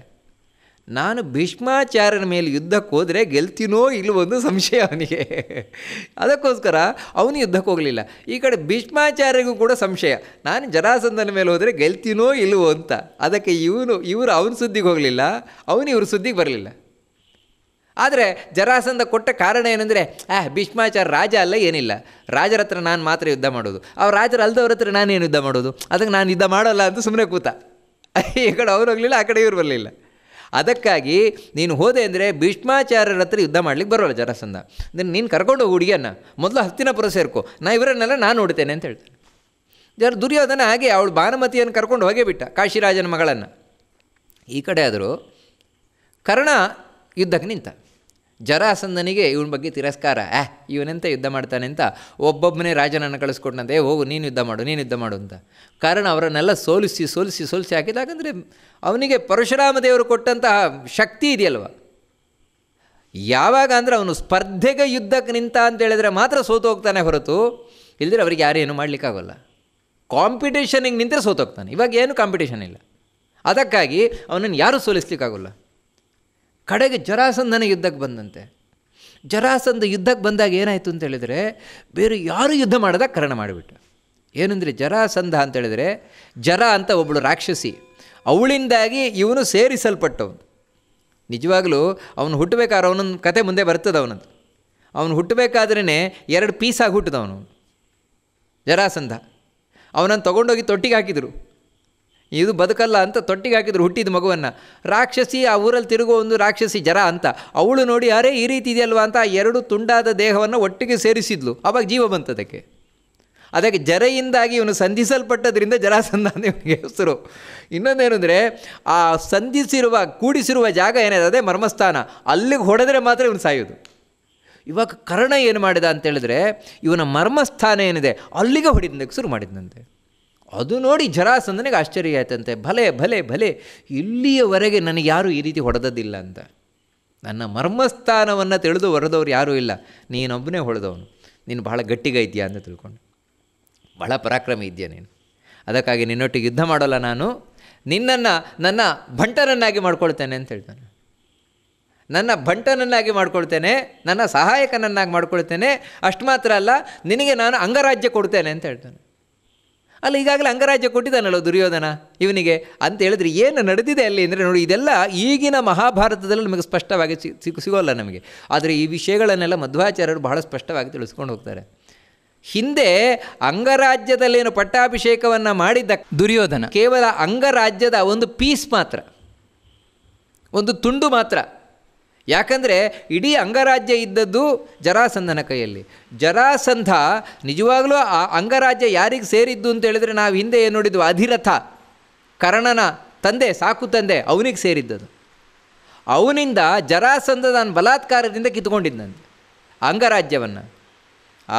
ನಾನು ಭೀಷ್ಮಾಚಾರ್ಯನ ಮೇಲೆ ಯುದ್ಧಕ್ಕೆ ಹೋದರೆ ಗೆಲ್ತೀನೋ ಇಲ್ಲವೊಂದು ಸಂಶಯ ಅವನಿಗೆ ಅದಕ್ಕೋಸ್ಕರ ಅವನು ಯುದ್ಧಕ್ಕೆ ಹೋಗಲಿಲ್ಲ ಈ ಕಡೆ ಭೀಷ್ಮಾಚಾರ್ಯಗೂ ಕೂಡ ಸಂಶಯ ನಾನು ಜರಾಸಂದನ ಮೇಲೆ ಹೋದರೆ ಗೆಲ್ತೀನೋ ಇಲ್ಲವೋ ಅಂತ ಅದಕ್ಕೆ ಇವನು ಇವರು ಅವನ ಸುದ್ದಿಗೆ ಹೋಗಲಿಲ್ಲ ಅವನು ಇವ್ರ ಸುದ್ದಿಗೆ ಬರಲಿಲ್ಲ ಆದರೆ ಜರಾಸಂಧ ಕೊಟ್ಟ ಕಾರಣ ಏನಂದರೆ ಆ ಭೀಷ್ಮಾಚಾರ ರಾಜ ಅಲ್ಲ ಏನಿಲ್ಲ ರಾಜರ ಹತ್ರ ನಾನು ಮಾತ್ರ ಯುದ್ಧ ಮಾಡೋದು ಅವ್ರು ರಾಜರ ಅಲ್ದವ್ರ ಹತ್ರ ನಾನು ಏನು ಯುದ್ಧ ಮಾಡೋದು ಅದಕ್ಕೆ ನಾನು ಯುದ್ಧ ಮಾಡೋಲ್ಲ ಅಂತ ಸುಮ್ಮನೆ ಕೂತ ಈ ಕಡೆ ಅವ್ರು ಹೋಗಲಿಲ್ಲ ಆ ಕಡೆ ಇವ್ರು ಬರಲಿಲ್ಲ ಅದಕ್ಕಾಗಿ ನೀನು ಹೋದೆ ಅಂದರೆ ಭೀಷ್ಮಾಚಾರ್ಯರ ಹತ್ರ ಯುದ್ಧ ಮಾಡ್ಲಿಕ್ಕೆ ಬರೋಲ್ಲ ಜರಾಸಂಧ ಅದನ್ನು ನೀನು ಕರ್ಕೊಂಡು ಹುಡುಗಿಯನ್ನ ಮೊದಲು ಪುರ ಸೇರ್ಕೋ ನಾ ಇವರನ್ನೆಲ್ಲ ನಾನು ನೋಡ್ತೇನೆ ಅಂತ ಹೇಳ್ತೇನೆ ಜರ ದುರ್ಯೋಧನ ಹಾಗೆ ಅವಳು ಭಾನುಮತಿಯನ್ನು ಕರ್ಕೊಂಡು ಹೋಗೇ ಬಿಟ್ಟ ಕಾಶಿರಾಜನ ಮಗಳನ್ನು ಈ ಕಡೆ ಆದರೂ ಕರ್ಣ ಯುದ್ಧಕ್ಕೆ ನಿಂತ ಜರಾಸಂದನಿಗೆ ಇವನ ಬಗ್ಗೆ ತಿರಸ್ಕಾರ ಆಹ್ ಇವನೆಂತ ಯುದ್ಧ ಮಾಡ್ತಾನೆ ಅಂತ ಒಬ್ಬೊಬ್ಬನೇ ರಾಜನನ್ನು ಕಳಿಸ್ಕೊಟ್ಟಂತೆ ಹೋಗು ನೀನು ಯುದ್ಧ ಮಾಡು ನೀನು ಯುದ್ಧ ಮಾಡು ಅಂತ ಕಾರಣ ಅವರನ್ನೆಲ್ಲ ಸೋಲಿಸಿ ಸೋಲಿಸಿ ಸೋಲಿಸಿ ಹಾಕಿದ್ದು ಯಾಕಂದರೆ ಅವನಿಗೆ ಪರಶುರಾಮ ದೇವರು ಕೊಟ್ಟಂತಹ ಶಕ್ತಿ ಇದೆಯಲ್ವ ಯಾವಾಗ ಅಂದರೆ ಅವನು ಸ್ಪರ್ಧೆಗೆ ಯುದ್ಧಕ್ಕೆ ನಿಂತ ಅಂತ ಹೇಳಿದರೆ ಮಾತ್ರ ಸೋತು ಹೋಗ್ತಾನೆ ಹೊರತು ಇಲ್ಲದ್ರೆ ಅವ್ರಿಗೆ ಯಾರೇನು ಮಾಡಲಿಕ್ಕಾಗಲ್ಲ ಕಾಂಪಿಟೇಷನಿಗೆ ನಿಂತರೆ ಸೋತೋಗ್ತಾನೆ ಇವಾಗ ಏನು ಕಾಂಪಿಟೇಷನ್ ಇಲ್ಲ ಅದಕ್ಕಾಗಿ ಅವನನ್ನು ಯಾರೂ ಸೋಲಿಸ್ಲಿಕ್ಕಾಗಲ್ಲ ಕಡೆಗೆ ಜರಾಸಂಧನ ಯುದ್ಧಕ್ಕೆ ಬಂದಂತೆ ಜರಾಸಂಧ ಯುದ್ಧಕ್ಕೆ ಬಂದಾಗ ಏನಾಯಿತು ಅಂತ ಹೇಳಿದರೆ ಬೇರೆ ಯಾರು ಯುದ್ಧ ಮಾಡಿದಾಗ ಕರಣ ಮಾಡಿಬಿಟ್ಟ ಏನಂದರೆ ಜರಾಸಂಧ ಅಂತ ಹೇಳಿದರೆ ಜರ ಅಂತ ಒಬ್ಬಳು ರಾಕ್ಷಸಿ ಅವಳಿಂದಾಗಿ ಇವನು ಸೇರಿಸಲ್ಪಟ್ಟವನು ನಿಜವಾಗಲೂ ಅವನು ಹುಟ್ಟಬೇಕಾದ್ರೆ ಅವನೊಂದು ಕತೆ ಮುಂದೆ ಬರ್ತದೆ ಅವನದು ಅವನು ಹುಟ್ಟಬೇಕಾದ್ರೇ ಎರಡು ಪೀಸಾಗಿ ಹುಟ್ಟಿದವನು ಜರಾಸಂಧ ಅವನನ್ನು ತೊಗೊಂಡೋಗಿ ತೊಟ್ಟಿಗೆ ಹಾಕಿದರು ಇದು ಬದುಕಲ್ಲ ಅಂತ ತೊಟ್ಟಿಗೆ ಹಾಕಿದ್ರು ಹುಟ್ಟಿದ ಮಗುವನ್ನು ರಾಕ್ಷಸಿ ಆ ಊರಲ್ಲಿ ತಿರುಗುವ ಒಂದು ರಾಕ್ಷಸಿ ಜರ ಅಂತ ಅವಳು ನೋಡಿ ಅರೆ ಈ ರೀತಿ ಇದೆಯಲ್ವಾ ಅಂತ ಆ ಎರಡು ತುಂಡಾದ ದೇಹವನ್ನು ಒಟ್ಟಿಗೆ ಸೇರಿಸಿದ್ಲು ಅವಾಗ ಜೀವ ಬಂತದಕ್ಕೆ ಅದಕ್ಕೆ ಜರೆಯಿಂದಾಗಿ ಇವನು ಸಂಧಿಸಲ್ಪಟ್ಟದ್ರಿಂದ ಜರಾಸಂಧ ಅಂತ ಇವನಿಗೆ ಹೆಸರು ಇನ್ನೊಂದೇನು ಅಂದರೆ ಆ ಸಂಧಿಸಿರುವ ಕೂಡಿಸಿರುವ ಜಾಗ ಏನಿದೆ ಅದೇ ಮರ್ಮಸ್ಥಾನ ಅಲ್ಲಿಗೆ ಹೊಡೆದ್ರೆ ಮಾತ್ರ ಇವನು ಸಾಯೋದು ಇವಾಗ ಕರ್ಣ ಏನು ಮಾಡಿದ ಅಂತೇಳಿದ್ರೆ ಇವನ ಮರ್ಮಸ್ಥಾನ ಏನಿದೆ ಅಲ್ಲಿಗೆ ಹೊಡಿದ್ನಕ್ಕೆ ಶುರು ಮಾಡಿದ್ನಂತೆ ಅದು ನೋಡಿ ಜರಾಸಂದನಿಗೆ ಆಶ್ಚರ್ಯ ಆಯ್ತಂತೆ ಭಲೆ ಭಲೆ ಭಲೆ ಇಲ್ಲಿಯವರೆಗೆ ನನಗೆ ಯಾರೂ ಈ ರೀತಿ ಹೊಡೆದದ್ದಿಲ್ಲ ಅಂತ ನನ್ನ ಮರ್ಮಸ್ಥಾನವನ್ನು ತಿಳಿದು ಹೊರದವ್ರು ಯಾರೂ ಇಲ್ಲ ನೀನೊಬ್ಬನೇ ಹೊಡೆದವನು ನೀನು ಬಹಳ ಗಟ್ಟಿಗ ಇದೆಯಾ ಅಂತ ತಿಳ್ಕೊಂಡು ಬಹಳ ಪರಾಕ್ರಮ ಇದೆಯಾ ನೀನು ಅದಕ್ಕಾಗಿ ನಿನ್ನೊಟ್ಟಿಗೆ ಯುದ್ಧ ಮಾಡೋಲ್ಲ ನಾನು ನಿನ್ನನ್ನು ನನ್ನ ಭಂಟನನ್ನಾಗಿ ಮಾಡ್ಕೊಳ್ತೇನೆ ಅಂತ ಹೇಳ್ತಾನೆ ನನ್ನ ಭಂಟನನ್ನಾಗಿ ಮಾಡ್ಕೊಳ್ತೇನೆ ನನ್ನ ಸಹಾಯಕನನ್ನಾಗಿ ಮಾಡ್ಕೊಳ್ತೇನೆ ಅಷ್ಟು ಮಾತ್ರ ಅಲ್ಲ ನಿನಗೆ ನಾನು ಅಂಗರಾಜ್ಯ ಕೊಡ್ತೇನೆ ಅಂತ ಹೇಳ್ತಾನೆ ಅಲ್ಲ ಈಗಾಗಲೇ ಅಂಗರಾಜ್ಯ ಕೊಟ್ಟಿದ್ದಾನಲ್ಲ ದುರ್ಯೋಧನ ಇವನಿಗೆ ಅಂತ ಹೇಳಿದ್ರೆ ಏನು ನಡೆದಿದೆ ಅಲ್ಲಿ ಅಂದರೆ ನೋಡಿ ಇದೆಲ್ಲ ಈಗಿನ ಮಹಾಭಾರತದಲ್ಲಿ ನಮಗೆ ಸ್ಪಷ್ಟವಾಗಿ ಸಿಗು ಸಿಗೋಲ್ಲ ನಮಗೆ ಆದರೆ ಈ ವಿಷಯಗಳನ್ನೆಲ್ಲ ಮಧ್ವಾಚಾರ್ಯರು ಬಹಳ ಸ್ಪಷ್ಟವಾಗಿ ತಿಳಿಸ್ಕೊಂಡು ಹೋಗ್ತಾರೆ ಹಿಂದೆ ಅಂಗರಾಜ್ಯದಲ್ಲೇನು ಪಟ್ಟಾಭಿಷೇಕವನ್ನು ಮಾಡಿದ್ದ ದುರ್ಯೋಧನ ಕೇವಲ ಅಂಗರಾಜ್ಯದ ಒಂದು ಪೀಸ್ ಮಾತ್ರ ಒಂದು ತುಂಡು ಮಾತ್ರ ಯಾಕಂದರೆ ಇಡೀ ಅಂಗರಾಜ್ಯ ಇದ್ದದ್ದು ಜರಾಸಂಧನ ಕೈಯಲ್ಲಿ ಜರಾಸಂಧ ನಿಜವಾಗಲೂ ಆ ಅಂಗರಾಜ್ಯ ಯಾರಿಗೆ ಸೇರಿದ್ದು ಅಂತ ಹೇಳಿದ್ರೆ ನಾವು ಹಿಂದೆ ಏನು ನೋಡಿದ್ವು ಅಧಿರಥ ಕರ್ಣನ ತಂದೆ ಸಾಕು ತಂದೆ ಅವನಿಗೆ ಸೇರಿದ್ದದು ಅವನಿಂದ ಜರಾಸಂಧ ನಾನು ಬಲಾತ್ಕಾರದಿಂದ ಕಿತ್ಕೊಂಡಿದ್ದಂತೆ ಅಂಗರಾಜ್ಯವನ್ನು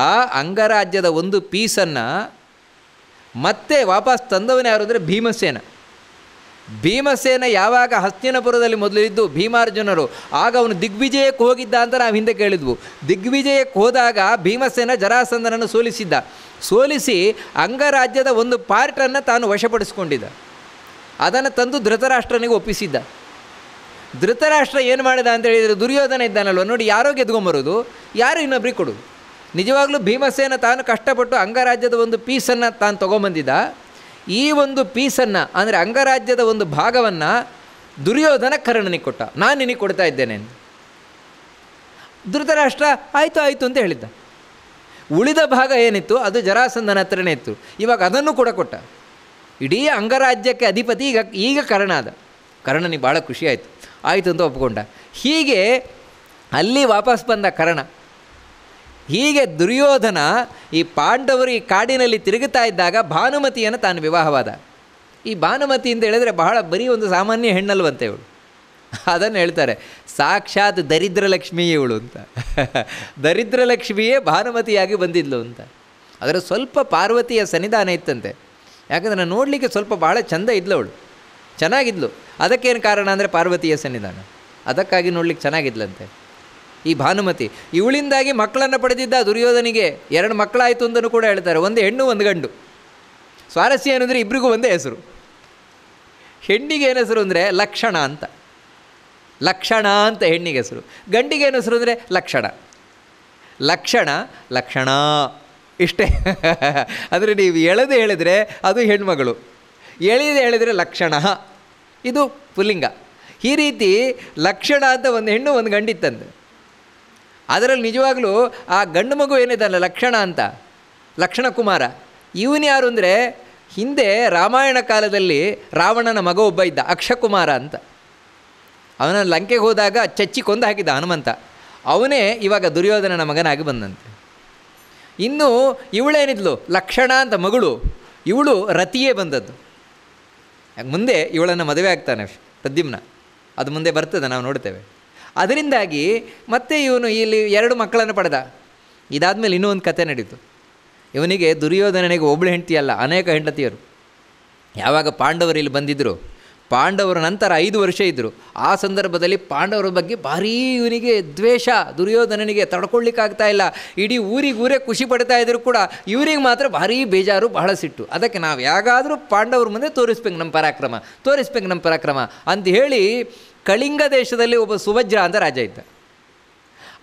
ಆ ಅಂಗರಾಜ್ಯದ ಒಂದು ಪೀಸನ್ನು ಮತ್ತೆ ವಾಪಸ್ ತಂದವನು ಯಾರು ಅಂದರೆ ಭೀಮಸೇನ ಭೀಮಸೇನ ಯಾವಾಗ ಹಸ್ತಿನಪುರದಲ್ಲಿ ಇದ್ದು ಭೀಮಾರ್ಜುನರು ಆಗ ಅವನು ದಿಗ್ವಿಜಯಕ್ಕೆ ಹೋಗಿದ್ದ ಅಂತ ನಾವು ಹಿಂದೆ ಕೇಳಿದ್ವು ದಿಗ್ವಿಜಯಕ್ಕೆ ಹೋದಾಗ ಭೀಮಸೇನ ಜರಾಸಂದನನ್ನು ಸೋಲಿಸಿದ್ದ ಸೋಲಿಸಿ ಅಂಗರಾಜ್ಯದ ಒಂದು ಪಾರ್ಟನ್ನು ತಾನು ವಶಪಡಿಸಿಕೊಂಡಿದ್ದ ಅದನ್ನು ತಂದು ಧೃತರಾಷ್ಟ್ರನಿಗೆ ಒಪ್ಪಿಸಿದ್ದ ಧೃತರಾಷ್ಟ್ರ ಏನು ಮಾಡಿದ ಅಂತ ಹೇಳಿದರೆ ದುರ್ಯೋಧನ ಇದ್ದಾನಲ್ವ ನೋಡಿ ಯಾರೋ ಗೆದ್ಕೊಂಬರೋದು ಯಾರು ಇನ್ನೊಬ್ರಿಗೆ ಕೊಡೋದು ನಿಜವಾಗ್ಲೂ ಭೀಮಸೇನ ತಾನು ಕಷ್ಟಪಟ್ಟು ಅಂಗರಾಜ್ಯದ ಒಂದು ಪೀಸನ್ನು ತಾನು ತೊಗೊಂಬಂದಿದ್ದ ಈ ಒಂದು ಪೀಸನ್ನು ಅಂದರೆ ಅಂಗರಾಜ್ಯದ ಒಂದು ಭಾಗವನ್ನು ದುರ್ಯೋಧನ ಕರ್ಣನಿಗೆ ಕೊಟ್ಟ ನಾನು ನಿನಗೆ ಕೊಡ್ತಾ ಇದ್ದೇನೆ ಧೃತರಾಷ್ಟ್ರ ಆಯಿತು ಆಯಿತು ಅಂತ ಹೇಳಿದ್ದ ಉಳಿದ ಭಾಗ ಏನಿತ್ತು ಅದು ಜರಾಸಂಧನ ಹತ್ರನೇ ಇತ್ತು ಇವಾಗ ಅದನ್ನು ಕೂಡ ಕೊಟ್ಟ ಇಡೀ ಅಂಗರಾಜ್ಯಕ್ಕೆ ಅಧಿಪತಿ ಈಗ ಈಗ ಕರ್ಣ ಅದ ಕರ್ಣನಿಗೆ ಭಾಳ ಖುಷಿಯಾಯಿತು ಆಯಿತು ಅಂತ ಒಪ್ಕೊಂಡ ಹೀಗೆ ಅಲ್ಲಿ ವಾಪಸ್ ಬಂದ ಕರ್ಣ ಹೀಗೆ ದುರ್ಯೋಧನ ಈ ಪಾಂಡವರು ಈ ಕಾಡಿನಲ್ಲಿ ತಿರುಗುತ್ತಾ ಇದ್ದಾಗ ಭಾನುಮತಿಯನ್ನು ತಾನು ವಿವಾಹವಾದ ಈ ಭಾನುಮತಿ ಅಂತ ಹೇಳಿದ್ರೆ ಬಹಳ ಬರೀ ಒಂದು ಸಾಮಾನ್ಯ ಹೆಣ್ಣಲ್ವಂತೆ ಇವಳು ಅದನ್ನು ಹೇಳ್ತಾರೆ ಸಾಕ್ಷಾತ್ ದರಿದ್ರಲಕ್ಷ್ಮಿಯೇ ಇವಳು ಅಂತ ದರಿದ್ರಲಕ್ಷ್ಮಿಯೇ ಭಾನುಮತಿಯಾಗಿ ಬಂದಿದ್ಲು ಅಂತ ಅದರ ಸ್ವಲ್ಪ ಪಾರ್ವತಿಯ ಸನ್ನಿಧಾನ ಇತ್ತಂತೆ ಯಾಕಂದರೆ ನೋಡಲಿಕ್ಕೆ ಸ್ವಲ್ಪ ಭಾಳ ಚಂದ ಇದ್ಲು ಅವಳು ಚೆನ್ನಾಗಿದ್ಲು ಅದಕ್ಕೇನು ಕಾರಣ ಅಂದರೆ ಪಾರ್ವತಿಯ ಸನ್ನಿಧಾನ ಅದಕ್ಕಾಗಿ ನೋಡ್ಲಿಕ್ಕೆ ಚೆನ್ನಾಗಿದ್ಲಂತೆ ಈ ಭಾನುಮತಿ ಇವಳಿಂದಾಗಿ ಮಕ್ಕಳನ್ನು ಪಡೆದಿದ್ದ ದುರ್ಯೋಧನಿಗೆ ಎರಡು ಮಕ್ಕಳಾಯಿತು ಅಂತಲೂ ಕೂಡ ಹೇಳ್ತಾರೆ ಒಂದು ಹೆಣ್ಣು ಒಂದು ಗಂಡು ಸ್ವಾರಸ್ಯ ಏನಂದರೆ ಇಬ್ಬರಿಗೂ ಒಂದೇ ಹೆಸರು ಹೆಣ್ಣಿಗೆ ಏನು ಹೆಸರು ಅಂದರೆ ಲಕ್ಷಣ ಅಂತ ಲಕ್ಷಣ ಅಂತ ಹೆಣ್ಣಿಗೆ ಹೆಸರು ಗಂಡಿಗೆ ಏನು ಹೆಸರು ಅಂದರೆ ಲಕ್ಷಣ ಲಕ್ಷಣ ಲಕ್ಷಣ ಇಷ್ಟೇ ಅಂದರೆ ನೀವು ಎಳೆದು ಹೇಳಿದರೆ ಅದು ಹೆಣ್ಮಗಳು ಎಳೆದು ಹೇಳಿದರೆ ಲಕ್ಷಣ ಇದು ಪುಲ್ಲಿಂಗ ಈ ರೀತಿ ಲಕ್ಷಣ ಅಂತ ಒಂದು ಹೆಣ್ಣು ಒಂದು ಗಂಡಿತ್ತಂದು ಅದರಲ್ಲಿ ನಿಜವಾಗಲೂ ಆ ಗಂಡು ಮಗು ಏನಿದಲ್ಲ ಲಕ್ಷಣ ಅಂತ ಲಕ್ಷಣ ಕುಮಾರ ಇವನು ಯಾರು ಅಂದರೆ ಹಿಂದೆ ರಾಮಾಯಣ ಕಾಲದಲ್ಲಿ ರಾವಣನ ಮಗ ಒಬ್ಬ ಇದ್ದ ಅಕ್ಷಕುಮಾರ ಅಂತ ಅವನ ಲಂಕೆಗೆ ಹೋದಾಗ ಚಚ್ಚಿ ಕೊಂದು ಹಾಕಿದ್ದ ಹನುಮಂತ ಅವನೇ ಇವಾಗ ದುರ್ಯೋಧನನ ಮಗನಾಗಿ ಬಂದಂತೆ ಇನ್ನು ಇವಳೇನಿದ್ಲು ಲಕ್ಷಣ ಅಂತ ಮಗಳು ಇವಳು ರತಿಯೇ ಬಂದದ್ದು ಮುಂದೆ ಇವಳನ್ನು ಮದುವೆ ಆಗ್ತಾನೆ ಪ್ರದ್ಯುಮ್ನ ಅದು ಮುಂದೆ ಬರ್ತದೆ ನಾವು ನೋಡ್ತೇವೆ ಅದರಿಂದಾಗಿ ಮತ್ತೆ ಇವನು ಇಲ್ಲಿ ಎರಡು ಮಕ್ಕಳನ್ನು ಪಡೆದ ಇದಾದ ಇನ್ನೂ ಒಂದು ಕತೆ ನಡೀತು ಇವನಿಗೆ ದುರ್ಯೋಧನನಿಗೆ ಒಬ್ಬಳು ಹೆಂಡತಿಯಲ್ಲ ಅನೇಕ ಹೆಂಡತಿಯರು ಯಾವಾಗ ಪಾಂಡವರು ಇಲ್ಲಿ ಬಂದಿದ್ದರು ಪಾಂಡವರ ನಂತರ ಐದು ವರ್ಷ ಇದ್ದರು ಆ ಸಂದರ್ಭದಲ್ಲಿ ಪಾಂಡವರ ಬಗ್ಗೆ ಭಾರೀ ಇವನಿಗೆ ದ್ವೇಷ ದುರ್ಯೋಧನನಿಗೆ ತಡ್ಕೊಳ್ಳಿಕ್ಕಾಗ್ತಾ ಇಲ್ಲ ಇಡೀ ಊರಿಗೆ ಊರೇ ಖುಷಿ ಪಡ್ತಾ ಇದ್ದರೂ ಕೂಡ ಇವರಿಗೆ ಮಾತ್ರ ಭಾರೀ ಬೇಜಾರು ಬಹಳ ಸಿಟ್ಟು ಅದಕ್ಕೆ ನಾವು ಯಾವಾಗಾದರೂ ಪಾಂಡವರ ಮುಂದೆ ತೋರಿಸ್ಬೇಕು ನಮ್ಮ ಪರಾಕ್ರಮ ತೋರಿಸ್ಬೇಕು ನಮ್ಮ ಪರಾಕ್ರಮ ಅಂತ ಹೇಳಿ ಕಳಿಂಗ ದೇಶದಲ್ಲಿ ಒಬ್ಬ ಸುಭದ್ರ ಅಂತ ರಾಜ ಇದ್ದ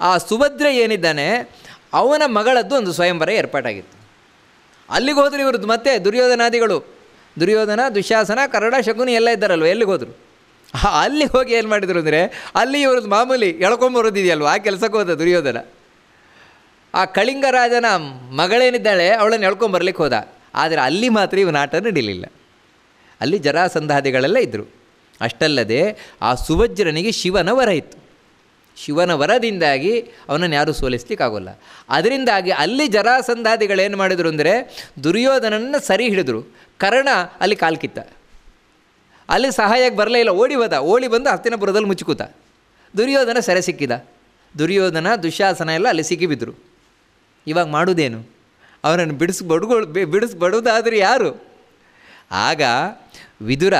ಆ ಸುಭದ್ರ ಏನಿದ್ದಾನೆ ಅವನ ಮಗಳದ್ದು ಒಂದು ಸ್ವಯಂವರ ಏರ್ಪಾಟಾಗಿತ್ತು ಅಲ್ಲಿಗೆ ಹೋದರು ಇವ್ರದ್ದು ಮತ್ತೆ ದುರ್ಯೋಧನಾದಿಗಳು ದುರ್ಯೋಧನ ದುಶಾಸನ ಕರಡ ಶಕುನಿ ಎಲ್ಲ ಇದ್ದಾರಲ್ವ ಎಲ್ಲಿಗೆ ಹೋದರು ಅಲ್ಲಿ ಹೋಗಿ ಏನು ಮಾಡಿದರು ಅಂದರೆ ಅಲ್ಲಿ ಇವ್ರದ್ದು ಮಾಮೂಲಿ ಎಳ್ಕೊಂಬರೋದಿದೆಯಲ್ವ ಆ ಕೆಲಸಕ್ಕೆ ಹೋದ ದುರ್ಯೋಧನ ಆ ಕಳಿಂಗ ರಾಜನ ಮಗಳೇನಿದ್ದಾಳೆ ಅವಳನ್ನು ಎಳ್ಕೊಂಬರ್ಲಿಕ್ಕೆ ಹೋದ ಆದರೆ ಅಲ್ಲಿ ಮಾತ್ರ ಇವ ಆಟ ನಡೀಲಿಲ್ಲ ಅಲ್ಲಿ ಜರಾಸಂಧಾದಿಗಳೆಲ್ಲ ಇದ್ದರು ಅಷ್ಟಲ್ಲದೆ ಆ ಸುವಜ್ರನಿಗೆ ಶಿವನ ವರ ಇತ್ತು ಶಿವನ ವರದಿಂದಾಗಿ ಅವನನ್ನು ಯಾರೂ ಸೋಲಿಸ್ಲಿಕ್ಕಾಗೋಲ್ಲ ಅದರಿಂದಾಗಿ ಅಲ್ಲಿ ಜರಾಸಂಧಾದಿಗಳೇನು ಮಾಡಿದರು ಅಂದರೆ ದುರ್ಯೋಧನನ್ನು ಸರಿ ಹಿಡಿದರು ಕರ್ಣ ಅಲ್ಲಿ ಕಾಲ್ಕಿತ್ತ ಅಲ್ಲಿ ಸಹಾಯಕ್ಕೆ ಬರಲೇ ಇಲ್ಲ ಓಡಿ ಹೋದ ಓಡಿ ಬಂದು ಹಸ್ತಿನಪುರದಲ್ಲಿ ಮುಚ್ಚಿಕೂತ ದುರ್ಯೋಧನ ಸೆರೆ ಸಿಕ್ಕಿದ ದುರ್ಯೋಧನ ದುಶಾಸನ ಎಲ್ಲ ಅಲ್ಲಿ ಸಿಗಿಬಿದ್ರು ಇವಾಗ ಮಾಡುವುದೇನು ಅವನನ್ನು ಬಿಡಿಸ್ ಬಿಡಿಸ್ಬಡುವುದಾದ್ರೆ ಯಾರು ಆಗ ವಿದುರ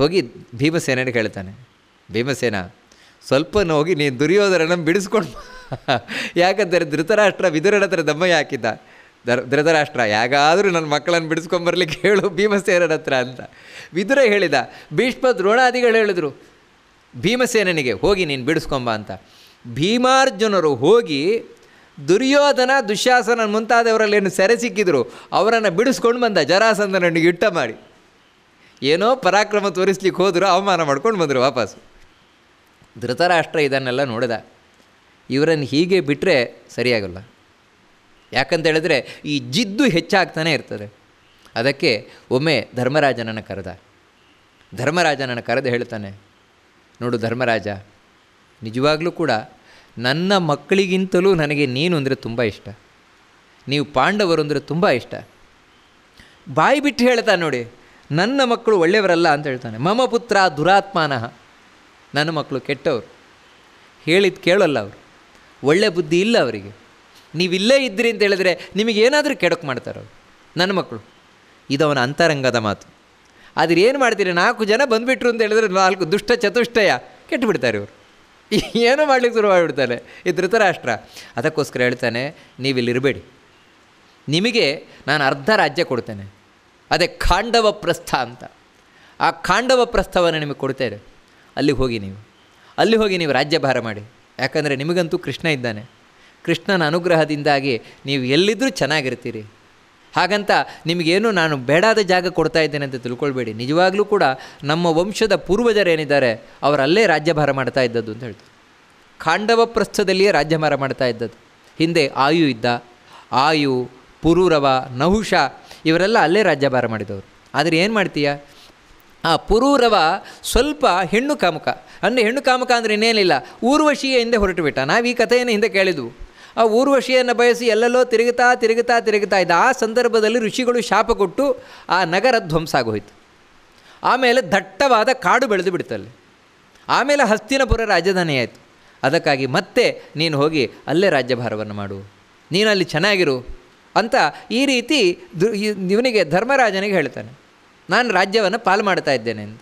ಹೋಗಿ ಭೀಮಸೇನನಿಗೆ ಹೇಳ್ತಾನೆ ಭೀಮಸೇನ ಸ್ವಲ್ಪ ಹೋಗಿ ನೀನು ದುರ್ಯೋಧನನ್ನು ಬಿಡಿಸ್ಕೊಂಡು ಯಾಕಂದರೆ ಧೃತರಾಷ್ಟ್ರ ವಿದುರನ ಹತ್ರ ದಮ್ಮೆ ಹಾಕಿದ್ದ ಧರ್ ಧೃತರಾಷ್ಟ್ರ ಯಾಗಾದರೂ ನನ್ನ ಮಕ್ಕಳನ್ನು ಬಿಡಿಸ್ಕೊಂಬರ್ಲಿಕ್ಕೆ ಹೇಳು ಭೀಮಸೇನನ ಹತ್ರ ಅಂತ ವಿದುರ ಹೇಳಿದ ಭೀಷ್ಮ ದ್ರೋಣಾದಿಗಳು ಹೇಳಿದ್ರು ಭೀಮಸೇನನಿಗೆ ಹೋಗಿ ನೀನು ಬಿಡಿಸ್ಕೊಂಬ ಅಂತ ಭೀಮಾರ್ಜುನರು ಹೋಗಿ ದುರ್ಯೋಧನ ದುಶ್ಯಾಸನ ಮುಂತಾದವರಲ್ಲಿ ಏನು ಸೆರೆ ಸಿಕ್ಕಿದ್ರು ಅವರನ್ನು ಬಿಡಿಸ್ಕೊಂಡು ಬಂದ ಜರಾಸಂದನಿಗೆ ಇಟ್ಟ ಮಾಡಿ ಏನೋ ಪರಾಕ್ರಮ ತೋರಿಸ್ಲಿಕ್ಕೆ ಹೋದರೂ ಅವಮಾನ ಮಾಡ್ಕೊಂಡು ಬಂದರು ವಾಪಸ್ ಧೃತರಾಷ್ಟ್ರ ಇದನ್ನೆಲ್ಲ ನೋಡಿದ ಇವರನ್ನು ಹೀಗೆ ಬಿಟ್ಟರೆ ಸರಿಯಾಗಲ್ಲ ಹೇಳಿದ್ರೆ ಈ ಜಿದ್ದು ಹೆಚ್ಚಾಗ್ತಾನೆ ಇರ್ತದೆ ಅದಕ್ಕೆ ಒಮ್ಮೆ ಧರ್ಮರಾಜನನ್ನು ಕರೆದ ಧರ್ಮರಾಜನನ್ನು ಕರೆದು ಹೇಳ್ತಾನೆ ನೋಡು ಧರ್ಮರಾಜ ನಿಜವಾಗ್ಲೂ ಕೂಡ ನನ್ನ ಮಕ್ಕಳಿಗಿಂತಲೂ ನನಗೆ ನೀನು ಅಂದರೆ ತುಂಬ ಇಷ್ಟ ನೀವು ಪಾಂಡವರು ಅಂದರೆ ತುಂಬ ಇಷ್ಟ ಬಾಯಿ ಬಿಟ್ಟು ಹೇಳ್ತಾ ನೋಡಿ ನನ್ನ ಮಕ್ಕಳು ಒಳ್ಳೆಯವರಲ್ಲ ಅಂತ ಹೇಳ್ತಾನೆ ಮಮ ಪುತ್ರ ದುರಾತ್ಮಾನಃ ನನ್ನ ಮಕ್ಕಳು ಕೆಟ್ಟವರು ಹೇಳಿದ್ದು ಕೇಳಲ್ಲ ಅವರು ಒಳ್ಳೆ ಬುದ್ಧಿ ಇಲ್ಲ ಅವರಿಗೆ ನೀವಿಲ್ಲೇ ಇದ್ದೀರಿ ಅಂತ ಹೇಳಿದ್ರೆ ನಿಮಗೇನಾದರೂ ಕೆಡಕ್ಕೆ ಮಾಡ್ತಾರೆ ಅವರು ನನ್ನ ಮಕ್ಕಳು ಇದು ಅವನ ಅಂತರಂಗದ ಮಾತು ಆದರೆ ಏನು ಮಾಡ್ತೀರಿ ನಾಲ್ಕು ಜನ ಬಂದುಬಿಟ್ರು ಅಂತ ಹೇಳಿದ್ರೆ ನಾಲ್ಕು ದುಷ್ಟ ಚತುಷ್ಟಯ ಕೆಟ್ಟು ಬಿಡ್ತಾರೆ ಇವರು ಏನೋ ಮಾಡಲಿಕ್ಕೆ ಶುರು ಮಾಡಿಬಿಡ್ತಾನೆ ಈ ಧೃತರಾಷ್ಟ್ರ ಅದಕ್ಕೋಸ್ಕರ ಹೇಳ್ತಾನೆ ನೀವಿಲ್ಲಿರಬೇಡಿ ನಿಮಗೆ ನಾನು ಅರ್ಧ ರಾಜ್ಯ ಕೊಡ್ತೇನೆ ಅದೇ ಖಾಂಡವ ಪ್ರಸ್ಥ ಅಂತ ಆ ಖಾಂಡವ ಪ್ರಸ್ಥವನ್ನು ನಿಮಗೆ ಕೊಡ್ತೇವೆ ಅಲ್ಲಿ ಹೋಗಿ ನೀವು ಅಲ್ಲಿ ಹೋಗಿ ನೀವು ರಾಜ್ಯಭಾರ ಮಾಡಿ ಯಾಕಂದರೆ ನಿಮಗಂತೂ ಕೃಷ್ಣ ಇದ್ದಾನೆ ಕೃಷ್ಣನ ಅನುಗ್ರಹದಿಂದಾಗಿ ನೀವು ಎಲ್ಲಿದ್ದರೂ ಚೆನ್ನಾಗಿರ್ತೀರಿ ಹಾಗಂತ ನಿಮಗೇನು ನಾನು ಬೇಡಾದ ಜಾಗ ಕೊಡ್ತಾ ಇದ್ದೇನೆ ಅಂತ ತಿಳ್ಕೊಳ್ಬೇಡಿ ನಿಜವಾಗ್ಲೂ ಕೂಡ ನಮ್ಮ ವಂಶದ ಪೂರ್ವಜರೇನಿದ್ದಾರೆ ಅವರಲ್ಲೇ ರಾಜ್ಯಭಾರ ಮಾಡ್ತಾ ಇದ್ದದ್ದು ಅಂತ ಹೇಳ್ತು ಖಾಂಡವ ಪ್ರಸ್ಥದಲ್ಲಿಯೇ ರಾಜ್ಯಭಾರ ಮಾಡ್ತಾ ಇದ್ದದ್ದು ಹಿಂದೆ ಆಯು ಇದ್ದ ಆಯು ಪುರೂರವ ನಹುಷ ಇವರೆಲ್ಲ ಅಲ್ಲೇ ರಾಜ್ಯಭಾರ ಮಾಡಿದವರು ಆದರೆ ಏನು ಮಾಡ್ತೀಯ ಆ ಪುರೂರವ ಸ್ವಲ್ಪ ಹೆಣ್ಣು ಕಾಮುಕ ಅಂದರೆ ಹೆಣ್ಣು ಕಾಮುಕ ಅಂದರೆ ಇನ್ನೇನಿಲ್ಲ ಊರ್ವಶಿಯ ಹಿಂದೆ ಹೊರಟು ಬಿಟ್ಟ ನಾವು ಈ ಕಥೆಯನ್ನು ಹಿಂದೆ ಕೇಳಿದ್ವು ಆ ಊರ್ವಶಿಯನ್ನು ಬಯಸಿ ಎಲ್ಲೆಲ್ಲೋ ತಿರುಗುತ್ತಾ ತಿರುಗುತ್ತಾ ತಿರುಗುತ್ತಾ ಇದ್ದ ಆ ಸಂದರ್ಭದಲ್ಲಿ ಋಷಿಗಳು ಶಾಪ ಕೊಟ್ಟು ಆ ನಗರ ಧ್ವಂಸ ಆಗೋಯಿತು ಆಮೇಲೆ ದಟ್ಟವಾದ ಕಾಡು ಬೆಳೆದು ಬಿಡ್ತಲ್ಲಿ ಆಮೇಲೆ ಹಸ್ತಿನಪುರ ರಾಜಧಾನಿ ಆಯಿತು ಅದಕ್ಕಾಗಿ ಮತ್ತೆ ನೀನು ಹೋಗಿ ಅಲ್ಲೇ ರಾಜ್ಯಭಾರವನ್ನು ಮಾಡು ನೀನು ಅಲ್ಲಿ ಚೆನ್ನಾಗಿರು ಅಂತ ಈ ರೀತಿ ಇವನಿಗೆ ಧರ್ಮರಾಜನಿಗೆ ಹೇಳ್ತಾನೆ ನಾನು ರಾಜ್ಯವನ್ನು ಪಾಲು ಮಾಡ್ತಾ ಇದ್ದೇನೆ ಅಂತ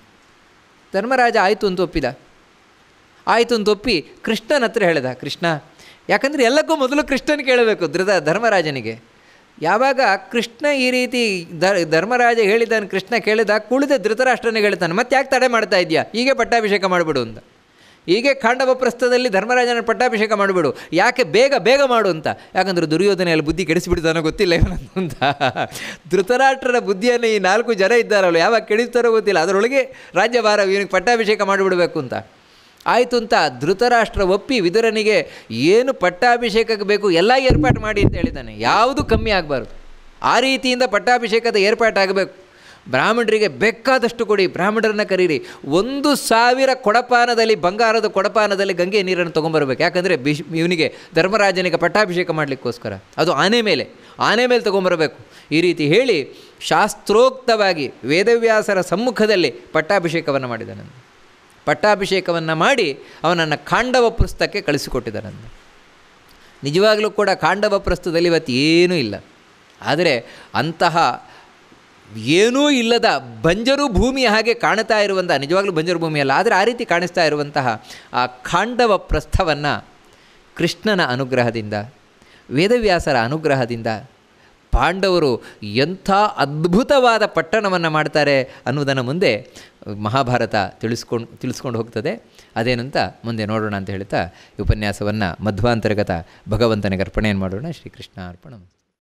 ಧರ್ಮರಾಜ ಆಯಿತು ಅಂತ ಒಪ್ಪಿದ ಆಯಿತು ಅಂತ ಒಪ್ಪಿ ಕೃಷ್ಣನ ಹತ್ರ ಹೇಳಿದ ಕೃಷ್ಣ ಯಾಕಂದರೆ ಎಲ್ಲಕ್ಕೂ ಮೊದಲು ಕೃಷ್ಣನ ಕೇಳಬೇಕು ಧೃತ ಧರ್ಮರಾಜನಿಗೆ ಯಾವಾಗ ಕೃಷ್ಣ ಈ ರೀತಿ ಧರ್ಮರಾಜ ಹೇಳಿದ್ದಾನೆ ಕೃಷ್ಣ ಕೇಳಿದ ಕುಳಿದ ಧೃತರಾಷ್ಟ್ರನಿಗೆ ಹೇಳ್ತಾನೆ ಮತ್ತೆ ಯಾಕೆ ತಡೆ ಮಾಡ್ತಾ ಇದೆಯಾ ಹೀಗೆ ಪಟ್ಟಾಭಿಷೇಕ ಮಾಡಿಬಿಡು ಅಂತ ಹೀಗೆ ಕಾಂಡವ ಪ್ರಸ್ಥದಲ್ಲಿ ಧರ್ಮರಾಜನ ಪಟ್ಟಾಭಿಷೇಕ ಮಾಡಿಬಿಡು ಯಾಕೆ ಬೇಗ ಬೇಗ ಮಾಡು ಅಂತ ಯಾಕಂದರೆ ದುರ್ಯೋಧನೆಯಲ್ಲಿ ಬುದ್ಧಿ ಕೆಡಿಸಿಬಿಡ್ತಾನೋ ಗೊತ್ತಿಲ್ಲ ಅಂತ ಧೃತರಾಷ್ಟ್ರರ ಬುದ್ಧಿಯನ್ನು ಈ ನಾಲ್ಕು ಜನ ಇದ್ದಾರಲ್ಲ ಯಾವಾಗ ಕೆಡಿಸ್ತಾರೋ ಗೊತ್ತಿಲ್ಲ ಅದರೊಳಗೆ ರಾಜ್ಯಭಾರ ಇವನಿಗೆ ಪಟ್ಟಾಭಿಷೇಕ ಮಾಡಿಬಿಡಬೇಕು ಅಂತ ಆಯಿತು ಅಂತ ಧೃತರಾಷ್ಟ್ರ ಒಪ್ಪಿ ವಿದುರನಿಗೆ ಏನು ಪಟ್ಟಾಭಿಷೇಕಕ್ಕೆ ಬೇಕು ಎಲ್ಲ ಏರ್ಪಾಟು ಮಾಡಿ ಅಂತ ಹೇಳಿದ್ದಾನೆ ಯಾವುದು ಕಮ್ಮಿ ಆಗಬಾರ್ದು ಆ ರೀತಿಯಿಂದ ಪಟ್ಟಾಭಿಷೇಕದ ಏರ್ಪಾಟಾಗಬೇಕು ಬ್ರಾಹ್ಮಣರಿಗೆ ಬೇಕಾದಷ್ಟು ಕೊಡಿ ಬ್ರಾಹ್ಮಣರನ್ನ ಕರೀರಿ ಒಂದು ಸಾವಿರ ಕೊಡಪಾನದಲ್ಲಿ ಬಂಗಾರದ ಕೊಡಪಾನದಲ್ಲಿ ಗಂಗೆ ನೀರನ್ನು ತೊಗೊಂಬರ್ಬೇಕು ಯಾಕಂದರೆ ಬಿಶ್ ಇವನಿಗೆ ಧರ್ಮರಾಜನಿಗೆ ಪಟ್ಟಾಭಿಷೇಕ ಮಾಡಲಿಕ್ಕೋಸ್ಕರ ಅದು ಆನೆ ಮೇಲೆ ಆನೆ ಮೇಲೆ ತೊಗೊಂಬರಬೇಕು ಈ ರೀತಿ ಹೇಳಿ ಶಾಸ್ತ್ರೋಕ್ತವಾಗಿ ವೇದವ್ಯಾಸರ ಸಮ್ಮುಖದಲ್ಲಿ ಪಟ್ಟಾಭಿಷೇಕವನ್ನು ಮಾಡಿದನನ್ನು ಪಟ್ಟಾಭಿಷೇಕವನ್ನು ಮಾಡಿ ಅವನನ್ನು ಖಾಂಡವ ಪ್ರಸ್ಥಕ್ಕೆ ಕಳಿಸಿಕೊಟ್ಟಿದನನ್ನು ನಿಜವಾಗಲೂ ಕೂಡ ಖಾಂಡವ ಪ್ರಸ್ತುತದಲ್ಲಿ ಇವತ್ತು ಇಲ್ಲ ಆದರೆ ಅಂತಹ ಏನೂ ಇಲ್ಲದ ಬಂಜರು ಭೂಮಿ ಹಾಗೆ ಕಾಣ್ತಾ ಇರುವಂತಹ ನಿಜವಾಗಲೂ ಬಂಜರು ಭೂಮಿಯಲ್ಲ ಆದರೆ ಆ ರೀತಿ ಕಾಣಿಸ್ತಾ ಇರುವಂತಹ ಆ ಕಾಂಡವ ಪ್ರಸ್ಥವನ್ನು ಕೃಷ್ಣನ ಅನುಗ್ರಹದಿಂದ ವೇದವ್ಯಾಸರ ಅನುಗ್ರಹದಿಂದ ಪಾಂಡವರು ಎಂಥ ಅದ್ಭುತವಾದ ಪಟ್ಟಣವನ್ನು ಮಾಡ್ತಾರೆ ಅನ್ನುವುದನ್ನು ಮುಂದೆ ಮಹಾಭಾರತ ತಿಳಿಸ್ಕೊಂಡು ತಿಳಿಸ್ಕೊಂಡು ಹೋಗ್ತದೆ ಅದೇನಂತ ಮುಂದೆ ನೋಡೋಣ ಅಂತ ಹೇಳ್ತಾ ಈ ಉಪನ್ಯಾಸವನ್ನು ಮಧ್ವಾಂತರ್ಗತ ಭಗವಂತನಿಗೆ ಅರ್ಪಣೆಯನ್ನು ಮಾಡೋಣ ಶ್ರೀಕೃಷ್ಣ ಅರ್ಪಣ